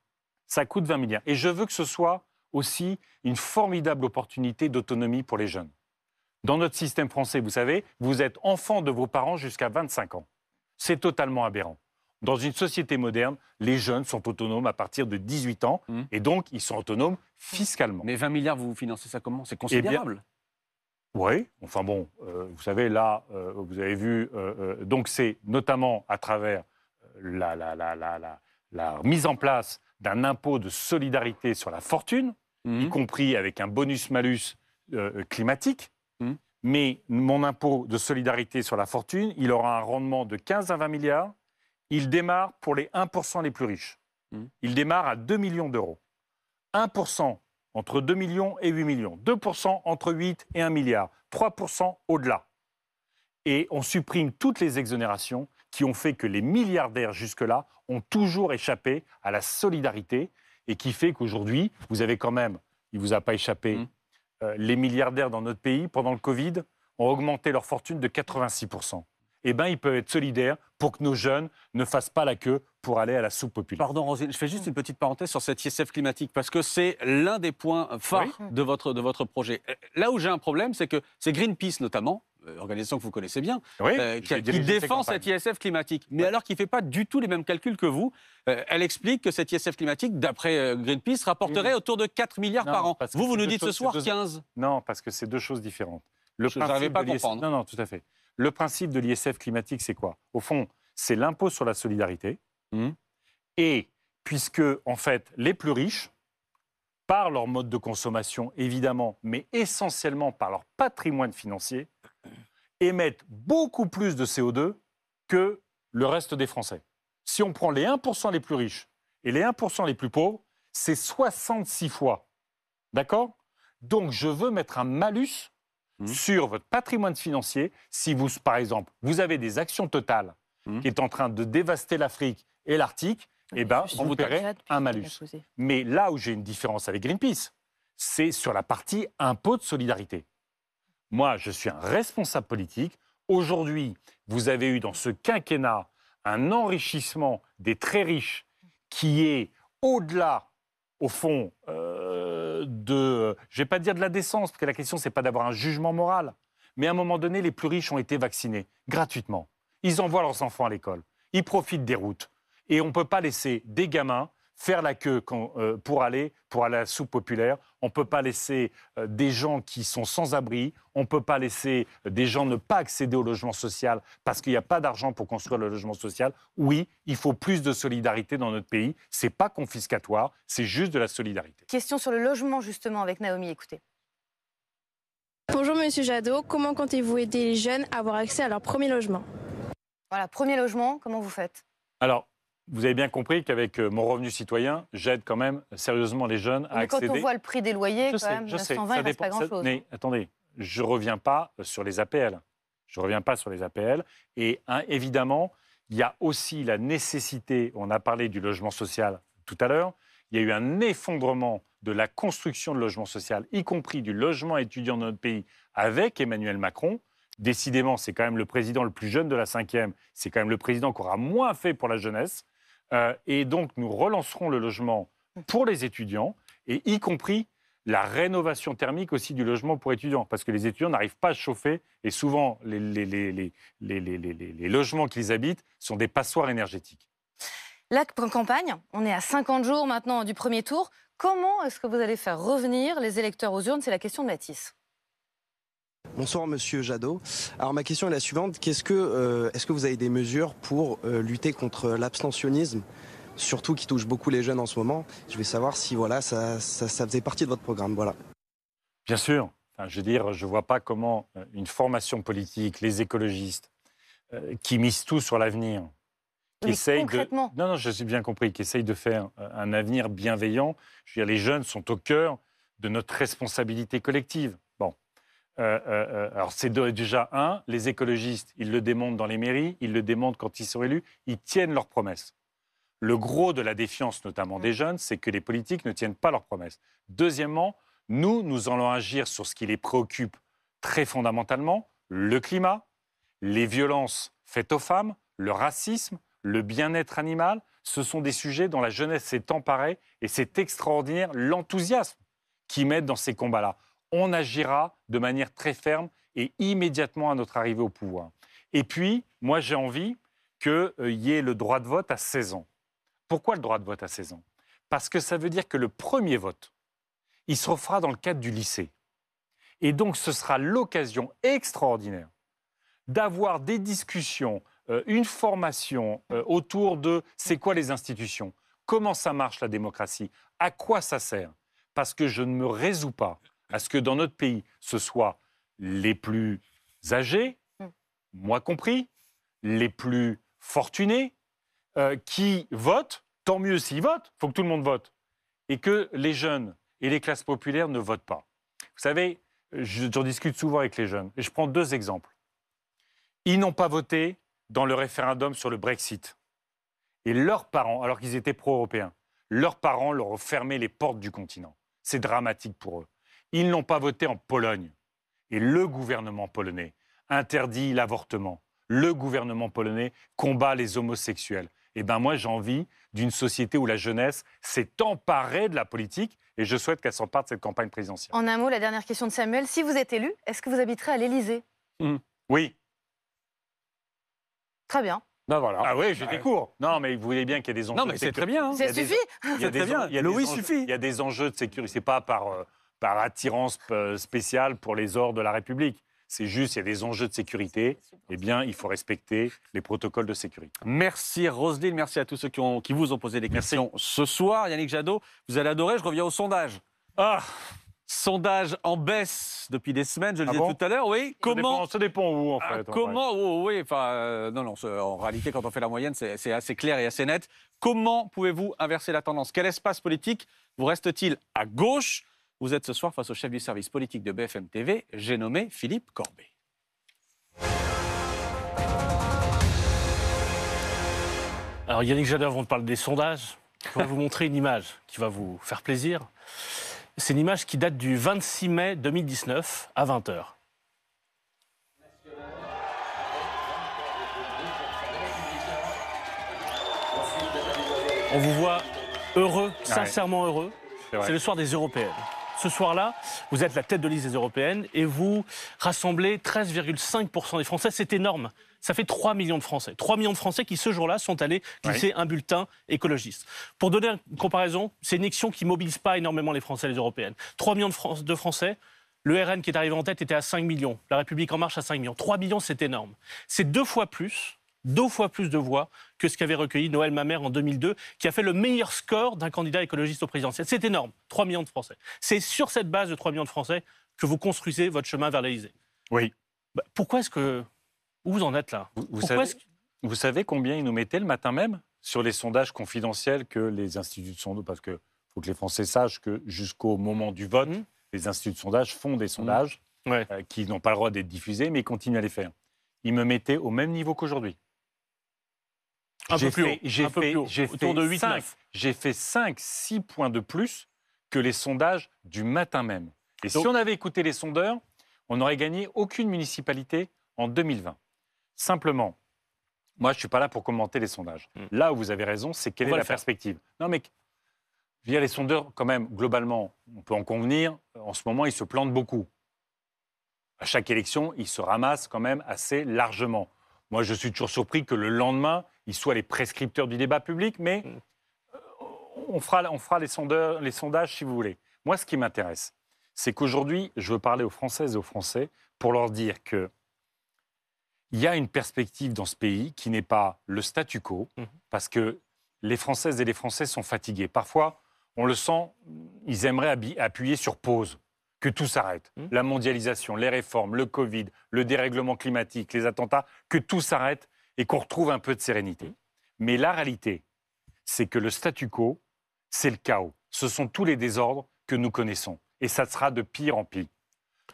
[SPEAKER 1] Ça coûte 20 milliards. Et je veux que ce soit aussi une formidable opportunité d'autonomie pour les jeunes. Dans notre système français, vous savez, vous êtes enfant de vos parents jusqu'à 25 ans. C'est totalement aberrant. Dans une société moderne, les jeunes sont autonomes à partir de 18 ans hmm. et donc ils sont autonomes fiscalement. Mais 20 milliards, vous financez ça comment C'est eh considérable. Oui, enfin bon, euh, vous savez, là, euh, vous avez vu, euh, donc c'est notamment à travers la, la, la, la mise en place d'un impôt de solidarité sur la fortune, hmm. y compris avec un bonus-malus climatique, Hum. Mais mon impôt de solidarité sur la fortune, il aura un rendement de 15 à 20 milliards. Il démarre pour les 1% les plus riches. Hum. Il démarre à 2 millions d'euros. 1% entre 2 millions et 8 millions. 2% entre 8 et 1 milliard. 3% au-delà. Et on supprime toutes les exonérations qui ont fait que les milliardaires jusque-là ont toujours échappé à la solidarité et qui fait qu'aujourd'hui, vous avez quand même, il ne vous a pas échappé, hum. Euh, les milliardaires dans notre pays, pendant le Covid, ont augmenté leur fortune de 86%. Eh bien, ils peuvent être solidaires pour que nos jeunes ne fassent pas la queue pour aller à la soupe populaire. Pardon, Rosine, je fais juste une petite parenthèse sur cette ISF climatique, parce que c'est l'un des points
[SPEAKER 5] forts de, votre, de votre projet. Euh, là où j'ai un problème, c'est que c'est Greenpeace notamment euh, organisation que vous connaissez bien, euh, qui, défend cette ISF climatique, mais alors qui ne fait pas du tout les mêmes calculs que vous. Euh, elle explique que cette ISF climatique, d'après Greenpeace, rapporterait autour de 4 milliards par an. Vous, vous nous dites ce soir 15.
[SPEAKER 1] Non, parce que c'est deux choses différentes. Le Je pas à comprendre. Non, non, tout à fait. Le principe de l'ISF climatique, c'est quoi Au fond, c'est l'impôt sur la solidarité. Mmh. Et puisque, en fait, les plus riches, par leur mode de consommation, évidemment, mais essentiellement par leur patrimoine financier, émettent beaucoup plus de CO2 que le reste des Français. Si on prend les 1% les plus riches et les 1% les plus pauvres, c'est 66 fois. D'accord Donc je veux mettre un malus mmh. sur votre patrimoine financier si vous, par exemple, vous avez des actions totales mmh. qui est en train de dévaster l'Afrique et l'Arctique, ah eh ben, on vous paierait un malus. Mais là où j'ai une différence avec Greenpeace, c'est sur la partie impôt de solidarité. Moi, je suis un responsable politique. Aujourd'hui, vous avez eu dans ce quinquennat un enrichissement des très riches qui est au-delà, au fond, euh, de, je ne vais pas dire de la décence, parce que la question, ce n'est pas d'avoir un jugement moral, mais à un moment donné, les plus riches ont été vaccinés gratuitement. Ils envoient leurs enfants à l'école, ils profitent des routes, et on ne peut pas laisser des gamins faire la queue euh, pour, aller, pour à la soupe populaire. On ne peut pas laisser euh, des gens qui sont sans abri, on ne peut pas laisser euh, des gens ne pas accéder au logement social parce qu'il n'y a pas d'argent pour construire le logement social. Oui, il faut plus de solidarité dans notre pays. Ce n'est pas confiscatoire, c'est juste de la solidarité.
[SPEAKER 3] Question sur le logement justement avec Naomi, écoutez. Bonjour Monsieur Jadot, comment comptez-vous aider les jeunes à avoir accès à leur premier logement Voilà, premier logement, comment vous faites
[SPEAKER 1] Alors, vous avez bien compris qu'avec euh, mon revenu citoyen, j'aide quand même sérieusement les jeunes à mais Quand on voit
[SPEAKER 3] le prix des loyers, quand même, je 920, sais, pas grand-chose.
[SPEAKER 1] Mais attendez, je ne euh, reviens pas sur les APL. Je ne reviens pas sur les APL. Et hein, évidemment, il y a aussi la nécessité, on a parlé du logement social tout à l'heure, il y a eu un effondrement de la construction de logement social, y compris du logement étudiant dans notre pays, avec Emmanuel Macron. Décidément, c'est quand même le président le plus jeune de la cinquième, c'est quand même le président qui aura moins fait pour la jeunesse. Euh, et donc, nous relancerons le logement pour les étudiants, et y compris la rénovation thermique aussi du logement pour étudiants, parce que les étudiants n'arrivent pas à chauffer, et souvent, les, logements qu'ils habitent sont des passoires énergétiques.
[SPEAKER 3] La campagne, on est à 50 jours maintenant du premier tour. Comment est-ce que vous allez faire revenir les électeurs aux urnes C'est la question de Matisse.
[SPEAKER 4] Bonsoir Monsieur Jadot. Alors ma question est la suivante. ce que, euh, est-ce que vous avez des mesures pour euh, lutter contre l'abstentionnisme, surtout qui touche beaucoup les jeunes en ce moment Je vais savoir si voilà, ça, faisait partie de votre programme. Voilà.
[SPEAKER 1] Bien sûr. je veux dire, je ne vois pas comment euh, une formation politique, les écologistes, qui misent tout sur l'avenir, qui essayent de... Non, non, je suis bien compris, qui de faire un avenir bienveillant. Je veux dire, les jeunes sont au cœur de notre responsabilité collective. Euh, euh, euh, alors c'est déjà un, les écologistes, ils le démontrent dans les mairies, ils le démontrent quand ils sont élus, ils tiennent leurs promesses. Le gros de la défiance, notamment mm. des jeunes, c'est que les politiques ne tiennent pas leurs promesses. Deuxièmement, nous, nous allons agir sur ce qui les préoccupe très fondamentalement, le climat, les violences faites aux femmes, le racisme, le bien-être animal. Ce sont des sujets dont la jeunesse s'est emparée et c'est extraordinaire l'enthousiasme qu'ils mettent dans ces combats-là on agira de manière très ferme et immédiatement à notre arrivée au pouvoir. Et puis, moi, j'ai envie qu'il euh, y ait le droit de vote à 16 ans. Pourquoi le droit de vote à 16 ans Parce que ça veut dire que le premier vote, il se refera dans le cadre du lycée. Et donc, ce sera l'occasion extraordinaire d'avoir des discussions, euh, une formation euh, autour de c'est quoi les institutions, comment ça marche la démocratie, à quoi ça sert. Parce que je ne me résous pas à ce que dans notre pays, ce soit les plus âgés, mm. moi compris, les plus fortunés, euh, qui votent, tant mieux s'ils votent, il faut que tout le monde vote, et que les jeunes et les classes populaires ne votent pas. Vous savez, j'en discute souvent avec les jeunes, et je prends deux exemples. Ils n'ont pas voté dans le référendum sur le Brexit. Et leurs parents, alors qu'ils étaient pro-européens, leurs parents leur ont fermé les portes du continent. C'est dramatique pour eux. Ils n'ont pas voté en Pologne. Et le gouvernement polonais interdit l'avortement. Le gouvernement polonais combat les homosexuels. Eh bien moi, j'ai envie d'une société où la jeunesse s'est emparée de la politique et je souhaite qu'elle s'empare de cette campagne présidentielle.
[SPEAKER 3] En un mot, la dernière question de Samuel. Si vous êtes élu, est-ce que vous habiterez à l'Élysée
[SPEAKER 1] hmm. Oui. Très bien. Ben voilà. Ah oui, j'étais court. Non, mais vous voyez bien qu'il y a des enjeux. Non, mais c'est très bien. Ça hein. suffit. Il y a des, suffit. Il y a des enjeux de sécurité. C'est pas par. Euh, par attirance euh, spéciale pour les ors de la République. C'est juste, il y a des enjeux de sécurité. Eh bien, il faut respecter les protocoles de sécurité.
[SPEAKER 5] Merci Roselyne, merci à tous ceux qui, vous ont posé des questions ce soir. Yannick Jadot, vous allez adorer, je reviens au sondage. Ah Sondage en baisse depuis des semaines, je le ah disais tout à l'heure, oui. Comment
[SPEAKER 1] ça dépend, où en ah, fait.
[SPEAKER 5] comment oh, oh, Oui, enfin, euh, non, non. En réalité, quand on fait la moyenne, c'est assez clair et assez net. Comment pouvez-vous inverser la tendance Quel espace politique vous reste-t-il à gauche vous êtes ce soir face au chef du service politique de BFM TV, j'ai nommé Philippe Corbet. Alors Yannick Jadot, on parler des
[SPEAKER 8] sondages. Je vais vous montrer une image qui va vous faire plaisir. C'est une image qui date du 26 mai 2019 à 20h. On vous voit heureux, sincèrement heureux. C'est le soir des européennes. Ce soir-là, vous êtes la tête de liste des européennes et vous rassemblez 13,5% des Français. C'est énorme. Ça fait 3 millions de Français. 3 millions de Français qui, ce jour-là, sont allés glisser un bulletin écologiste. Pour donner une comparaison, c'est une élection qui ne mobilise pas énormément les Français et les Européennes. 3 millions de, de Français, le RN qui est arrivé en tête était à 5 millions. La République en marche à 5 millions. 3 millions, c'est énorme. C'est deux fois plus deux fois plus de voix que ce qu'avait recueilli Noël Mamère en 2002, qui a fait le meilleur score d'un candidat écologiste au présidentiel. C'est énorme, 3 millions de Français. C'est sur cette base de 3 millions de Français que vous construisez votre chemin vers l'Elysée. Oui. Bah, pourquoi est-ce que... Où vous en êtes là
[SPEAKER 1] vous, savez, combien ils nous mettaient le matin même sur les sondages confidentiels que les instituts de sondage... Parce que faut que les Français sachent que jusqu'au moment du vote, mmh. les instituts de sondage font des mmh. sondages euh, qui n'ont pas le droit d'être diffusés, mais ils continuent à les faire. Ils me mettaient au même niveau qu'aujourd'hui. J'ai fait, j'ai fait 5, j'ai fait 6 points de plus que les sondages du matin même. Et si on avait écouté les sondeurs, on n'aurait gagné aucune municipalité en 2020. Simplement, moi, je ne suis pas là pour commenter les sondages. Hmm. Là où vous avez raison, c'est quelle est la perspective. Non, mais via les sondeurs, quand même, globalement, on peut en convenir, en ce moment, ils se plantent beaucoup. À chaque élection, ils se ramassent quand même assez largement. Moi, je suis toujours surpris que le lendemain, ils soient les prescripteurs du débat public, mais mm. euh, on fera, les, sondages si vous voulez. Moi, ce qui m'intéresse, c'est qu'aujourd'hui, je veux parler aux Françaises et aux Français pour leur dire que il y a une perspective dans ce pays qui n'est pas le statu quo, mm. parce que les Françaises et les Français sont fatigués. Parfois, on le sent, ils aimeraient appuyer sur pause, que tout s'arrête. Mm. La mondialisation, les réformes, le Covid, le dérèglement climatique, les attentats, que tout s'arrête et qu'on retrouve un peu de sérénité. Mais la réalité, c'est que le statu quo, c'est le chaos. Ce sont tous les désordres que nous connaissons. Et ça sera de pire en pire.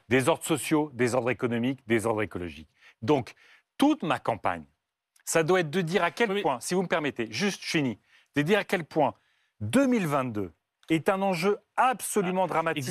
[SPEAKER 1] Désordres sociaux, désordres économiques, désordres écologiques. Donc, toute ma campagne, ça doit être de dire à quel point, si vous me permettez, juste, je de dire à quel point 2022 est un enjeu absolument ah, dramatique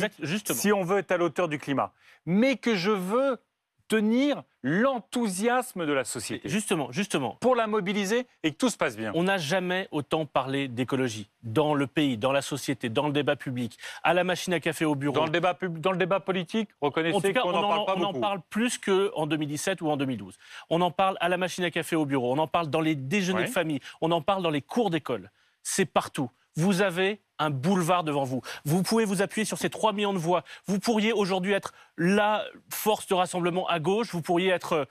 [SPEAKER 1] si on veut être à l'auteur du climat. Mais que je veux tenir l'enthousiasme de la société. Justement, justement. Pour la mobiliser et que tout se passe bien. On n'a jamais autant parlé
[SPEAKER 8] d'écologie dans le pays, dans la société, dans le débat public, à la machine à café au bureau. Dans le débat,
[SPEAKER 1] public, dans le débat politique, reconnaissez qu'on en parle pas on beaucoup. On en parle
[SPEAKER 8] plus qu'en 2017 ou en 2012. On en parle à la machine à café au bureau, on en parle dans les déjeuners de famille, on en parle dans les cours d'école. C'est partout vous avez un boulevard devant vous. Vous pouvez vous appuyer sur ces 3 millions de voix. Vous pourriez aujourd'hui être la force de rassemblement à gauche, vous pourriez être euh,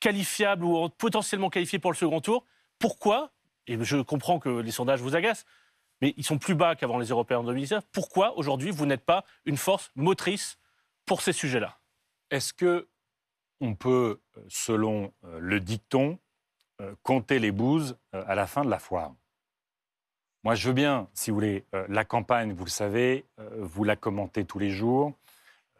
[SPEAKER 8] qualifiable ou potentiellement qualifié pour le second tour. Pourquoi Et je comprends que les sondages vous agacent, mais ils sont plus bas qu'avant les Européens en 2019. Pourquoi aujourd'hui vous n'êtes pas une force motrice
[SPEAKER 1] pour ces sujets-là Est-ce que on peut, euh, selon euh, le dicton, compter les bouses à la fin de la foire moi, je veux bien, si vous voulez, euh, la campagne, vous le savez, euh, vous la commentez tous les jours,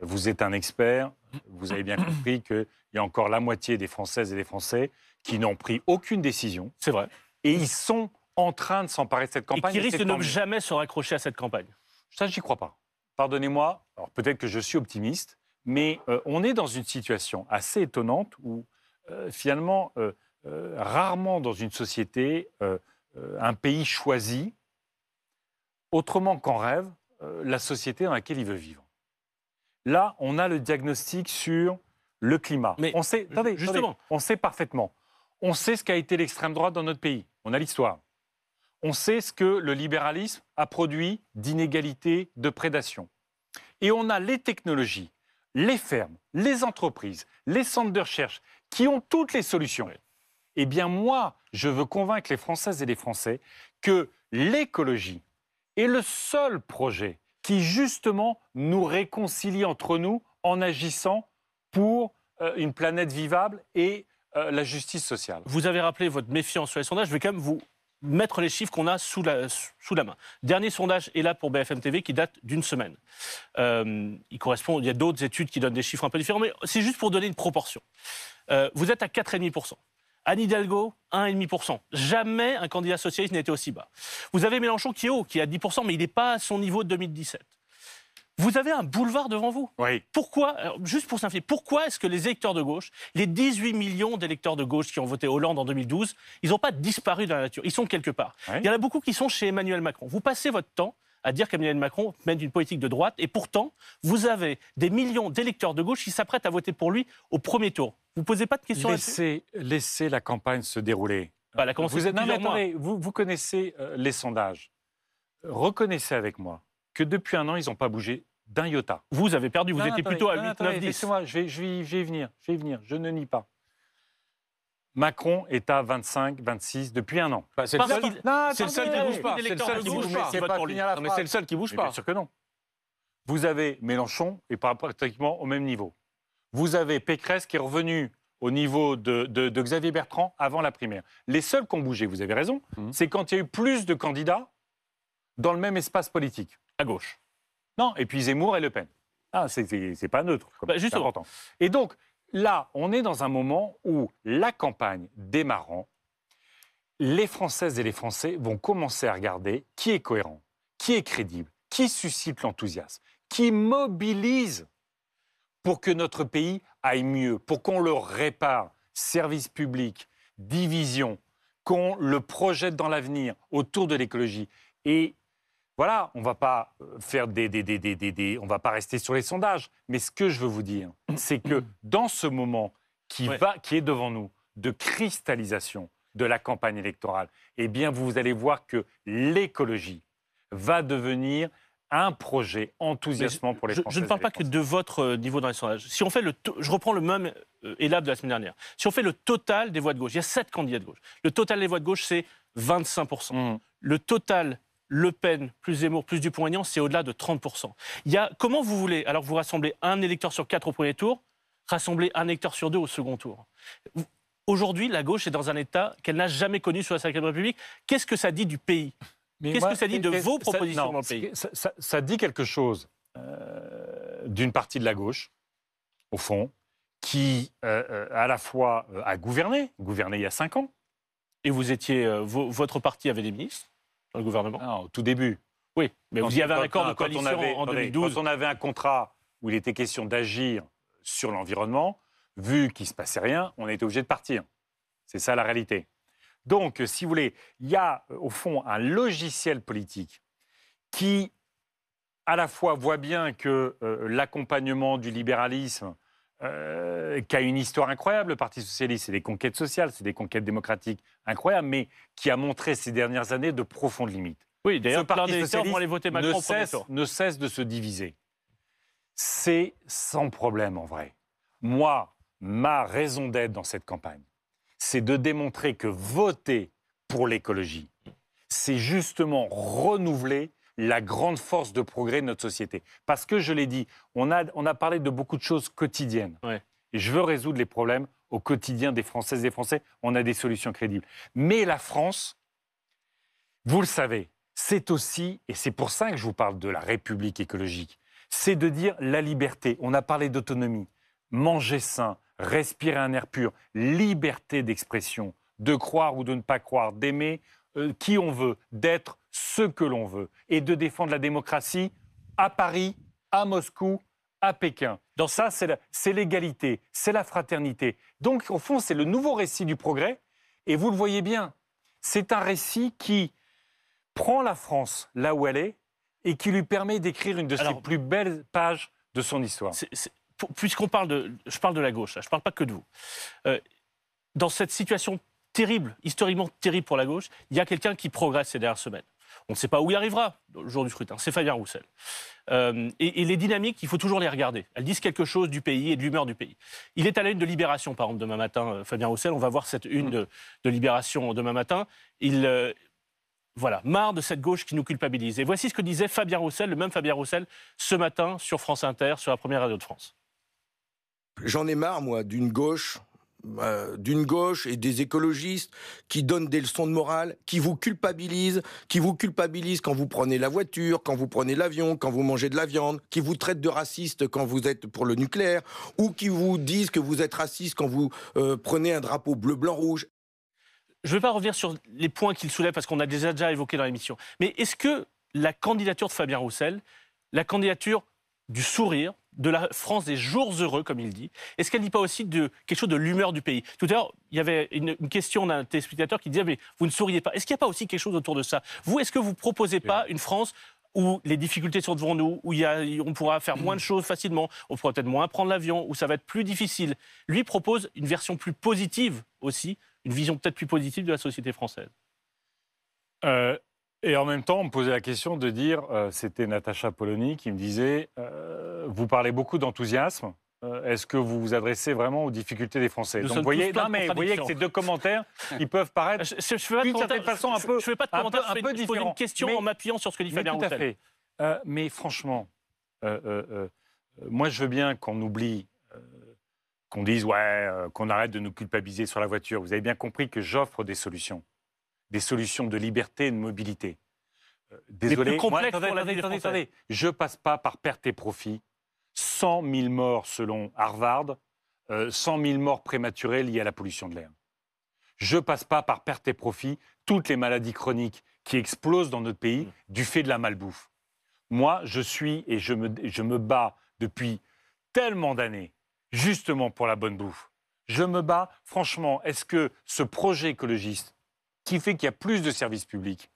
[SPEAKER 1] vous êtes un expert, vous avez bien compris qu'il y a encore la moitié des Françaises et des Français qui n'ont pris aucune décision. C'est vrai. Et ils sont en train de s'emparer de cette campagne. Et qui risquent de ne jamais se raccrocher à cette campagne. Ça, j'y crois pas. Pardonnez-moi, alors peut-être que je suis optimiste, mais euh, on est dans une situation assez étonnante où, finalement, rarement dans une société, euh, un pays choisi, autrement qu'en rêve, euh, la société dans laquelle il veut vivre. Là, on a le diagnostic sur le climat. Mais on sait, justement, on sait parfaitement. On sait ce qu'a été l'extrême droite dans notre pays. On a l'histoire. On sait ce que le libéralisme a produit d'inégalités, de prédation. Et on a les technologies, les fermes, les entreprises, les centres de recherche qui ont toutes les solutions. Eh bien moi, je veux convaincre les Françaises et les Français que l'écologie est le seul projet qui justement nous réconcilie entre nous en agissant pour euh, une planète vivable et euh,
[SPEAKER 8] la justice sociale. Vous avez rappelé votre méfiance sur les sondages, je vais quand même vous mettre les chiffres qu'on a sous la, sous la main. Dernier sondage est là pour BFM TV qui date d'une semaine. Euh, il correspond, il y a d'autres études qui donnent des chiffres un peu différents, mais c'est juste pour donner une proportion. vous êtes à 4,5%. Anne Hidalgo, 1,5%. Jamais un candidat socialiste n'était aussi bas. Vous avez Mélenchon qui est haut, qui est à 10%, mais il n'est pas à son niveau de 2017. Vous avez un boulevard devant vous. Pourquoi, juste pour simplifier, pourquoi est-ce que les électeurs de gauche, les 18 millions d'électeurs de gauche qui ont voté Hollande en 2012, ils n'ont pas disparu dans la nature Ils sont quelque part. Il y en a beaucoup qui sont chez Emmanuel Macron. Vous passez votre temps à dire qu'Emmanuel Macron mène une politique de droite. Et pourtant, vous avez des millions d'électeurs de gauche qui s'apprêtent à voter pour lui au premier tour. Vous ne posez pas de questions laissez,
[SPEAKER 1] laissez la campagne se dérouler. Bah, vous, êtes, non, attendez, vous, connaissez euh, les sondages. Reconnaissez avec moi que depuis un an, ils n'ont pas bougé d'un iota. Vous avez perdu, vous étiez plutôt à 8, 9, 10. moi je vais, venir, je vais venir, je ne nie pas. Macron est à 25, 26 depuis un an. Bah, c'est le, seul... qui le euh, qui bouge pas. C'est le seul qui bouge pas. C'est le seul qui bouge pas. Bien sûr que non. Vous avez Mélenchon et pratiquement au même niveau. Vous avez Pécresse qui est revenu au niveau de, Xavier Bertrand avant la primaire. Les seuls qui ont bougé, vous avez raison, hum. c'est quand il y a eu plus de candidats dans le même espace politique, à gauche. Non, et puis Zemmour et Le Pen. Ah, c'est pas neutre. Comme bah, juste important. Et donc, Là, on est dans un moment où la campagne démarrant, les Françaises et les Français vont commencer à regarder qui est cohérent, qui est crédible, qui suscite l'enthousiasme, qui mobilise pour que notre pays aille mieux, pour qu'on le répare, service public, division, qu'on le projette dans l'avenir autour de l'écologie. Et voilà, on va pas euh, faire des, des, des, des, on va pas rester sur les sondages. Mais ce que je veux vous dire, c'est que dans ce moment qui va, qui est devant nous, de cristallisation de la campagne électorale, eh bien, vous allez voir que l'écologie va devenir un projet enthousiasmant pour les Français. Je, ne parle pas que
[SPEAKER 8] de votre euh, niveau dans les sondages. Si on fait le, je reprends le même euh, élab de la semaine dernière. Si on fait le total des voix de gauche, il y a sept candidats de gauche. Le total des voix de gauche, c'est 25 mmh. Le total le Pen plus Zemmour plus Dupont-Aignan, c'est au-delà de 30%. Il y comment vous voulez, alors vous rassemblez un électeur sur quatre au premier tour, rassemblez un électeur sur deux au second tour Aujourd'hui, la gauche est dans un état qu'elle n'a jamais connu sous la sacrée République. Qu'est-ce que ça dit du pays Qu'est-ce que ça dit de vos propositions
[SPEAKER 1] ça, dit quelque chose euh, d'une partie de la gauche, au fond, qui euh, euh, à la fois a gouverné, gouverné il y a cinq ans. Et vous étiez, votre parti avait des ministres dans le gouvernement ah, au tout début. Oui, mais quand vous y avez un accord de coalition on en 2012. Quand on avait un contrat où il était question d'agir sur l'environnement, vu qu'il ne se passait rien, on était obligé de partir. C'est ça la réalité. Donc, euh, si vous voulez, il y a euh, au fond un logiciel politique qui, à la fois, voit bien que euh, l'accompagnement du libéralisme, euh, qui a une histoire incroyable, le Parti socialiste. C'est des conquêtes sociales, c'est des conquêtes démocratiques incroyables, mais qui a montré ces dernières années de profondes limites. Oui, d'ailleurs, le Parti socialiste voter ne ne cesse de se diviser. C'est sans problème, en vrai. Moi, ma raison d'être dans cette campagne, c'est de démontrer que voter pour l'écologie, c'est justement renouveler la grande force de progrès de notre société. Parce que, je l'ai dit, on a, parlé de beaucoup de choses quotidiennes. Ouais. Je veux résoudre les problèmes au quotidien des Françaises et des Français. On a des solutions crédibles. Mais la France, vous le savez, c'est aussi, et c'est pour ça que je vous parle de la République écologique, c'est de dire la liberté. On a parlé d'autonomie. Manger sain, respirer un air pur, liberté d'expression, de croire ou de ne pas croire, d'aimer euh, qui on veut, d'être ce que l'on veut et de défendre la démocratie à Paris, à Moscou, à Pékin. Dans ça, c'est l'égalité, c'est la fraternité. Donc, au fond, c'est le nouveau récit du progrès. Et vous le voyez bien, c'est un récit qui prend la France là où elle est et qui lui permet d'écrire une de ses plus belles pages de son histoire. Puisqu'on parle de... Je parle de la gauche, je ne parle pas que de vous. Euh, dans
[SPEAKER 8] cette situation terrible, historiquement terrible pour la gauche, il y a quelqu'un qui progresse ces dernières semaines. On ne sait pas où il arrivera le jour du scrutin, c'est Fabien Roussel. Euh, et, les dynamiques, il faut toujours les regarder. Elles disent quelque chose du pays et de l'humeur du pays. Il est à la une de Libération, par exemple, demain matin, euh, Fabien Roussel. On va voir cette une mm. de, Libération demain matin. Il, euh, voilà, marre de cette gauche qui nous culpabilise. Et voici ce que disait Fabien Roussel, le même Fabien Roussel, ce matin sur France Inter, sur la première
[SPEAKER 6] radio de France. J'en ai marre, moi, d'une gauche euh, d'une gauche et des écologistes qui donnent des leçons de morale, qui vous culpabilisent, qui vous culpabilisent quand vous prenez la voiture, quand vous prenez l'avion, quand vous mangez de la viande, qui vous traitent de raciste quand vous êtes pour le nucléaire, ou qui vous disent que vous êtes raciste quand vous euh, prenez un drapeau bleu,
[SPEAKER 8] blanc, rouge. Je ne vais pas revenir sur les points qu'il soulève parce qu'on a déjà évoqué dans l'émission. Mais est-ce que la candidature de Fabien Roussel, la candidature du sourire, de la France des jours heureux, comme il dit Est-ce qu'elle ne dit pas aussi de, quelque chose de l'humeur du pays Tout à l'heure, il y avait une, question d'un téléspectateur qui disait Mais vous ne souriez pas. Est-ce qu'il n'y a pas aussi quelque chose autour de ça Vous, est-ce que vous ne proposez pas une France où les difficultés sont devant nous, où on pourra faire moins de choses facilement, on pourra peut-être moins prendre l'avion, où ça va être plus difficile. Lui propose une version plus positive aussi, une vision peut-être plus positive de la société française.
[SPEAKER 1] Euh, et en même temps, on me posait la question de dire, euh, c'était Natacha Polony qui me disait, euh, vous parlez beaucoup d'enthousiasme, euh, est-ce que vous vous adressez vraiment aux difficultés des Français Donc, vous voyez, non, mais vous voyez que ces deux commentaires, ils peuvent paraître *laughs* Je ne fais pas de commentaires. un peu, une question en m'appuyant sur ce que dit Fabien Tout à fait. mais franchement, moi, je veux bien qu'on oublie, qu'on dise, ouais, qu'on arrête de nous culpabiliser sur la voiture. Vous avez bien compris que j'offre des solutions des solutions de liberté et de mobilité. Euh, désolé, moi, attendez, je passe pas par perte et profit. 100 000 morts selon Harvard, 100 euh, 000 morts prématurées liées à la pollution de l'air. Je passe pas par perte et profit toutes les maladies chroniques qui explosent dans notre pays mm. du fait de la malbouffe. Moi, je suis et je me, je me bats depuis tellement d'années justement pour la bonne bouffe. Je me bats, franchement, est-ce que ce projet écologiste qui fait qu'il y a plus de services publics,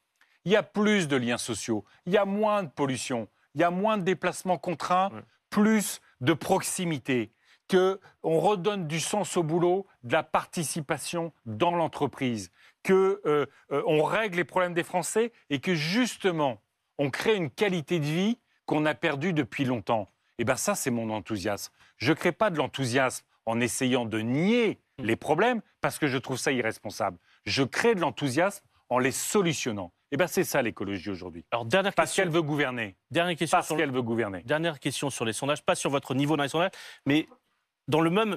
[SPEAKER 1] il y a plus de liens sociaux, il y a moins de pollution, il y a moins de déplacements contraints, plus de proximité, qu'on redonne du sens au boulot, de la participation dans l'entreprise, qu'on euh, euh, règle les problèmes des Français et que justement on crée une qualité de vie qu'on a perdue depuis longtemps. Et eh bien ça, c'est mon enthousiasme. Je ne crée pas de l'enthousiasme en essayant de nier mmh. les problèmes parce que je trouve ça irresponsable je crée de l'enthousiasme en les solutionnant. Et eh bien, c'est ça l'écologie aujourd'hui. Alors, dernière Parce question. qu'elle veut gouverner. Dernière question. Parce sur qu'elle veut gouverner. Dernière question sur les sondages, pas sur votre
[SPEAKER 8] niveau dans les sondages, mais dans le même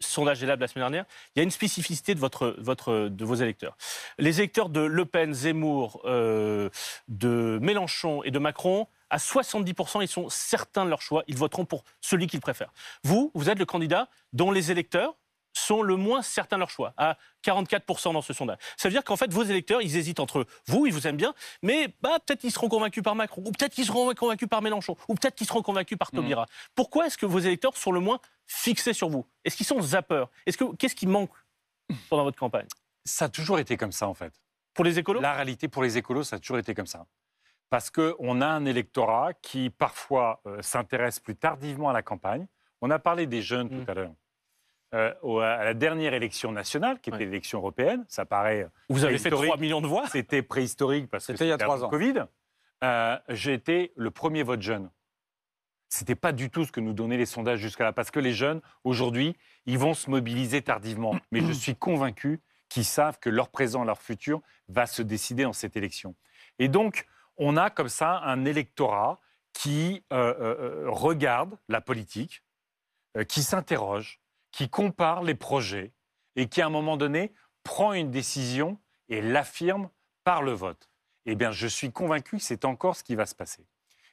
[SPEAKER 8] sondage de la semaine dernière, il y a une spécificité de, vos électeurs. Les électeurs de Le Pen, Zemmour, euh, de Mélenchon et de Macron, à 70%, ils sont certains de leur choix. Ils voteront pour celui qu'ils préfèrent. Vous, vous êtes le candidat dont les électeurs sont le moins certains de leur choix, à 44% dans ce sondage. Ça veut dire qu'en fait, vos électeurs, ils hésitent entre vous, ils vous aiment bien, mais bah, peut-être qu'ils seront convaincus par Macron, ou peut-être qu'ils seront convaincus par Mélenchon, ou peut-être qu'ils seront convaincus par Taubira. Mmh. Pourquoi est-ce que vos électeurs sont le moins fixés sur vous Est-ce qu'ils sont zappeurs Est-ce que, Qu'est-ce qui manque pendant
[SPEAKER 1] votre campagne Ça a toujours été comme ça, en fait. Pour les écolos La réalité, pour les écolos, ça a toujours été comme ça. Parce qu'on a un électorat qui, parfois, euh, s'intéresse plus tardivement à la campagne. On a parlé des jeunes tout mmh. à l'heure. Euh, à la dernière élection nationale, qui était l'élection européenne. Ça paraît. Vous avez fait 3 millions de voix C'était préhistorique parce que c'était il y a 3 ans. Covid. Euh, J'ai été le premier vote jeune. C'était pas du tout ce que nous donnaient les sondages jusqu'à là, parce que les jeunes aujourd'hui, ils vont se mobiliser tardivement. Mais je suis convaincu qu'ils savent que leur présent, leur futur, va se décider dans cette élection. Et donc, on a comme ça un électorat qui euh, regarde la politique, qui s'interroge, qui compare les projets et qui, à un moment donné, prend une décision et l'affirme par le vote. Eh bien, je suis convaincu que c'est encore ce qui va se passer.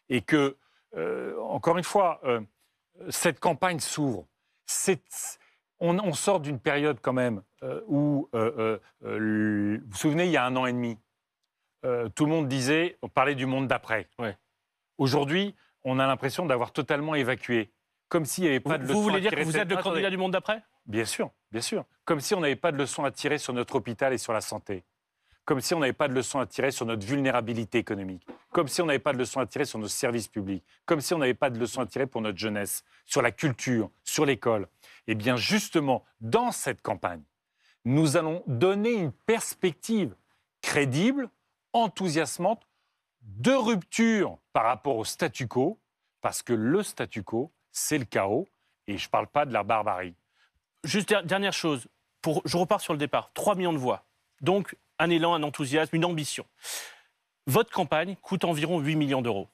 [SPEAKER 1] Et que, euh, encore une fois, euh, cette campagne s'ouvre. On, sort d'une période quand même euh, où, vous vous souvenez, il y a un an et demi, tout le monde disait, on parlait du monde d'après. Aujourd'hui, on a l'impression d'avoir totalement évacué comme s'il n'y avait pas vous, de leçon. Vous voulez à dire que vous êtes le ah, candidat du monde d'après Bien sûr, bien sûr. Comme si on n'avait pas de leçons à tirer sur notre hôpital et sur la santé. Comme si on n'avait pas de leçons à tirer sur notre vulnérabilité économique. Comme si on n'avait pas de leçons à tirer sur nos services publics. Comme si on n'avait pas de leçons à tirer pour notre jeunesse, sur la culture, sur l'école. Eh bien, justement, dans cette campagne, nous allons donner une perspective crédible, enthousiasmante, de rupture par rapport au statu quo, parce que le statu quo, c'est le chaos. Et je ne parle pas de la barbarie. Juste dernière chose, je repars sur le
[SPEAKER 8] départ. 3 millions de voix. Donc un élan, un enthousiasme, une ambition. Votre campagne coûte environ 8 millions d'euros.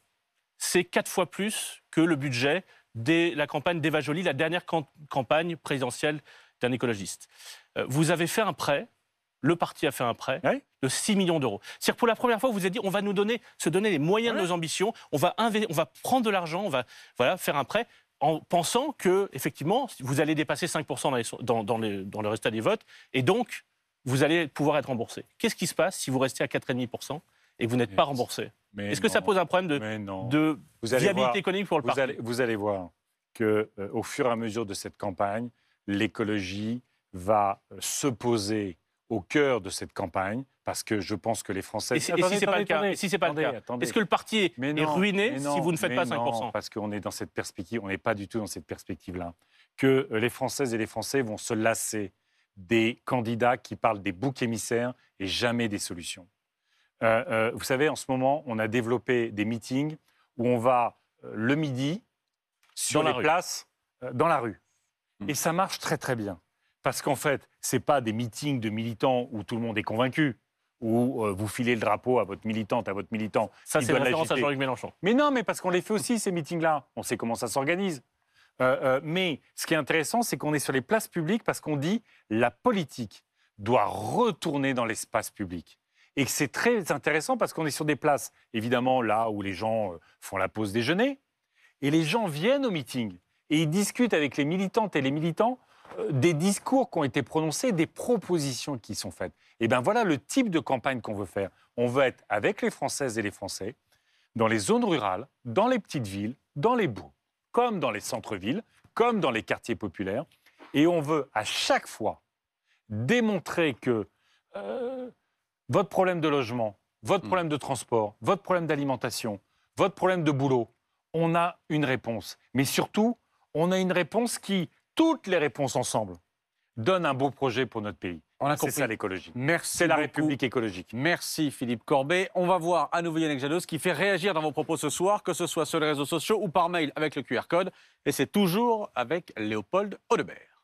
[SPEAKER 8] C'est quatre fois plus que le budget de la campagne d'Eva Jolie, la dernière campagne présidentielle d'un écologiste. Euh, vous avez fait un prêt, le parti a fait un prêt de 6 millions d'euros. C'est-à-dire pour la première fois, vous avez dit on va nous donner, se donner les moyens de nos ambitions, on va, on va prendre de l'argent, on va voilà, faire un prêt en pensant que, effectivement, vous allez dépasser 5% dans, le résultat des votes, et donc, vous allez pouvoir être remboursé. Qu'est-ce qui se passe si vous restez à 4,5% et que vous n'êtes pas remboursé Est-ce que ça pose un problème de, viabilité économique pour le vous allez,
[SPEAKER 1] Vous allez voir qu'au euh, au fur et à mesure de cette campagne, l'écologie va euh, se poser au cœur de cette campagne, parce que je pense que les Français... Et si, c'est pas le cas,
[SPEAKER 8] est-ce que le parti est, ruiné si vous ne faites pas 5% non,
[SPEAKER 1] parce qu'on est dans cette perspective, on n'est pas du tout dans cette perspective-là, que euh, les Françaises et les Français vont se lasser des candidats qui parlent des boucs émissaires et jamais des solutions. Euh, euh, vous savez, en ce moment, on a développé des meetings où on va le midi sur les places, dans la rue. Hmm. Et ça marche très très bien. Parce qu'en fait, ce n'est pas des meetings de militants où tout le monde est convaincu, où euh, vous filez le drapeau à votre militante, à votre militant. Ça, c'est la référence à Jean-Luc Mélenchon. Mais non, mais parce qu'on les fait aussi, ces meetings-là. On sait comment ça s'organise. Euh, euh, mais ce qui est intéressant, c'est qu'on est sur les places publiques parce qu'on dit la politique doit retourner dans l'espace public. Et c'est très intéressant parce qu'on est sur des places, évidemment, là où les gens font la pause déjeuner. Et les gens viennent au meeting et ils discutent avec les militantes et les militants euh, des discours qui ont été prononcés, des propositions qui sont faites. Et eh bien voilà le type de campagne qu'on veut faire. On veut être avec les Françaises et les Français, dans les zones rurales, dans les petites villes, dans les bouts, comme dans les centres-villes, comme dans les quartiers populaires. Et on veut à chaque fois démontrer que euh, votre problème de logement, votre mm. problème de transport, votre problème d'alimentation, votre problème de boulot, on a une réponse. Mais surtout, on a une réponse qui toutes les réponses ensemble donnent un beau projet pour notre pays. C'est ça l'écologie. Merci. C'est la République écologique. Merci Philippe Corbet. On va voir à nouveau Yannick Jadot,
[SPEAKER 5] ce qui fait réagir dans vos propos ce soir, que ce soit sur les réseaux sociaux ou par mail avec le QR code. Et c'est toujours avec Léopold Audebert.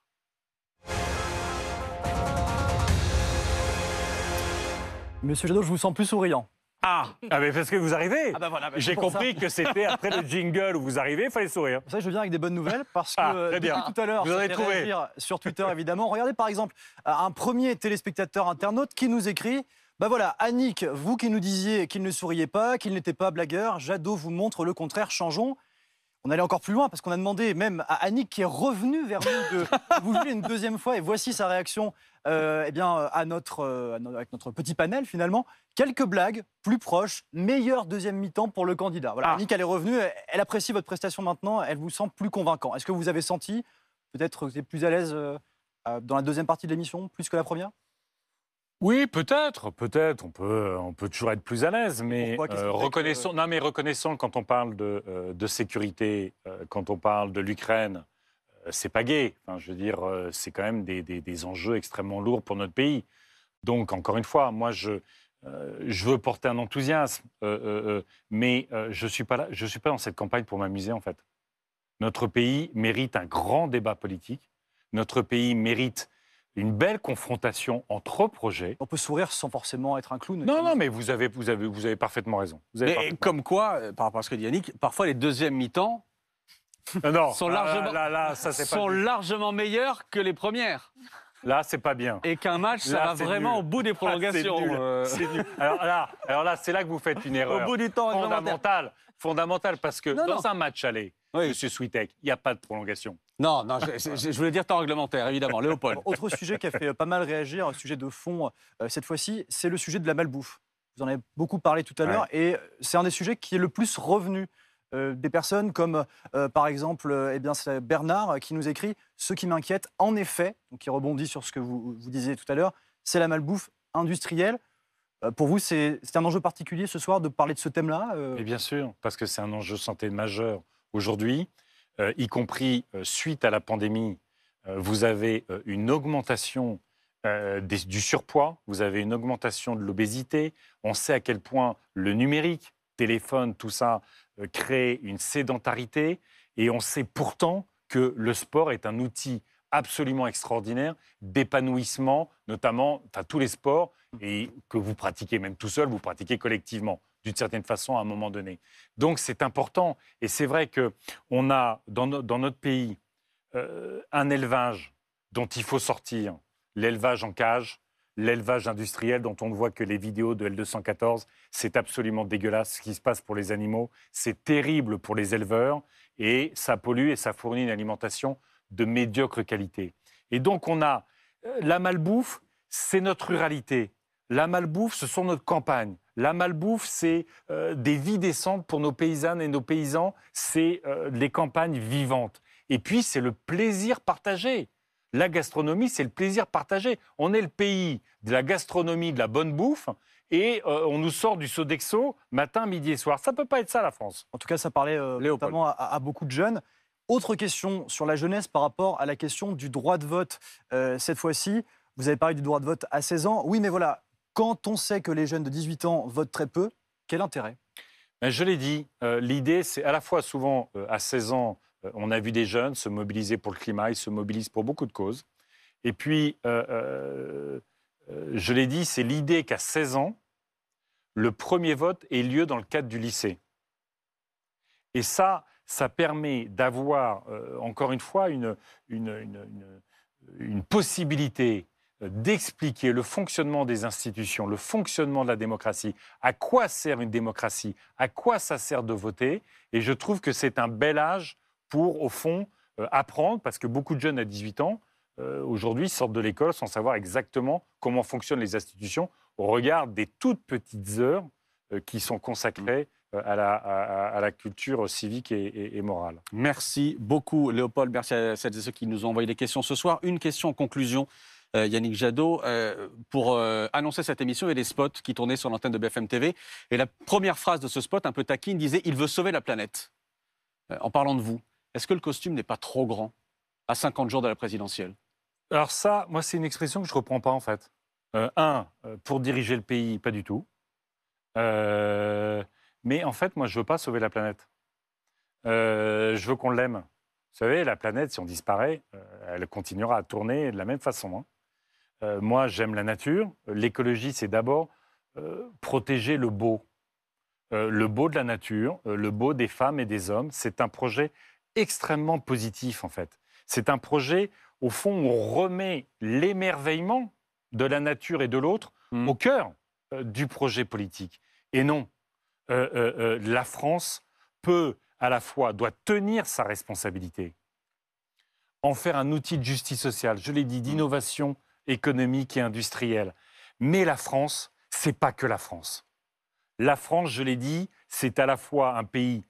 [SPEAKER 4] Monsieur Jadot, je vous sens plus souriant. Ah. ah, mais parce que vous arrivez. Ah, bah bah, J'ai compris que c'était après le jingle où vous arrivez, il fallait sourire. Ça, je viens avec des bonnes nouvelles parce ah, que tout à l'heure, vous avez trouvé sur Twitter évidemment. Regardez par exemple un premier téléspectateur internaute qui nous écrit. Bah voilà, Annick, vous qui nous disiez qu'il ne souriait pas, qu'il n'était pas blagueur, Jadot vous montre le contraire, changeons. On allait encore plus loin parce qu'on a demandé même à Annick qui est revenue vers nous de *laughs* vous jouer une deuxième fois et voici sa réaction euh, eh bien, euh, à notre, euh, avec notre petit panel finalement. Quelques blagues plus proches, meilleur deuxième mi-temps pour le candidat. Voilà, ah. Annick elle est revenue, elle, apprécie votre prestation maintenant, elle vous sent plus convaincant. Est-ce que vous avez senti peut-être que vous êtes plus à l'aise dans la deuxième partie de l'émission plus que la première
[SPEAKER 1] oui, peut-être, peut-être. On peut, on peut toujours être plus à l'aise, mais euh, reconnaissons. mais reconnaissons quand on parle de, euh, sécurité, euh, quand on parle de l'Ukraine, c'est pas gay. je veux dire, c'est quand même des, enjeux extrêmement lourds pour notre pays. Donc, encore une fois, moi, je, je veux porter un enthousiasme, mais je suis pas là, je suis pas dans cette campagne pour m'amuser, en fait. Notre pays mérite un grand débat politique. Notre pays mérite une belle confrontation entre projets. On peut sourire sans forcément être un clown. Non, non, mais vous avez, parfaitement raison. Vous mais comme quoi, euh, par rapport à ce que dit Yannick, parfois les deuxièmes mi-temps ah sont,
[SPEAKER 5] largement, meilleurs que les premières. Là, c'est pas bien. Et qu'un match, ça va vraiment au bout des prolongations. Euh.
[SPEAKER 1] Alors là, c'est là que vous faites une erreur. Au bout du temps, fondamentale, fondamental, parce que dans un match aller, oui. Monsieur Switek, il n'y a pas de prolongation.
[SPEAKER 5] Non, non, je, voulais dire temps réglementaire, évidemment. Léopold.
[SPEAKER 4] *laughs* Autre sujet qui a fait euh, pas mal réagir, un sujet de fond euh, cette fois-ci, c'est le sujet de la malbouffe. Vous en avez beaucoup parlé tout à l'heure, et c'est un des sujets qui est le plus revenu euh, des personnes comme par exemple eh bien, Bernard qui nous écrit Ce qui m'inquiète, en effet, donc qui rebondit sur ce que vous, vous disiez tout à l'heure, c'est la malbouffe industrielle. Pour vous, c'est un enjeu particulier ce soir de parler de ce thème-là Et Bien sûr, parce que c'est un enjeu santé majeur. Aujourd'hui, euh, y compris
[SPEAKER 1] euh, suite à la pandémie, euh, vous avez une augmentation du surpoids, vous avez une augmentation de l'obésité, on sait à quel point le numérique, téléphone, tout ça, crée une sédentarité, et on sait pourtant que le sport est un outil absolument extraordinaire d'épanouissement, notamment, à tous les sports, et que vous pratiquez même tout seul, vous pratiquez collectivement d'une certaine façon à un moment donné. Donc c'est important. Et c'est vrai que on a dans, notre pays euh, un élevage dont il faut sortir. L'élevage en cage, l'élevage industriel dont on ne voit que les vidéos de L214. C'est absolument dégueulasse ce qui se passe pour les animaux. C'est terrible pour les éleveurs et ça pollue et ça fournit une alimentation de médiocre qualité. Et donc on a euh, la malbouffe, c'est notre ruralité. La malbouffe, ce sont nos campagnes. La malbouffe, c'est euh, des vies décentes pour nos paysannes et nos paysans, c'est euh, les campagnes vivantes. Et puis, c'est le plaisir partagé. La gastronomie, c'est le plaisir partagé. On est le pays de la gastronomie, de la bonne bouffe, et euh, on nous sort du Sodexo matin, midi et
[SPEAKER 4] soir. Ça ne peut pas être ça, la France. En tout cas, ça parlait notamment à, beaucoup de jeunes. Autre question sur la jeunesse par rapport à la question du droit de vote. cette fois-ci, vous avez parlé du droit de vote à 16 ans. Oui, mais voilà, quand on sait que les jeunes de 18 ans votent très peu, quel intérêt
[SPEAKER 1] ben, Je l'ai dit, euh, l'idée, c'est à la fois souvent euh, à 16 ans, euh, on a vu des jeunes se mobiliser pour le climat, ils se mobilisent pour beaucoup de causes. Et puis, je l'ai dit, c'est l'idée qu'à 16 ans, le premier vote ait lieu dans le cadre du lycée. Et ça, ça permet d'avoir, encore une fois, une possibilité d'expliquer le fonctionnement des institutions, le fonctionnement de la démocratie, à quoi sert une démocratie, à quoi ça sert de voter. Et je trouve que c'est un bel âge pour, au fond, euh, apprendre, parce que beaucoup de jeunes à 18 ans, euh, aujourd'hui, sortent de l'école sans savoir exactement comment fonctionnent les institutions au regard des toutes petites heures euh, qui sont consacrées à la, culture civique et, et, morale. Merci beaucoup, Léopold.
[SPEAKER 5] Merci à celles et ceux qui nous ont envoyé des questions ce soir. Une question en conclusion euh, Yannick Jadot, euh, pour euh, annoncer cette émission et les spots qui tournaient sur l'antenne de BFM TV. Et la première phrase de ce spot, un peu taquine, disait Il veut sauver la planète. en parlant de vous, est-ce que le costume n'est pas trop grand à 50 jours de la présidentielle
[SPEAKER 1] Alors, ça, moi, c'est une expression que je ne reprends pas, en fait. un, pour diriger le pays, pas du tout. mais en fait, moi, je ne veux pas sauver la planète. je veux qu'on l'aime. Vous savez, la planète, si on disparaît, elle continuera à tourner de la même façon. Hein. Euh, moi, j'aime la nature. L'écologie, c'est d'abord euh, protéger le beau, euh, le beau de la nature, le beau des femmes et des hommes. C'est un projet extrêmement positif, en fait. C'est un projet, au fond, où on remet l'émerveillement de la nature et de l'autre mmh. au cœur du projet politique. Et non, la France peut à la fois, doit tenir sa responsabilité, en faire un outil de justice sociale, je l'ai dit, mmh. d'innovation économique et industriel. Mais la France, c'est pas que la France. La France, je l'ai dit, c'est à la fois un pays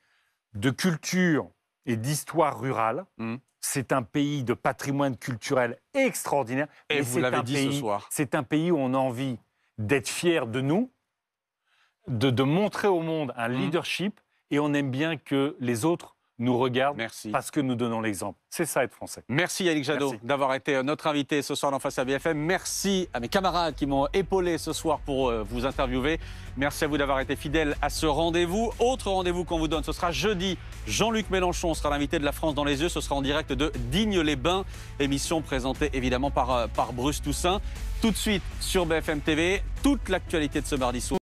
[SPEAKER 1] de culture et d'histoire rurale. Hum. C'est un pays de patrimoine culturel extraordinaire. Et vous l'avez dit ce soir. C'est un pays où on a envie d'être fier de nous, de, montrer au monde un hum. leadership, et on aime bien que les autres nous regardent parce que nous donnons l'exemple. C'est ça être français.
[SPEAKER 5] Merci Yannick Jadot d'avoir été euh, notre invité ce soir dans Face à BFM. Merci à mes camarades qui m'ont épaulé ce soir pour euh, vous interviewer. Merci à vous d'avoir été fidèles à ce rendez-vous. Autre rendez-vous qu'on vous donne, ce sera jeudi. Jean-Luc Mélenchon sera l'invité de la France dans les yeux. Ce sera en direct de Digne-les-Bains, émission présentée évidemment par, euh, par Bruce Toussaint. Tout de suite sur BFM TV, toute l'actualité de ce mardi soir.